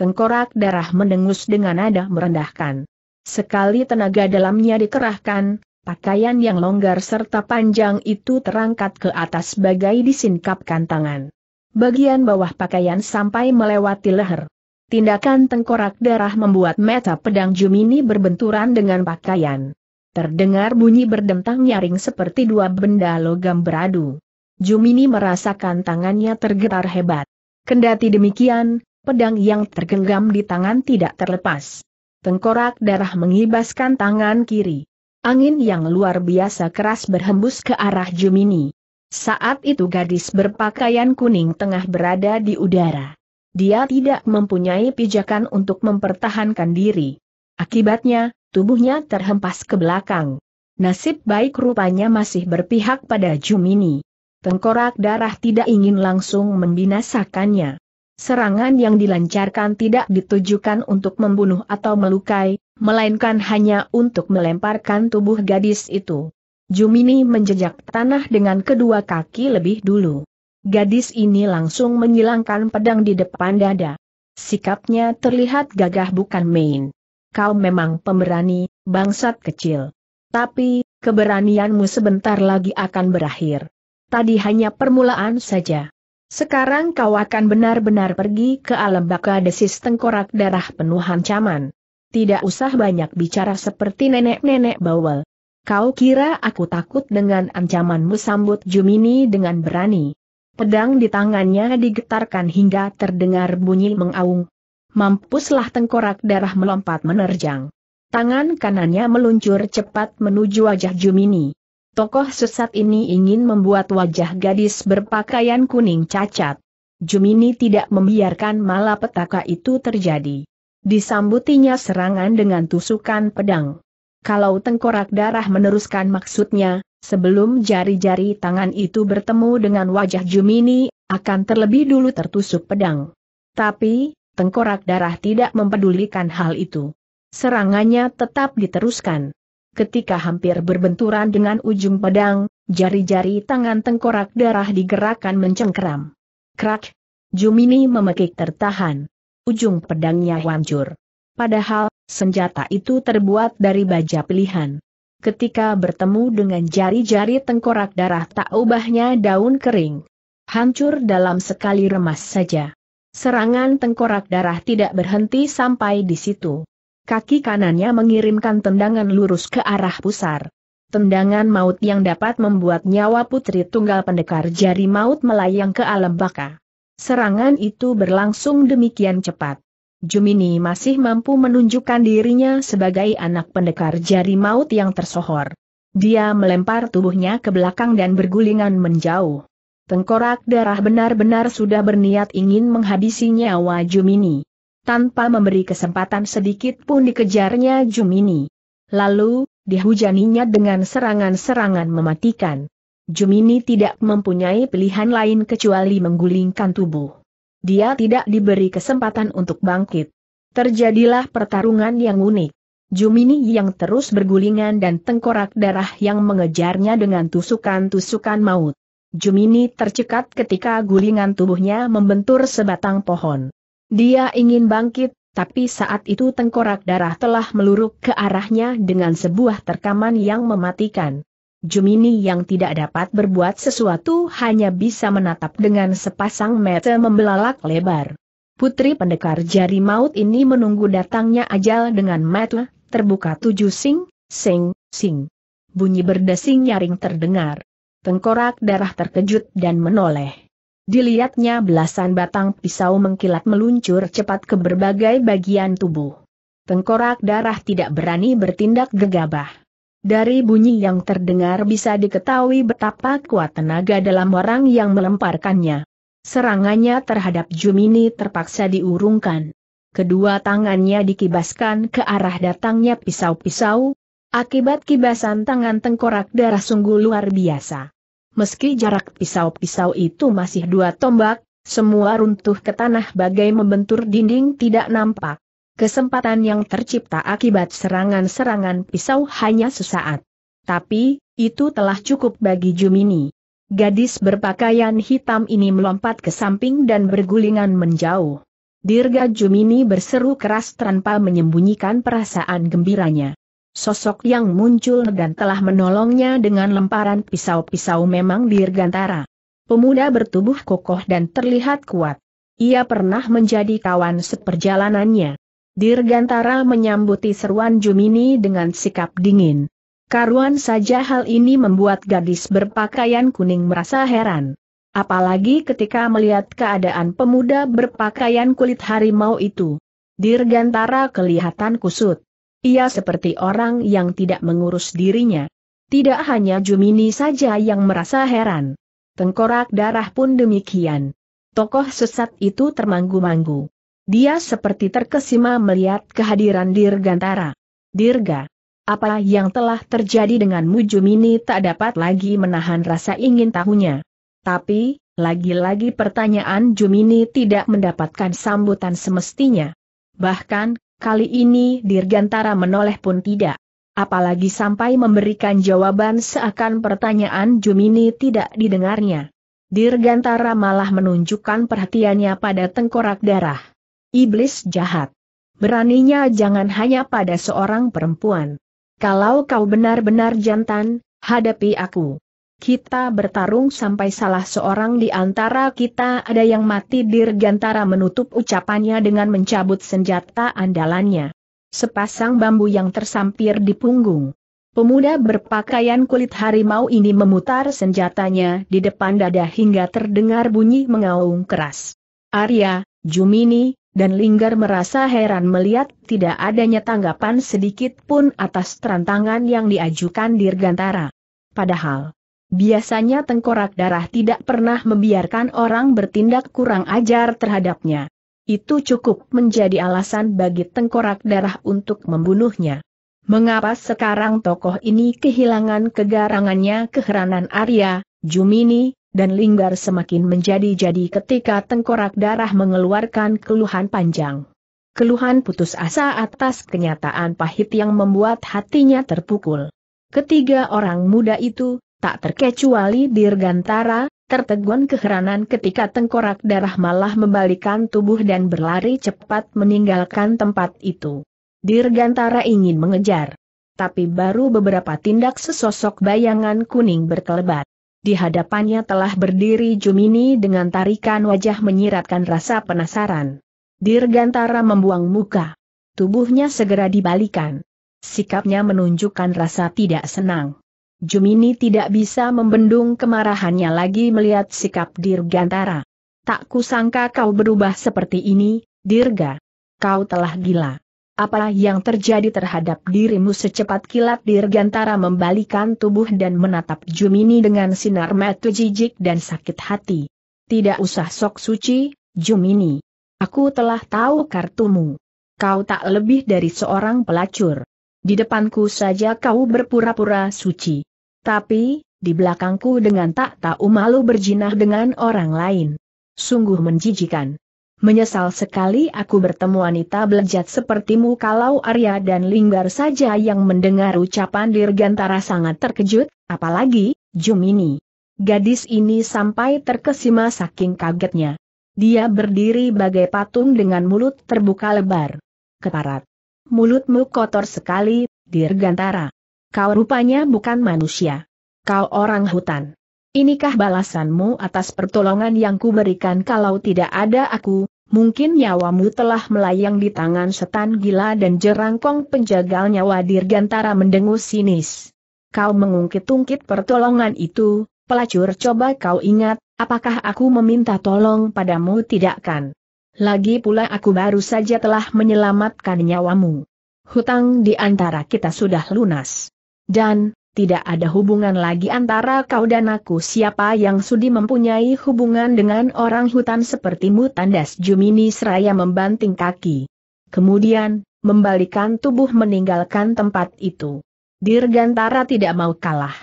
A: Tengkorak darah mendengus dengan nada merendahkan. Sekali tenaga dalamnya dikerahkan, Pakaian yang longgar serta panjang itu terangkat ke atas bagai disingkapkan tangan. Bagian bawah pakaian sampai melewati leher. Tindakan tengkorak darah membuat mata pedang Jumini berbenturan dengan pakaian. Terdengar bunyi berdentang nyaring seperti dua benda logam beradu. Jumini merasakan tangannya tergetar hebat. Kendati demikian, pedang yang tergenggam di tangan tidak terlepas. Tengkorak darah mengibaskan tangan kiri. Angin yang luar biasa keras berhembus ke arah Jumini. Saat itu gadis berpakaian kuning tengah berada di udara. Dia tidak mempunyai pijakan untuk mempertahankan diri. Akibatnya, tubuhnya terhempas ke belakang. Nasib baik rupanya masih berpihak pada Jumini. Tengkorak darah tidak ingin langsung membinasakannya. Serangan yang dilancarkan tidak ditujukan untuk membunuh atau melukai, melainkan hanya untuk melemparkan tubuh gadis itu. Jumini menjejak tanah dengan kedua kaki lebih dulu. Gadis ini langsung menyilangkan pedang di depan dada. Sikapnya terlihat gagah bukan main. Kau memang pemberani, bangsat kecil. Tapi, keberanianmu sebentar lagi akan berakhir. Tadi hanya permulaan saja. Sekarang kau akan benar-benar pergi ke alam baka desis tengkorak darah penuh ancaman. Tidak usah banyak bicara seperti nenek-nenek bawel. Kau kira aku takut dengan ancamanmu sambut Jumini dengan berani. Pedang di tangannya digetarkan hingga terdengar bunyi mengaung. Mampuslah tengkorak darah melompat menerjang. Tangan kanannya meluncur cepat menuju wajah Jumini. Tokoh sesat ini ingin membuat wajah gadis berpakaian kuning cacat. Jumini tidak membiarkan malapetaka itu terjadi. Disambutinya serangan dengan tusukan pedang. Kalau tengkorak darah meneruskan maksudnya, sebelum jari-jari tangan itu bertemu dengan wajah Jumini, akan terlebih dulu tertusuk pedang. Tapi, tengkorak darah tidak mempedulikan hal itu. Serangannya tetap diteruskan ketika hampir berbenturan dengan ujung pedang, jari-jari tangan tengkorak darah digerakkan mencengkeram. Krak! Jumini memekik tertahan. Ujung pedangnya hancur. Padahal, senjata itu terbuat dari baja pilihan. Ketika bertemu dengan jari-jari tengkorak darah tak ubahnya daun kering. Hancur dalam sekali remas saja. Serangan tengkorak darah tidak berhenti sampai di situ. Kaki kanannya mengirimkan tendangan lurus ke arah pusar. Tendangan maut yang dapat membuat nyawa putri tunggal pendekar jari maut melayang ke alam baka. Serangan itu berlangsung demikian cepat. Jumini masih mampu menunjukkan dirinya sebagai anak pendekar jari maut yang tersohor. Dia melempar tubuhnya ke belakang dan bergulingan menjauh. Tengkorak darah benar-benar sudah berniat ingin menghabisi nyawa Jumini tanpa memberi kesempatan sedikit pun dikejarnya Jumini. Lalu, dihujaninya dengan serangan-serangan mematikan. Jumini tidak mempunyai pilihan lain kecuali menggulingkan tubuh. Dia tidak diberi kesempatan untuk bangkit. Terjadilah pertarungan yang unik. Jumini yang terus bergulingan dan tengkorak darah yang mengejarnya dengan tusukan-tusukan maut. Jumini tercekat ketika gulingan tubuhnya membentur sebatang pohon. Dia ingin bangkit, tapi saat itu tengkorak darah telah meluruk ke arahnya dengan sebuah terkaman yang mematikan. Jumini yang tidak dapat berbuat sesuatu hanya bisa menatap dengan sepasang mata membelalak lebar. Putri pendekar jari maut ini menunggu datangnya ajal dengan mata terbuka tujuh sing, sing, sing. Bunyi berdesing nyaring terdengar. Tengkorak darah terkejut dan menoleh. Dilihatnya belasan batang pisau mengkilat meluncur cepat ke berbagai bagian tubuh. Tengkorak darah tidak berani bertindak gegabah. Dari bunyi yang terdengar bisa diketahui betapa kuat tenaga dalam orang yang melemparkannya. Serangannya terhadap Jumini terpaksa diurungkan. Kedua tangannya dikibaskan ke arah datangnya pisau-pisau. Akibat kibasan tangan tengkorak darah sungguh luar biasa meski jarak pisau-pisau itu masih dua tombak, semua runtuh ke tanah bagai membentur dinding tidak nampak. Kesempatan yang tercipta akibat serangan-serangan pisau hanya sesaat. Tapi, itu telah cukup bagi Jumini. Gadis berpakaian hitam ini melompat ke samping dan bergulingan menjauh. Dirga Jumini berseru keras tanpa menyembunyikan perasaan gembiranya. Sosok yang muncul dan telah menolongnya dengan lemparan pisau-pisau memang dirgantara. Pemuda bertubuh kokoh dan terlihat kuat. Ia pernah menjadi kawan seperjalanannya. Dirgantara menyambuti seruan Jumini dengan sikap dingin. Karuan saja hal ini membuat gadis berpakaian kuning merasa heran. Apalagi ketika melihat keadaan pemuda berpakaian kulit harimau itu. Dirgantara kelihatan kusut. Ia seperti orang yang tidak mengurus dirinya. Tidak hanya Jumini saja yang merasa heran. Tengkorak darah pun demikian. Tokoh sesat itu termanggu-manggu. Dia seperti terkesima melihat kehadiran Dirgantara. Dirga, apa yang telah terjadi denganmu Jumini tak dapat lagi menahan rasa ingin tahunya. Tapi, lagi-lagi pertanyaan Jumini tidak mendapatkan sambutan semestinya. Bahkan, Kali ini Dirgantara menoleh pun tidak. Apalagi sampai memberikan jawaban seakan pertanyaan Jumini tidak didengarnya. Dirgantara malah menunjukkan perhatiannya pada tengkorak darah. Iblis jahat. Beraninya jangan hanya pada seorang perempuan. Kalau kau benar-benar jantan, hadapi aku. Kita bertarung sampai salah seorang di antara kita ada yang mati dirgantara menutup ucapannya dengan mencabut senjata andalannya. Sepasang bambu yang tersampir di punggung. Pemuda berpakaian kulit harimau ini memutar senjatanya di depan dada hingga terdengar bunyi mengaung keras. Arya, Jumini, dan Linggar merasa heran melihat tidak adanya tanggapan sedikit pun atas tantangan yang diajukan Dirgantara. Padahal, Biasanya tengkorak darah tidak pernah membiarkan orang bertindak kurang ajar terhadapnya. Itu cukup menjadi alasan bagi tengkorak darah untuk membunuhnya. Mengapa sekarang tokoh ini kehilangan kegarangannya keheranan Arya, Jumini, dan Linggar semakin menjadi-jadi ketika tengkorak darah mengeluarkan keluhan panjang. Keluhan putus asa atas kenyataan pahit yang membuat hatinya terpukul. Ketiga orang muda itu, Tak terkecuali Dirgantara, tertegun keheranan ketika tengkorak darah malah membalikan tubuh dan berlari cepat meninggalkan tempat itu. Dirgantara ingin mengejar. Tapi baru beberapa tindak sesosok bayangan kuning berkelebat. Di hadapannya telah berdiri Jumini dengan tarikan wajah menyiratkan rasa penasaran. Dirgantara membuang muka. Tubuhnya segera dibalikan. Sikapnya menunjukkan rasa tidak senang. Jumini tidak bisa membendung kemarahannya lagi melihat sikap Dirgantara. Tak kusangka kau berubah seperti ini, Dirga. Kau telah gila. Apa yang terjadi terhadap dirimu secepat kilat Dirgantara membalikan tubuh dan menatap Jumini dengan sinar mata jijik dan sakit hati. Tidak usah sok suci, Jumini. Aku telah tahu kartumu. Kau tak lebih dari seorang pelacur. Di depanku saja kau berpura-pura suci. Tapi, di belakangku dengan tak tahu malu berjinah dengan orang lain. Sungguh menjijikan. Menyesal sekali aku bertemu wanita belejat sepertimu kalau Arya dan Linggar saja yang mendengar ucapan Dirgantara sangat terkejut, apalagi, Jumini. Gadis ini sampai terkesima saking kagetnya. Dia berdiri bagai patung dengan mulut terbuka lebar. Keparat mulutmu kotor sekali, Dirgantara. Kau rupanya bukan manusia. Kau orang hutan. Inikah balasanmu atas pertolongan yang kuberikan kalau tidak ada aku, mungkin nyawamu telah melayang di tangan setan gila dan jerangkong penjagal nyawa Dirgantara mendengus sinis. Kau mengungkit-ungkit pertolongan itu, pelacur coba kau ingat, apakah aku meminta tolong padamu tidak kan? Lagi pula aku baru saja telah menyelamatkan nyawamu. Hutang di antara kita sudah lunas. Dan, tidak ada hubungan lagi antara kau dan aku siapa yang sudi mempunyai hubungan dengan orang hutan sepertimu tandas Jumini seraya membanting kaki. Kemudian, membalikan tubuh meninggalkan tempat itu. Dirgantara tidak mau kalah.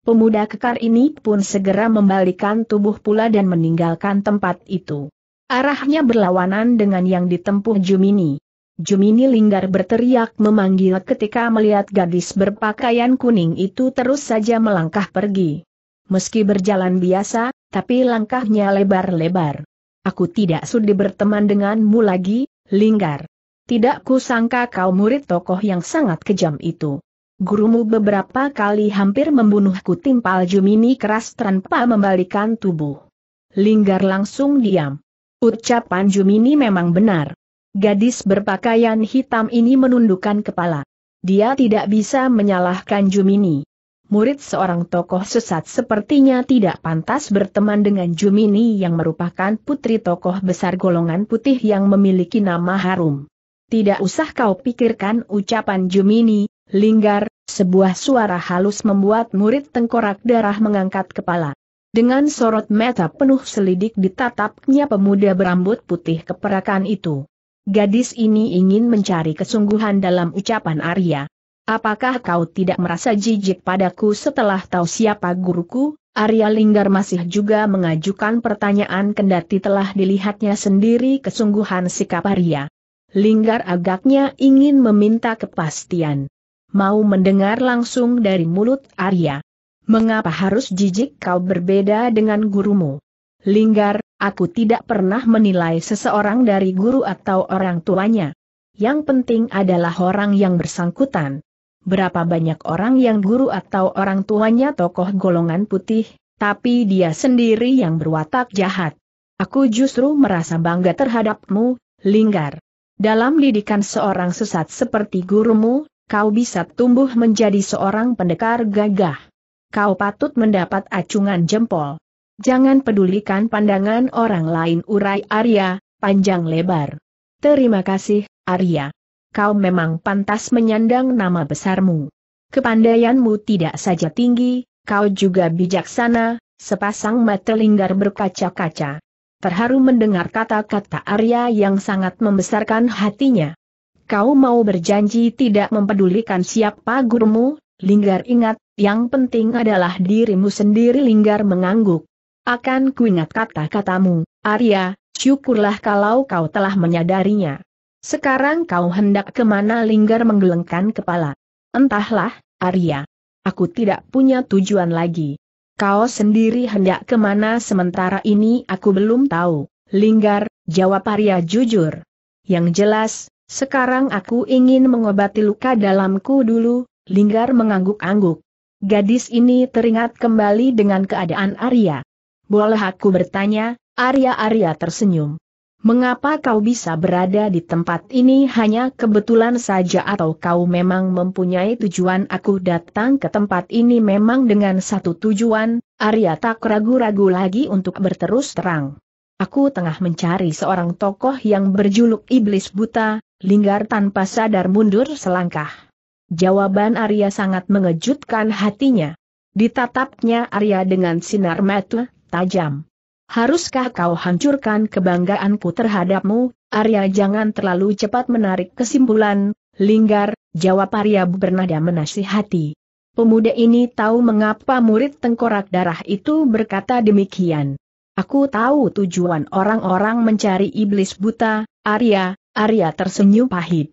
A: Pemuda kekar ini pun segera membalikan tubuh pula dan meninggalkan tempat itu. Arahnya berlawanan dengan yang ditempuh Jumini. Jumini Linggar berteriak memanggil ketika melihat gadis berpakaian kuning itu terus saja melangkah pergi. Meski berjalan biasa, tapi langkahnya lebar-lebar. Aku tidak sudi berteman denganmu lagi, Linggar. Tidak kusangka kau murid tokoh yang sangat kejam itu. Gurumu beberapa kali hampir membunuhku timpal Jumini keras tanpa membalikan tubuh. Linggar langsung diam. Ucapan Jumini memang benar. Gadis berpakaian hitam ini menundukkan kepala. Dia tidak bisa menyalahkan Jumini. Murid seorang tokoh sesat sepertinya tidak pantas berteman dengan Jumini yang merupakan putri tokoh besar golongan putih yang memiliki nama harum. Tidak usah kau pikirkan ucapan Jumini, Linggar, sebuah suara halus membuat murid tengkorak darah mengangkat kepala. Dengan sorot mata penuh selidik ditatapnya pemuda berambut putih keperakan itu. Gadis ini ingin mencari kesungguhan dalam ucapan Arya. Apakah kau tidak merasa jijik padaku setelah tahu siapa guruku? Arya Linggar masih juga mengajukan pertanyaan kendati telah dilihatnya sendiri kesungguhan sikap Arya. Linggar agaknya ingin meminta kepastian. Mau mendengar langsung dari mulut Arya. Mengapa harus jijik kau berbeda dengan gurumu? Linggar, aku tidak pernah menilai seseorang dari guru atau orang tuanya. Yang penting adalah orang yang bersangkutan. Berapa banyak orang yang guru atau orang tuanya tokoh golongan putih, tapi dia sendiri yang berwatak jahat. Aku justru merasa bangga terhadapmu, Linggar. Dalam didikan seorang sesat seperti gurumu, kau bisa tumbuh menjadi seorang pendekar gagah kau patut mendapat acungan jempol. Jangan pedulikan pandangan orang lain urai Arya, panjang lebar. Terima kasih, Arya. Kau memang pantas menyandang nama besarmu. Kepandaianmu tidak saja tinggi, kau juga bijaksana, sepasang mata linggar berkaca-kaca. Terharu mendengar kata-kata Arya yang sangat membesarkan hatinya. Kau mau berjanji tidak mempedulikan siapa gurumu, Linggar ingat, yang penting adalah dirimu sendiri linggar mengangguk. Akan kuingat kata-katamu, Arya, syukurlah kalau kau telah menyadarinya. Sekarang kau hendak kemana linggar menggelengkan kepala. Entahlah, Arya. Aku tidak punya tujuan lagi. Kau sendiri hendak kemana sementara ini aku belum tahu. Linggar, jawab Arya jujur. Yang jelas, sekarang aku ingin mengobati luka dalamku dulu, Linggar mengangguk-angguk. Gadis ini teringat kembali dengan keadaan Arya. Boleh aku bertanya, Arya-Arya tersenyum. Mengapa kau bisa berada di tempat ini hanya kebetulan saja atau kau memang mempunyai tujuan aku datang ke tempat ini memang dengan satu tujuan, Arya tak ragu-ragu lagi untuk berterus terang. Aku tengah mencari seorang tokoh yang berjuluk Iblis Buta, linggar tanpa sadar mundur selangkah. Jawaban Arya sangat mengejutkan hatinya. Ditatapnya Arya dengan sinar mata tajam. Haruskah kau hancurkan kebanggaanku terhadapmu? Arya jangan terlalu cepat menarik kesimpulan, Linggar, jawab Arya bernada menasihati. Pemuda ini tahu mengapa murid tengkorak darah itu berkata demikian. Aku tahu tujuan orang-orang mencari iblis buta, Arya, Arya tersenyum pahit.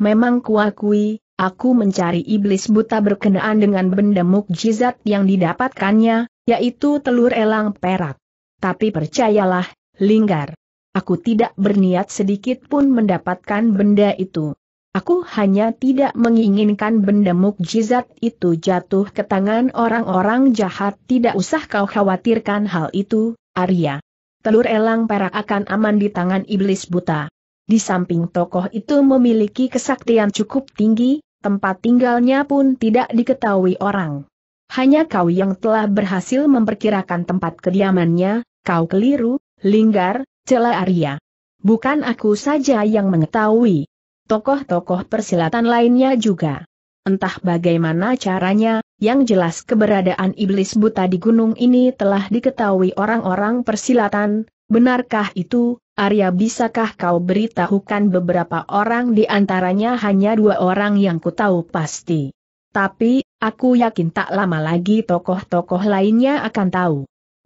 A: Memang kuakui, Aku mencari iblis buta berkenaan dengan benda mukjizat yang didapatkannya, yaitu telur elang perak. Tapi percayalah, Linggar. Aku tidak berniat sedikit pun mendapatkan benda itu. Aku hanya tidak menginginkan benda mukjizat itu jatuh ke tangan orang-orang jahat. Tidak usah kau khawatirkan hal itu, Arya. Telur elang perak akan aman di tangan iblis buta. Di samping tokoh itu memiliki kesaktian cukup tinggi, tempat tinggalnya pun tidak diketahui orang. Hanya kau yang telah berhasil memperkirakan tempat kediamannya, kau keliru, linggar, celah Arya. Bukan aku saja yang mengetahui. Tokoh-tokoh persilatan lainnya juga. Entah bagaimana caranya, yang jelas keberadaan iblis buta di gunung ini telah diketahui orang-orang persilatan, benarkah itu, Arya bisakah kau beritahukan beberapa orang di antaranya hanya dua orang yang ku tahu pasti. Tapi, aku yakin tak lama lagi tokoh-tokoh lainnya akan tahu.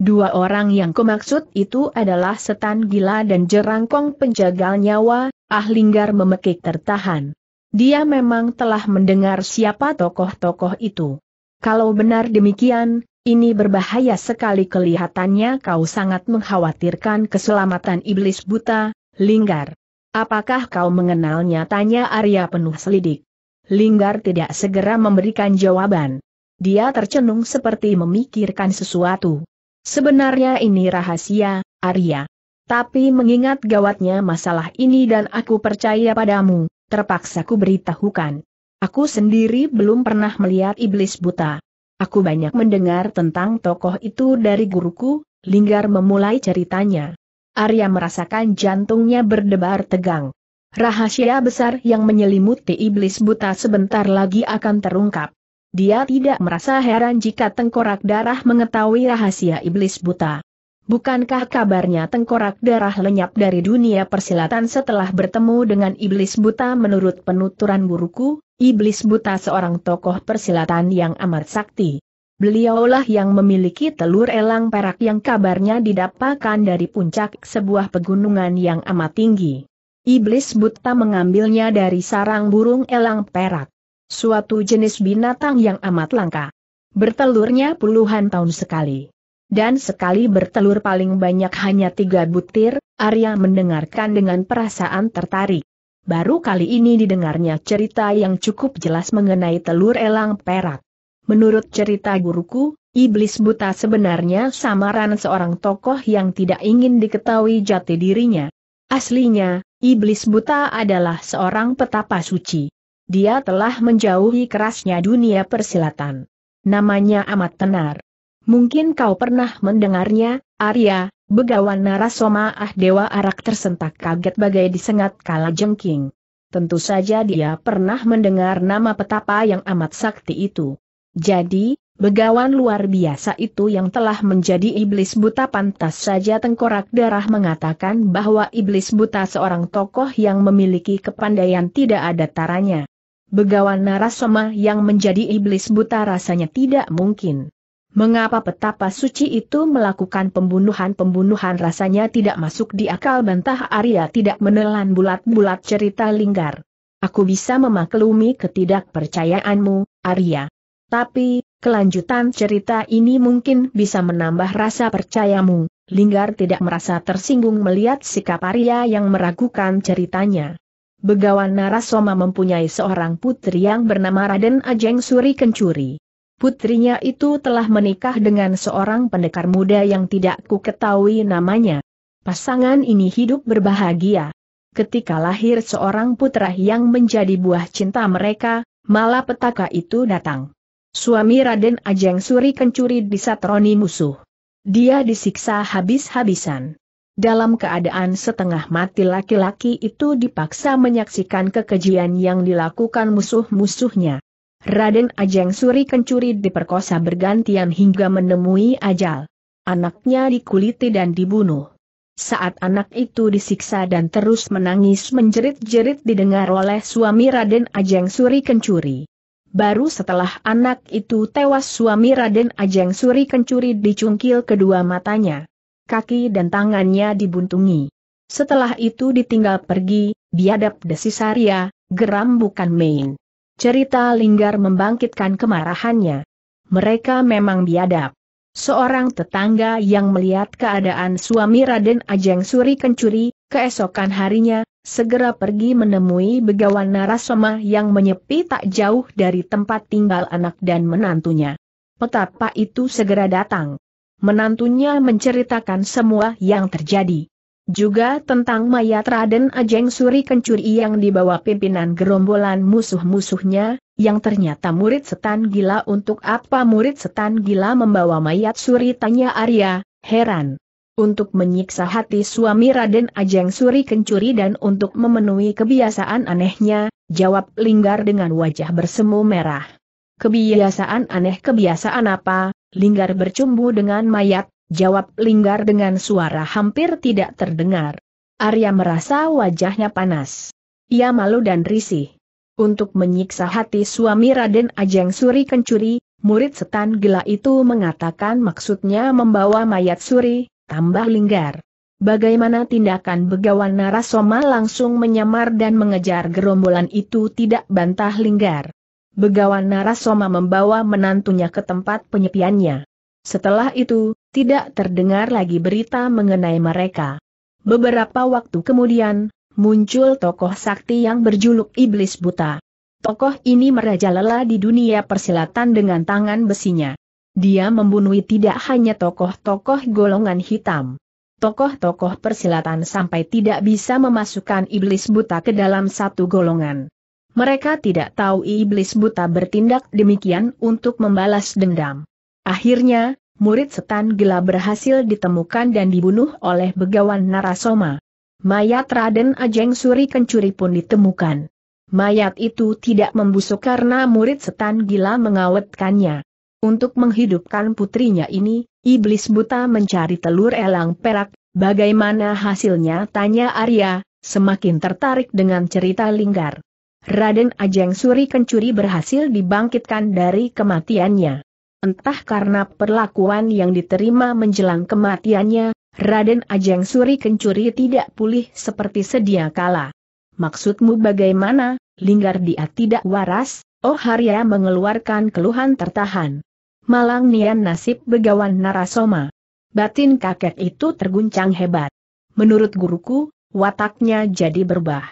A: Dua orang yang kumaksud itu adalah Setan Gila dan Jerangkong penjagal nyawa, Ah Ahlinggar memekik tertahan. Dia memang telah mendengar siapa tokoh-tokoh itu. Kalau benar demikian, ini berbahaya sekali kelihatannya kau sangat mengkhawatirkan keselamatan iblis buta, Linggar. Apakah kau mengenalnya? Tanya Arya penuh selidik. Linggar tidak segera memberikan jawaban. Dia tercenung seperti memikirkan sesuatu. Sebenarnya ini rahasia, Arya. Tapi mengingat gawatnya masalah ini dan aku percaya padamu, terpaksa ku beritahukan. Aku sendiri belum pernah melihat iblis buta. Aku banyak mendengar tentang tokoh itu dari guruku, Linggar memulai ceritanya. Arya merasakan jantungnya berdebar tegang. Rahasia besar yang menyelimuti iblis buta sebentar lagi akan terungkap. Dia tidak merasa heran jika tengkorak darah mengetahui rahasia iblis buta. Bukankah kabarnya tengkorak darah lenyap dari dunia persilatan setelah bertemu dengan iblis buta menurut penuturan guruku, iblis buta seorang tokoh persilatan yang amat sakti. Beliaulah yang memiliki telur elang perak yang kabarnya didapatkan dari puncak sebuah pegunungan yang amat tinggi. Iblis buta mengambilnya dari sarang burung elang perak. Suatu jenis binatang yang amat langka. Bertelurnya puluhan tahun sekali dan sekali bertelur paling banyak hanya tiga butir, Arya mendengarkan dengan perasaan tertarik. Baru kali ini didengarnya cerita yang cukup jelas mengenai telur elang perak. Menurut cerita guruku, iblis buta sebenarnya samaran seorang tokoh yang tidak ingin diketahui jati dirinya. Aslinya, iblis buta adalah seorang petapa suci. Dia telah menjauhi kerasnya dunia persilatan. Namanya amat tenar. Mungkin kau pernah mendengarnya, Arya, begawan Narasoma Ah Dewa Arak tersentak kaget bagai disengat kala jengking. Tentu saja dia pernah mendengar nama petapa yang amat sakti itu. Jadi, begawan luar biasa itu yang telah menjadi iblis buta pantas saja tengkorak darah mengatakan bahwa iblis buta seorang tokoh yang memiliki kepandaian tidak ada taranya. Begawan Narasoma yang menjadi iblis buta rasanya tidak mungkin. Mengapa petapa suci itu melakukan pembunuhan-pembunuhan rasanya tidak masuk di akal bantah Arya tidak menelan bulat-bulat cerita Linggar. Aku bisa memaklumi ketidakpercayaanmu, Arya. Tapi, kelanjutan cerita ini mungkin bisa menambah rasa percayamu. Linggar tidak merasa tersinggung melihat sikap Arya yang meragukan ceritanya. Begawan Narasoma mempunyai seorang putri yang bernama Raden Ajeng Suri Kencuri. Putrinya itu telah menikah dengan seorang pendekar muda yang tidak ku ketahui namanya. Pasangan ini hidup berbahagia. Ketika lahir seorang putra yang menjadi buah cinta mereka, malah petaka itu datang. Suami Raden Ajeng Suri Kencuri disatroni musuh. Dia disiksa habis-habisan. Dalam keadaan setengah mati laki-laki itu dipaksa menyaksikan kekejian yang dilakukan musuh-musuhnya. Raden Ajeng Suri Kencuri diperkosa bergantian hingga menemui ajal. Anaknya dikuliti dan dibunuh. Saat anak itu disiksa dan terus menangis menjerit-jerit didengar oleh suami Raden Ajeng Suri Kencuri. Baru setelah anak itu tewas suami Raden Ajeng Suri Kencuri dicungkil kedua matanya. Kaki dan tangannya dibuntungi. Setelah itu ditinggal pergi, biadab desisaria, geram bukan main. Cerita Linggar membangkitkan kemarahannya. Mereka memang biadab. Seorang tetangga yang melihat keadaan suami Raden Ajeng Suri Kencuri, keesokan harinya, segera pergi menemui Begawan Narasoma yang menyepi tak jauh dari tempat tinggal anak dan menantunya. Petapa itu segera datang. Menantunya menceritakan semua yang terjadi. Juga tentang mayat Raden Ajeng Suri Kencuri yang dibawa pimpinan gerombolan musuh-musuhnya, yang ternyata murid setan gila untuk apa murid setan gila membawa mayat Suri tanya Arya, heran untuk menyiksa hati suami Raden Ajeng Suri Kencuri dan untuk memenuhi kebiasaan anehnya, jawab Linggar dengan wajah bersemu merah. Kebiasaan aneh kebiasaan apa? Linggar bercumbu dengan mayat, jawab Linggar dengan suara hampir tidak terdengar. Arya merasa wajahnya panas. Ia malu dan risih. Untuk menyiksa hati suami Raden Ajeng Suri Kencuri, murid setan gila itu mengatakan maksudnya membawa mayat Suri, tambah Linggar. Bagaimana tindakan begawan Narasoma langsung menyamar dan mengejar gerombolan itu tidak bantah Linggar. Begawan Narasoma membawa menantunya ke tempat penyepiannya. Setelah itu, tidak terdengar lagi berita mengenai mereka. Beberapa waktu kemudian, muncul tokoh sakti yang berjuluk Iblis Buta. Tokoh ini merajalela di dunia persilatan dengan tangan besinya. Dia membunuh tidak hanya tokoh-tokoh golongan hitam. Tokoh-tokoh persilatan sampai tidak bisa memasukkan iblis buta ke dalam satu golongan. Mereka tidak tahu iblis buta bertindak demikian untuk membalas dendam. Akhirnya, murid setan gila berhasil ditemukan dan dibunuh oleh begawan Narasoma. Mayat Raden Ajeng Suri Kencuri pun ditemukan. Mayat itu tidak membusuk karena murid setan gila mengawetkannya. Untuk menghidupkan putrinya ini, iblis buta mencari telur elang perak, bagaimana hasilnya tanya Arya, semakin tertarik dengan cerita Linggar. Raden Ajeng Suri Kencuri berhasil dibangkitkan dari kematiannya. Entah karena perlakuan yang diterima menjelang kematiannya, Raden Ajeng Suri Kencuri tidak pulih seperti sedia kala. Maksudmu bagaimana, Linggar dia tidak waras, Oh Harya mengeluarkan keluhan tertahan. Malang nian nasib begawan narasoma. Batin kakek itu terguncang hebat. Menurut guruku, wataknya jadi berbah.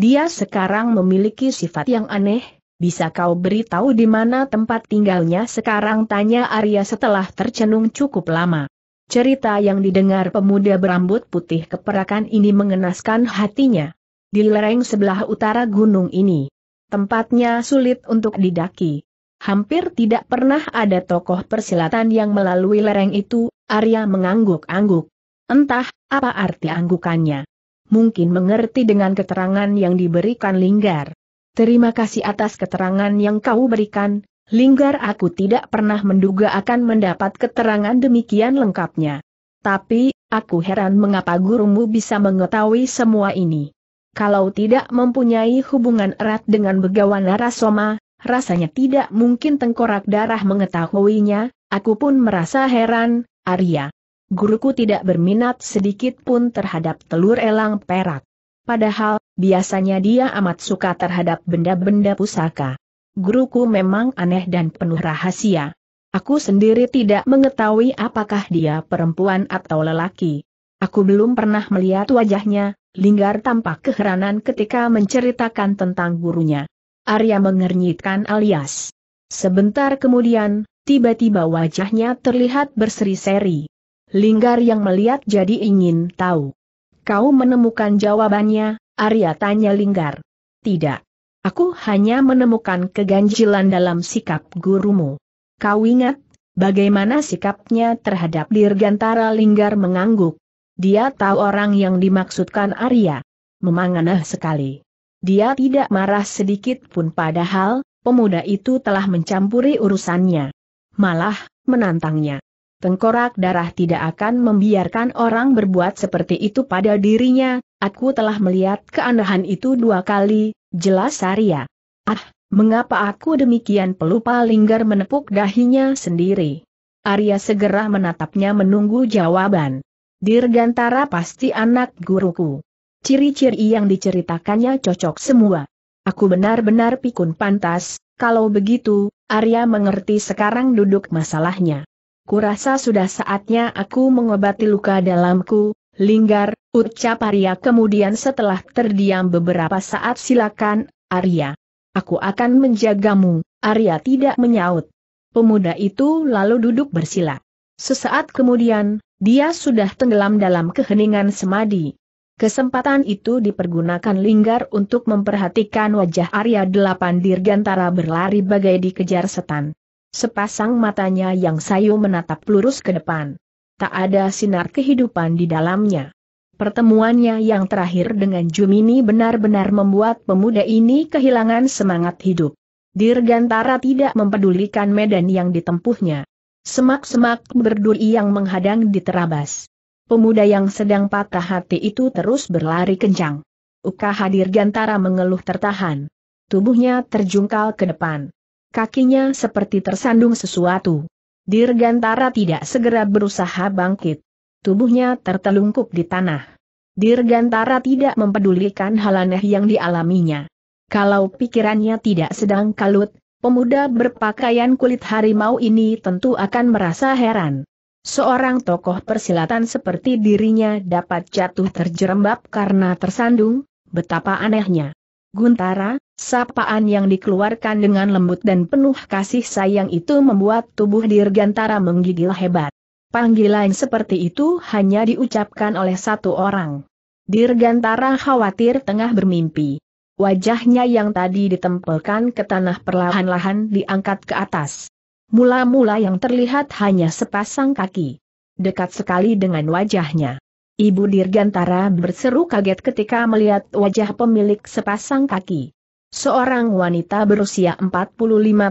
A: Dia sekarang memiliki sifat yang aneh, bisa kau beritahu di mana tempat tinggalnya sekarang? Tanya Arya setelah tercenung cukup lama. Cerita yang didengar pemuda berambut putih keperakan ini mengenaskan hatinya. Di lereng sebelah utara gunung ini. Tempatnya sulit untuk didaki. Hampir tidak pernah ada tokoh persilatan yang melalui lereng itu, Arya mengangguk-angguk. Entah, apa arti anggukannya. Mungkin mengerti dengan keterangan yang diberikan Linggar. Terima kasih atas keterangan yang kau berikan, Linggar aku tidak pernah menduga akan mendapat keterangan demikian lengkapnya. Tapi, aku heran mengapa gurumu bisa mengetahui semua ini. Kalau tidak mempunyai hubungan erat dengan begawan Narasoma, rasanya tidak mungkin tengkorak darah mengetahuinya, aku pun merasa heran, Arya. Guruku tidak berminat sedikit pun terhadap telur elang perak. Padahal, Biasanya dia amat suka terhadap benda-benda pusaka. Guruku memang aneh dan penuh rahasia. Aku sendiri tidak mengetahui apakah dia perempuan atau lelaki. Aku belum pernah melihat wajahnya, Linggar tampak keheranan ketika menceritakan tentang gurunya. Arya mengernyitkan alias. Sebentar kemudian, tiba-tiba wajahnya terlihat berseri-seri. Linggar yang melihat jadi ingin tahu. Kau menemukan jawabannya, Arya tanya Linggar. Tidak. Aku hanya menemukan keganjilan dalam sikap gurumu. Kau ingat, bagaimana sikapnya terhadap Dirgantara Linggar mengangguk. Dia tahu orang yang dimaksudkan Arya. Memanganah sekali. Dia tidak marah sedikit pun padahal, pemuda itu telah mencampuri urusannya. Malah, menantangnya. Tengkorak darah tidak akan membiarkan orang berbuat seperti itu pada dirinya, Aku telah melihat keanehan itu dua kali, jelas Arya. Ah, mengapa aku demikian pelupa Linggar menepuk dahinya sendiri. Arya segera menatapnya menunggu jawaban. Dirgantara pasti anak guruku. Ciri-ciri yang diceritakannya cocok semua. Aku benar-benar pikun pantas, kalau begitu, Arya mengerti sekarang duduk masalahnya. Kurasa sudah saatnya aku mengobati luka dalamku, Linggar, ucap Arya kemudian setelah terdiam beberapa saat silakan, Arya. Aku akan menjagamu, Arya tidak menyaut. Pemuda itu lalu duduk bersila. Sesaat kemudian, dia sudah tenggelam dalam keheningan semadi. Kesempatan itu dipergunakan Linggar untuk memperhatikan wajah Arya Delapan Dirgantara berlari bagai dikejar setan. Sepasang matanya yang sayu menatap lurus ke depan tak ada sinar kehidupan di dalamnya. Pertemuannya yang terakhir dengan Jumini benar-benar membuat pemuda ini kehilangan semangat hidup. Dirgantara tidak mempedulikan medan yang ditempuhnya. Semak-semak berduri yang menghadang diterabas. Pemuda yang sedang patah hati itu terus berlari kencang. Uka hadir mengeluh tertahan. Tubuhnya terjungkal ke depan. Kakinya seperti tersandung sesuatu. Dirgantara tidak segera berusaha bangkit. Tubuhnya tertelungkup di tanah. Dirgantara tidak mempedulikan hal aneh yang dialaminya. Kalau pikirannya tidak sedang kalut, pemuda berpakaian kulit harimau ini tentu akan merasa heran. Seorang tokoh persilatan seperti dirinya dapat jatuh terjerembab karena tersandung, betapa anehnya. Guntara, Sapaan yang dikeluarkan dengan lembut dan penuh kasih sayang itu membuat tubuh Dirgantara menggigil hebat. Panggilan seperti itu hanya diucapkan oleh satu orang. Dirgantara khawatir tengah bermimpi. Wajahnya yang tadi ditempelkan ke tanah perlahan-lahan diangkat ke atas. Mula-mula yang terlihat hanya sepasang kaki. Dekat sekali dengan wajahnya. Ibu Dirgantara berseru kaget ketika melihat wajah pemilik sepasang kaki. Seorang wanita berusia 45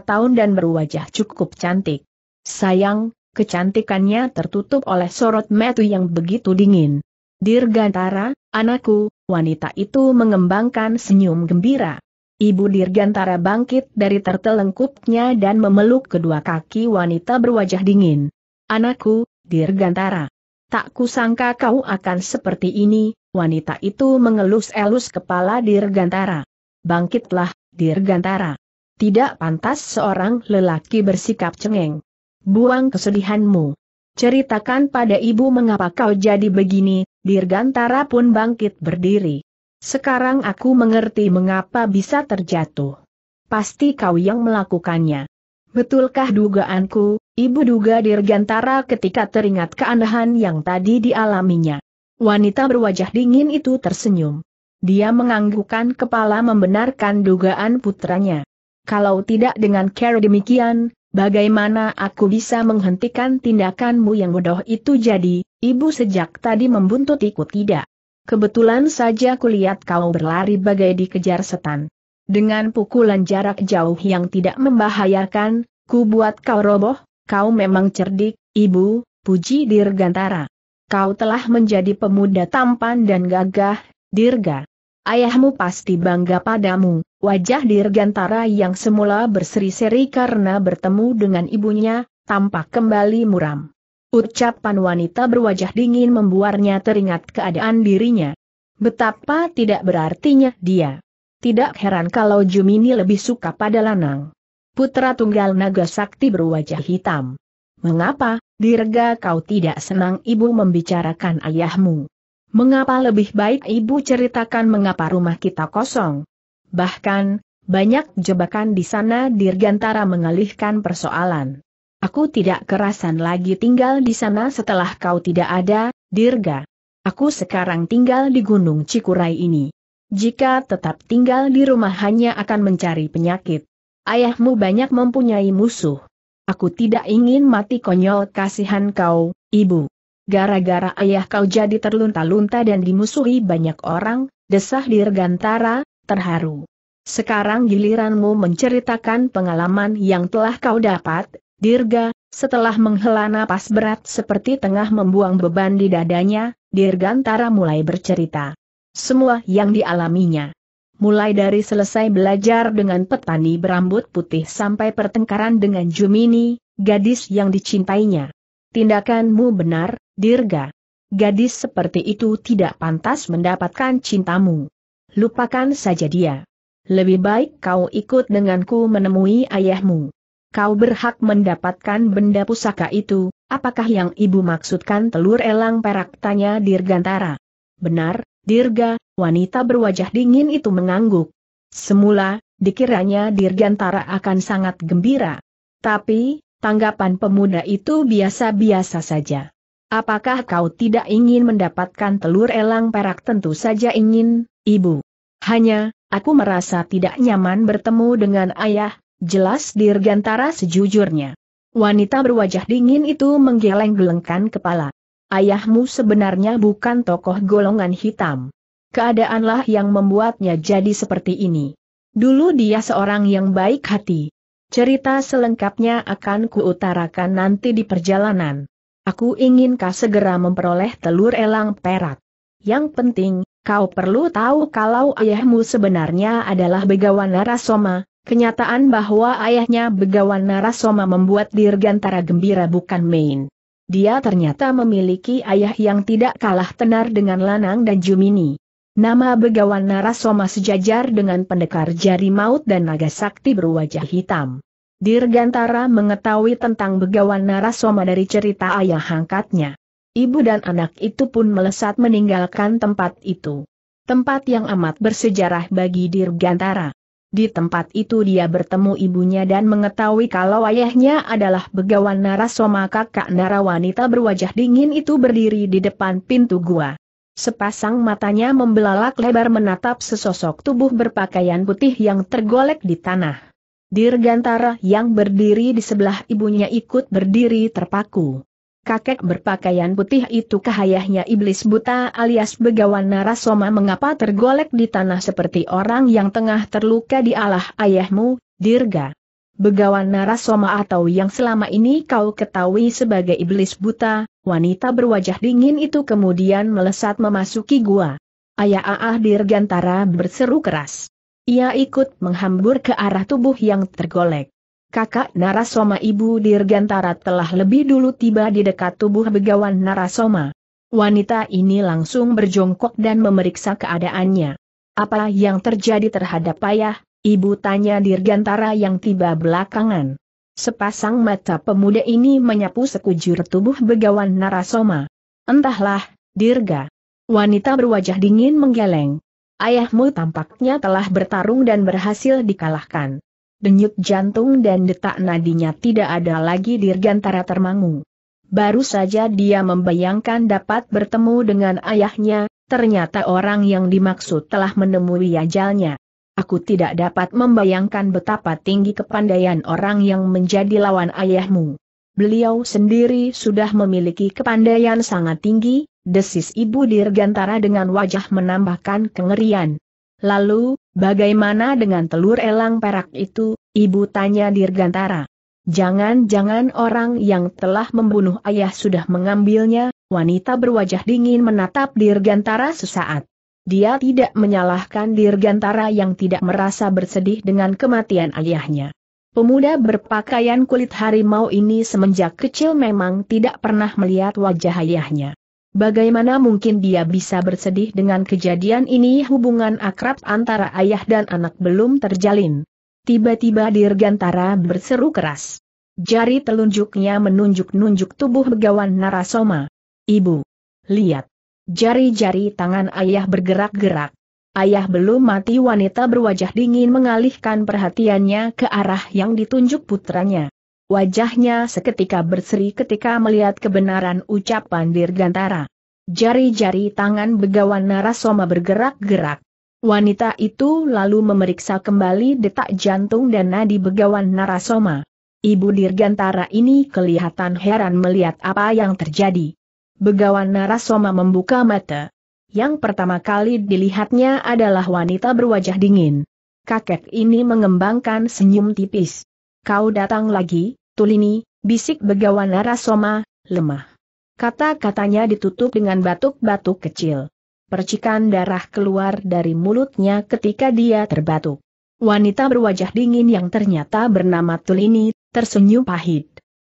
A: tahun dan berwajah cukup cantik. Sayang, kecantikannya tertutup oleh sorot metu yang begitu dingin. Dirgantara, anakku, wanita itu mengembangkan senyum gembira. Ibu Dirgantara bangkit dari tertelengkupnya dan memeluk kedua kaki wanita berwajah dingin. Anakku, Dirgantara. Tak kusangka kau akan seperti ini, wanita itu mengelus-elus kepala Dirgantara bangkitlah, Dirgantara. Tidak pantas seorang lelaki bersikap cengeng. Buang kesedihanmu. Ceritakan pada ibu mengapa kau jadi begini, Dirgantara pun bangkit berdiri. Sekarang aku mengerti mengapa bisa terjatuh. Pasti kau yang melakukannya. Betulkah dugaanku, ibu duga Dirgantara ketika teringat keanehan yang tadi dialaminya. Wanita berwajah dingin itu tersenyum. Dia menganggukkan kepala membenarkan dugaan putranya. Kalau tidak dengan cara demikian, bagaimana aku bisa menghentikan tindakanmu yang bodoh itu jadi, ibu sejak tadi membuntut ikut tidak. Kebetulan saja kulihat kau berlari bagai dikejar setan. Dengan pukulan jarak jauh yang tidak membahayakan, ku buat kau roboh, kau memang cerdik, ibu, puji Dirgantara. Kau telah menjadi pemuda tampan dan gagah, Dirga. Ayahmu pasti bangga padamu. Wajah Dirgantara yang semula berseri-seri karena bertemu dengan ibunya, tampak kembali muram. Ucapan wanita berwajah dingin membuarnya teringat keadaan dirinya. Betapa tidak berartinya dia. Tidak heran kalau Jumini lebih suka pada Lanang. Putra tunggal naga sakti berwajah hitam. Mengapa, Dirga kau tidak senang ibu membicarakan ayahmu? Mengapa lebih baik ibu ceritakan mengapa rumah kita kosong? Bahkan, banyak jebakan di sana Dirgantara mengalihkan persoalan. Aku tidak kerasan lagi tinggal di sana setelah kau tidak ada, Dirga. Aku sekarang tinggal di Gunung Cikurai ini. Jika tetap tinggal di rumah hanya akan mencari penyakit. Ayahmu banyak mempunyai musuh. Aku tidak ingin mati konyol kasihan kau, ibu. Gara-gara ayah kau jadi terlunta-lunta dan dimusuhi banyak orang, desah dirgantara, terharu. Sekarang giliranmu menceritakan pengalaman yang telah kau dapat, Dirga, setelah menghela napas berat seperti tengah membuang beban di dadanya, Dirgantara mulai bercerita. Semua yang dialaminya. Mulai dari selesai belajar dengan petani berambut putih sampai pertengkaran dengan Jumini, gadis yang dicintainya. Tindakanmu benar, Dirga. Gadis seperti itu tidak pantas mendapatkan cintamu. Lupakan saja dia. Lebih baik kau ikut denganku menemui ayahmu. Kau berhak mendapatkan benda pusaka itu, apakah yang ibu maksudkan telur elang perak tanya Dirgantara. Benar, Dirga, wanita berwajah dingin itu mengangguk. Semula, dikiranya Dirgantara akan sangat gembira. Tapi, tanggapan pemuda itu biasa-biasa saja. Apakah kau tidak ingin mendapatkan telur elang perak? Tentu saja ingin, ibu. Hanya, aku merasa tidak nyaman bertemu dengan ayah, jelas dirgantara sejujurnya. Wanita berwajah dingin itu menggeleng-gelengkan kepala. Ayahmu sebenarnya bukan tokoh golongan hitam. Keadaanlah yang membuatnya jadi seperti ini. Dulu dia seorang yang baik hati. Cerita selengkapnya akan kuutarakan nanti di perjalanan. Aku ingin kau segera memperoleh telur elang perak. Yang penting, kau perlu tahu kalau ayahmu sebenarnya adalah Begawan Narasoma, kenyataan bahwa ayahnya Begawan Narasoma membuat Dirgantara gembira bukan main. Dia ternyata memiliki ayah yang tidak kalah tenar dengan Lanang dan Jumini. Nama Begawan Narasoma sejajar dengan pendekar jari maut dan naga sakti berwajah hitam. Dirgantara mengetahui tentang begawan Narasoma dari cerita ayah angkatnya. Ibu dan anak itu pun melesat meninggalkan tempat itu. Tempat yang amat bersejarah bagi Dirgantara. Di tempat itu dia bertemu ibunya dan mengetahui kalau ayahnya adalah begawan Narasoma kakak Nara wanita berwajah dingin itu berdiri di depan pintu gua. Sepasang matanya membelalak lebar menatap sesosok tubuh berpakaian putih yang tergolek di tanah. Dirgantara yang berdiri di sebelah ibunya ikut berdiri terpaku. Kakek berpakaian putih itu kahayahnya iblis buta alias begawan narasoma mengapa tergolek di tanah seperti orang yang tengah terluka di alah ayahmu, Dirga. Begawan narasoma atau yang selama ini kau ketahui sebagai iblis buta, wanita berwajah dingin itu kemudian melesat memasuki gua. Ayah Aah Dirgantara berseru keras. Ia ikut menghambur ke arah tubuh yang tergolek. Kakak Narasoma Ibu Dirgantara telah lebih dulu tiba di dekat tubuh begawan Narasoma. Wanita ini langsung berjongkok dan memeriksa keadaannya. Apa yang terjadi terhadap ayah, ibu tanya Dirgantara yang tiba belakangan. Sepasang mata pemuda ini menyapu sekujur tubuh begawan Narasoma. Entahlah, Dirga. Wanita berwajah dingin menggeleng. Ayahmu tampaknya telah bertarung dan berhasil dikalahkan. Denyut jantung dan detak nadinya tidak ada lagi di dirgantara termangu. Baru saja dia membayangkan dapat bertemu dengan ayahnya, ternyata orang yang dimaksud telah menemui ajalnya. Aku tidak dapat membayangkan betapa tinggi kepandaian orang yang menjadi lawan ayahmu beliau sendiri sudah memiliki kepandaian sangat tinggi, desis Ibu Dirgantara dengan wajah menambahkan kengerian. Lalu, bagaimana dengan telur elang perak itu, Ibu tanya Dirgantara. Jangan-jangan orang yang telah membunuh ayah sudah mengambilnya, wanita berwajah dingin menatap Dirgantara sesaat. Dia tidak menyalahkan Dirgantara yang tidak merasa bersedih dengan kematian ayahnya. Pemuda berpakaian kulit harimau ini semenjak kecil memang tidak pernah melihat wajah ayahnya. Bagaimana mungkin dia bisa bersedih dengan kejadian ini hubungan akrab antara ayah dan anak belum terjalin. Tiba-tiba Dirgantara berseru keras. Jari telunjuknya menunjuk-nunjuk tubuh begawan Narasoma. Ibu! Lihat! Jari-jari tangan ayah bergerak-gerak. Ayah belum mati wanita berwajah dingin mengalihkan perhatiannya ke arah yang ditunjuk putranya. Wajahnya seketika berseri ketika melihat kebenaran ucapan Dirgantara. Jari-jari tangan begawan Narasoma bergerak-gerak. Wanita itu lalu memeriksa kembali detak jantung dan nadi begawan Narasoma. Ibu Dirgantara ini kelihatan heran melihat apa yang terjadi. Begawan Narasoma membuka mata. Yang pertama kali dilihatnya adalah wanita berwajah dingin. Kakek ini mengembangkan senyum tipis. Kau datang lagi, Tulini, bisik begawan Narasoma, lemah. Kata-katanya ditutup dengan batuk-batuk kecil. Percikan darah keluar dari mulutnya ketika dia terbatuk. Wanita berwajah dingin yang ternyata bernama Tulini, tersenyum pahit.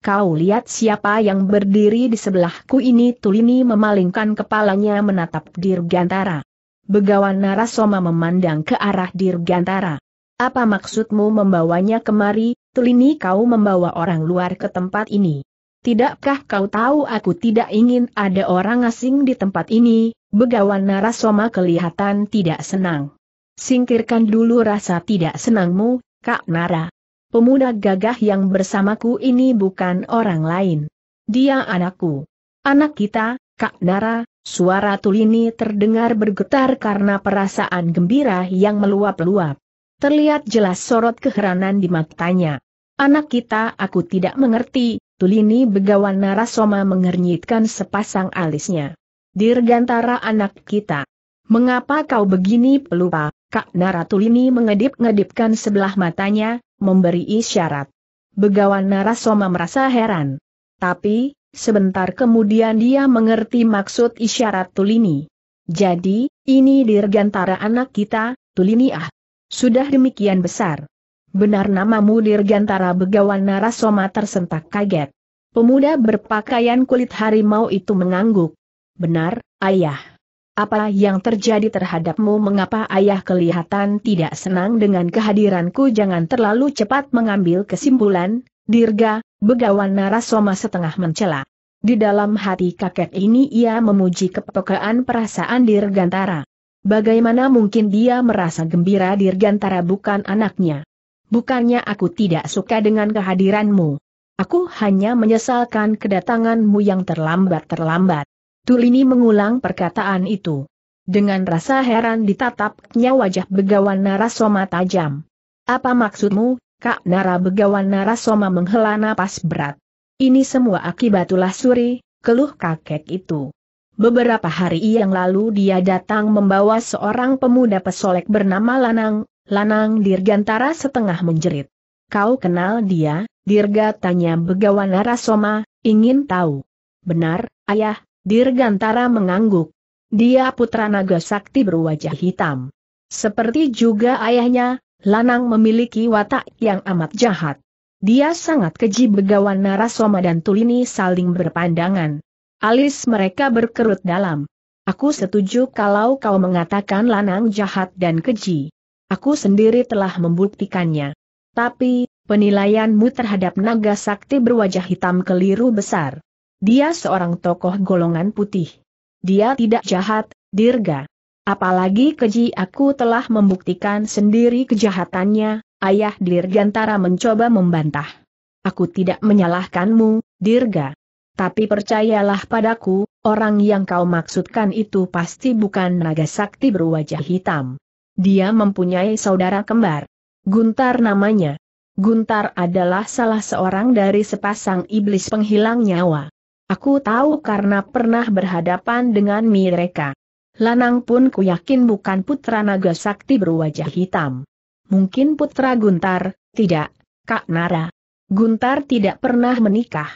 A: Kau lihat siapa yang berdiri di sebelahku ini Tulini memalingkan kepalanya menatap Dirgantara. Begawan Narasoma memandang ke arah Dirgantara. Apa maksudmu membawanya kemari, Tulini kau membawa orang luar ke tempat ini? Tidakkah kau tahu aku tidak ingin ada orang asing di tempat ini, begawan Narasoma kelihatan tidak senang. Singkirkan dulu rasa tidak senangmu, Kak Nara. Pemuda gagah yang bersamaku ini bukan orang lain. Dia anakku. Anak kita, Kak Nara, suara Tulini terdengar bergetar karena perasaan gembira yang meluap-luap. Terlihat jelas sorot keheranan di matanya. Anak kita aku tidak mengerti, Tulini begawan Narasoma mengernyitkan sepasang alisnya. Dirgantara anak kita. Mengapa kau begini pelupa? Kak Naratulini mengedip-ngedipkan sebelah matanya, memberi isyarat. Begawan Narasoma merasa heran. Tapi, sebentar kemudian dia mengerti maksud isyarat Tulini. Jadi, ini dirgantara anak kita, Tulini ah. Sudah demikian besar. Benar namamu dirgantara Begawan Narasoma tersentak kaget. Pemuda berpakaian kulit harimau itu mengangguk. Benar, ayah. Apa yang terjadi terhadapmu mengapa ayah kelihatan tidak senang dengan kehadiranku jangan terlalu cepat mengambil kesimpulan, dirga, begawan narasoma setengah mencela. Di dalam hati kakek ini ia memuji kepekaan perasaan dirgantara. Bagaimana mungkin dia merasa gembira dirgantara bukan anaknya? Bukannya aku tidak suka dengan kehadiranmu. Aku hanya menyesalkan kedatanganmu yang terlambat-terlambat. Tulini mengulang perkataan itu. Dengan rasa heran ditatapnya wajah begawan Narasoma tajam. Apa maksudmu, Kak Nara begawan Narasoma menghela napas berat. Ini semua akibat ulah suri, keluh kakek itu. Beberapa hari yang lalu dia datang membawa seorang pemuda pesolek bernama Lanang, Lanang Dirgantara setengah menjerit. Kau kenal dia, Dirga tanya begawan Narasoma, ingin tahu. Benar, ayah, Dirgantara mengangguk. Dia putra naga sakti berwajah hitam. Seperti juga ayahnya, Lanang memiliki watak yang amat jahat. Dia sangat keji begawan Narasoma dan Tulini saling berpandangan. Alis mereka berkerut dalam. Aku setuju kalau kau mengatakan Lanang jahat dan keji. Aku sendiri telah membuktikannya. Tapi, penilaianmu terhadap naga sakti berwajah hitam keliru besar. Dia seorang tokoh golongan putih. Dia tidak jahat, dirga. Apalagi keji aku telah membuktikan sendiri kejahatannya, ayah Dirgantara mencoba membantah. Aku tidak menyalahkanmu, Dirga. Tapi percayalah padaku, orang yang kau maksudkan itu pasti bukan naga sakti berwajah hitam. Dia mempunyai saudara kembar. Guntar namanya. Guntar adalah salah seorang dari sepasang iblis penghilang nyawa. Aku tahu karena pernah berhadapan dengan mereka. Lanang pun ku yakin bukan putra naga sakti berwajah hitam. Mungkin putra Guntar, tidak, Kak Nara. Guntar tidak pernah menikah.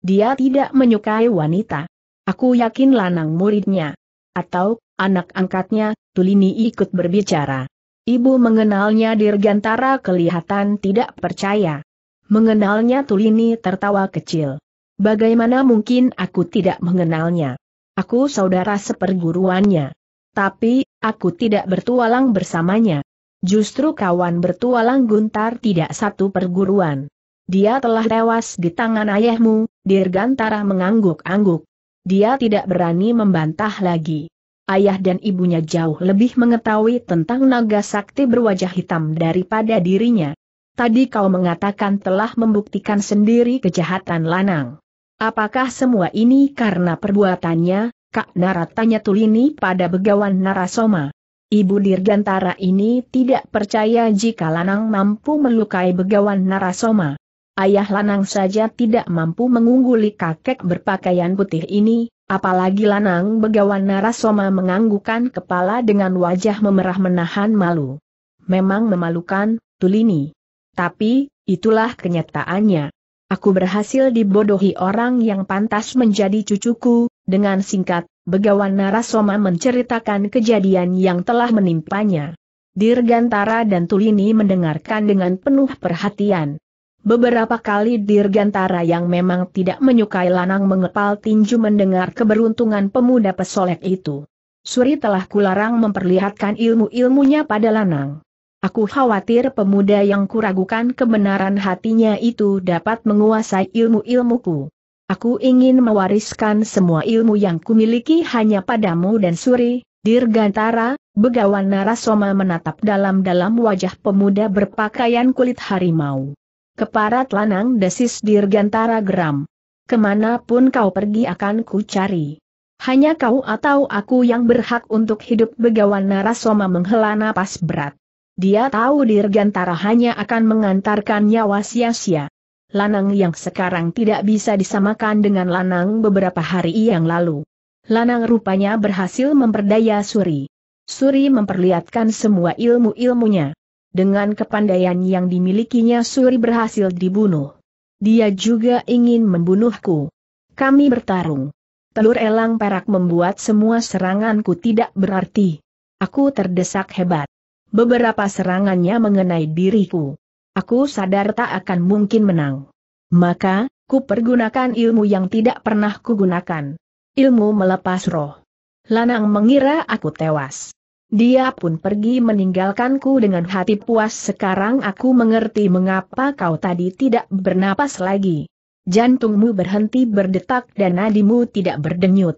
A: Dia tidak menyukai wanita. Aku yakin lanang muridnya. Atau, anak angkatnya, Tulini ikut berbicara. Ibu mengenalnya Dirgantara kelihatan tidak percaya. Mengenalnya Tulini tertawa kecil. Bagaimana mungkin aku tidak mengenalnya? Aku saudara seperguruannya. Tapi, aku tidak bertualang bersamanya. Justru kawan bertualang Guntar tidak satu perguruan. Dia telah tewas di tangan ayahmu, Dirgantara mengangguk-angguk. Dia tidak berani membantah lagi. Ayah dan ibunya jauh lebih mengetahui tentang naga sakti berwajah hitam daripada dirinya. Tadi kau mengatakan telah membuktikan sendiri kejahatan Lanang. Apakah semua ini karena perbuatannya, Kak Nara tanya Tulini pada begawan Narasoma. Ibu Dirgantara ini tidak percaya jika Lanang mampu melukai begawan Narasoma. Ayah Lanang saja tidak mampu mengungguli kakek berpakaian putih ini, apalagi Lanang begawan Narasoma menganggukan kepala dengan wajah memerah menahan malu. Memang memalukan, Tulini. Tapi, itulah kenyataannya. Aku berhasil dibodohi orang yang pantas menjadi cucuku, dengan singkat, Begawan Narasoma menceritakan kejadian yang telah menimpanya. Dirgantara dan Tulini mendengarkan dengan penuh perhatian. Beberapa kali Dirgantara yang memang tidak menyukai lanang mengepal tinju mendengar keberuntungan pemuda pesolek itu. Suri telah kularang memperlihatkan ilmu-ilmunya pada lanang. Aku khawatir pemuda yang kuragukan kebenaran hatinya itu dapat menguasai ilmu-ilmuku. Aku ingin mewariskan semua ilmu yang kumiliki hanya padamu dan Suri, Dirgantara, begawan Narasoma menatap dalam-dalam wajah pemuda berpakaian kulit harimau. Keparat lanang desis Dirgantara geram. Kemanapun kau pergi akan ku cari. Hanya kau atau aku yang berhak untuk hidup begawan Narasoma menghela napas berat. Dia tahu Dirgantara hanya akan mengantarkan nyawa sia-sia. Lanang yang sekarang tidak bisa disamakan dengan Lanang beberapa hari yang lalu. Lanang rupanya berhasil memperdaya Suri. Suri memperlihatkan semua ilmu-ilmunya. Dengan kepandaian yang dimilikinya Suri berhasil dibunuh. Dia juga ingin membunuhku. Kami bertarung. Telur elang perak membuat semua seranganku tidak berarti. Aku terdesak hebat. Beberapa serangannya mengenai diriku. Aku sadar tak akan mungkin menang. Maka, ku pergunakan ilmu yang tidak pernah kugunakan. Ilmu melepas roh. Lanang mengira aku tewas. Dia pun pergi meninggalkanku dengan hati puas sekarang aku mengerti mengapa kau tadi tidak bernapas lagi. Jantungmu berhenti berdetak dan nadimu tidak berdenyut.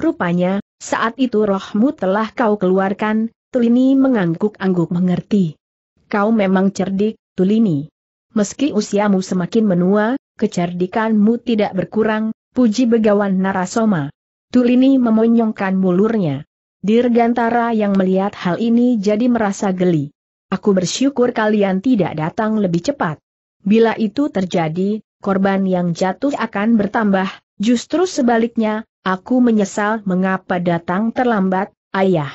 A: Rupanya, saat itu rohmu telah kau keluarkan, Tulini mengangguk-angguk mengerti. Kau memang cerdik, Tulini. Meski usiamu semakin menua, kecerdikanmu tidak berkurang, puji begawan Narasoma. Tulini memonyongkan mulurnya. Dirgantara yang melihat hal ini jadi merasa geli. Aku bersyukur kalian tidak datang lebih cepat. Bila itu terjadi, korban yang jatuh akan bertambah, justru sebaliknya, aku menyesal mengapa datang terlambat, ayah.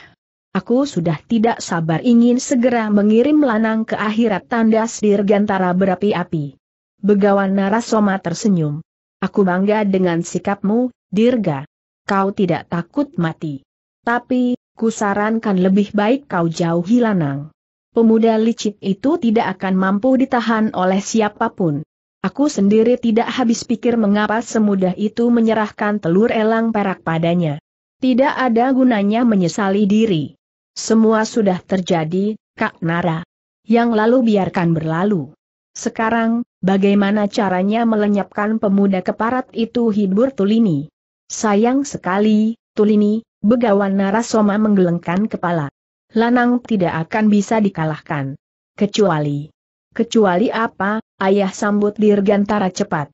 A: Aku sudah tidak sabar ingin segera mengirim lanang ke akhirat tandas dirgantara berapi-api. Begawan Narasoma tersenyum. Aku bangga dengan sikapmu, Dirga. Kau tidak takut mati. Tapi, kusarankan lebih baik kau jauhi lanang. Pemuda licik itu tidak akan mampu ditahan oleh siapapun. Aku sendiri tidak habis pikir mengapa semudah itu menyerahkan telur elang perak padanya. Tidak ada gunanya menyesali diri. Semua sudah terjadi, Kak Nara. Yang lalu biarkan berlalu. Sekarang, bagaimana caranya melenyapkan pemuda keparat itu hibur Tulini? Sayang sekali, Tulini, begawan Nara Soma menggelengkan kepala. Lanang tidak akan bisa dikalahkan. Kecuali. Kecuali apa, ayah sambut dirgantara cepat.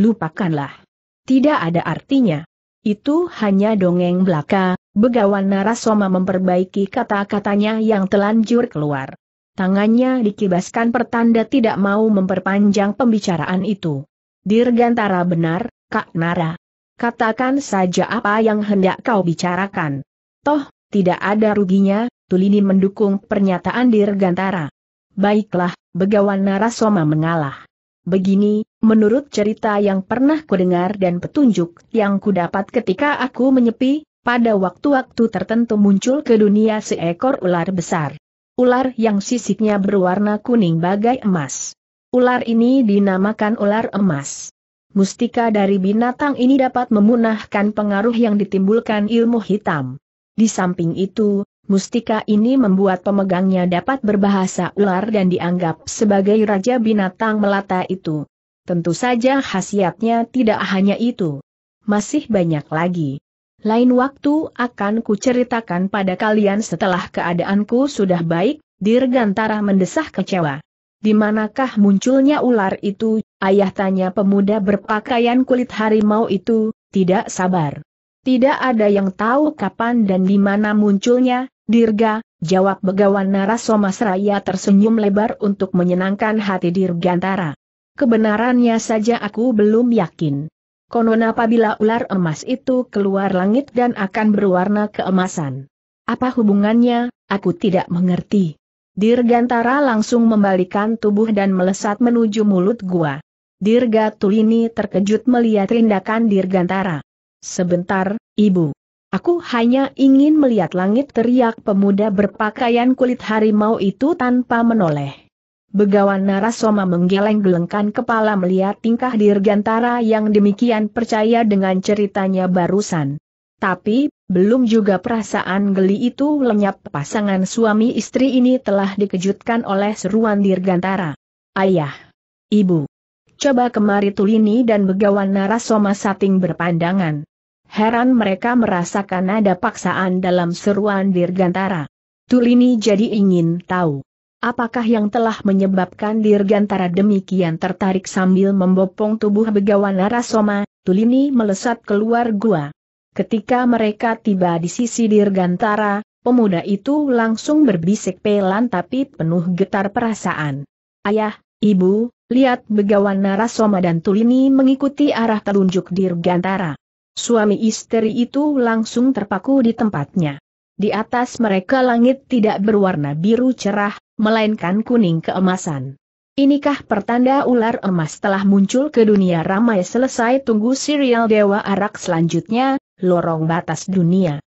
A: Lupakanlah. Tidak ada artinya. Itu hanya dongeng belaka, Begawan Narasoma memperbaiki kata-katanya yang telanjur keluar. Tangannya dikibaskan pertanda tidak mau memperpanjang pembicaraan itu. Dirgantara benar, Kak Nara. Katakan saja apa yang hendak kau bicarakan. Toh, tidak ada ruginya, Tulini mendukung pernyataan Dirgantara. Baiklah, Begawan Narasoma mengalah. Begini, menurut cerita yang pernah kudengar dan petunjuk yang kudapat ketika aku menyepi, pada waktu-waktu tertentu muncul ke dunia seekor ular besar. Ular yang sisiknya berwarna kuning bagai emas. Ular ini dinamakan ular emas. Mustika dari binatang ini dapat memunahkan pengaruh yang ditimbulkan ilmu hitam. Di samping itu, mustika ini membuat pemegangnya dapat berbahasa ular dan dianggap sebagai raja binatang melata itu. Tentu saja khasiatnya tidak hanya itu. Masih banyak lagi. Lain waktu akan kuceritakan pada kalian setelah keadaanku sudah baik, Dirgantara mendesah kecewa. Di manakah munculnya ular itu, ayah tanya pemuda berpakaian kulit harimau itu, tidak sabar. Tidak ada yang tahu kapan dan di mana munculnya, Dirga, jawab Begawan Narasoma Seraya tersenyum lebar untuk menyenangkan hati Dirgantara. Kebenarannya saja aku belum yakin. Konon apabila ular emas itu keluar langit dan akan berwarna keemasan. Apa hubungannya, aku tidak mengerti. Dirgantara langsung membalikan tubuh dan melesat menuju mulut gua. Dirga Tulini terkejut melihat tindakan Dirgantara. Sebentar, ibu. Aku hanya ingin melihat langit teriak pemuda berpakaian kulit harimau itu tanpa menoleh. Begawan Narasoma menggeleng-gelengkan kepala melihat tingkah Dirgantara yang demikian percaya dengan ceritanya barusan. Tapi, belum juga perasaan geli itu lenyap pasangan suami istri ini telah dikejutkan oleh seruan Dirgantara. Ayah! Ibu! Coba kemari Tulini dan Begawan Narasoma sating berpandangan. Heran mereka merasakan ada paksaan dalam seruan Dirgantara. Tulini jadi ingin tahu Apakah yang telah menyebabkan Dirgantara demikian tertarik sambil membopong tubuh begawan Narasoma, Tulini melesat keluar gua. Ketika mereka tiba di sisi Dirgantara, pemuda itu langsung berbisik pelan tapi penuh getar perasaan. Ayah, ibu, lihat begawan Narasoma dan Tulini mengikuti arah telunjuk Dirgantara. Suami istri itu langsung terpaku di tempatnya. Di atas mereka langit tidak berwarna biru cerah, melainkan kuning keemasan. Inikah pertanda ular emas telah muncul ke dunia ramai selesai tunggu serial Dewa Arak selanjutnya, lorong batas dunia.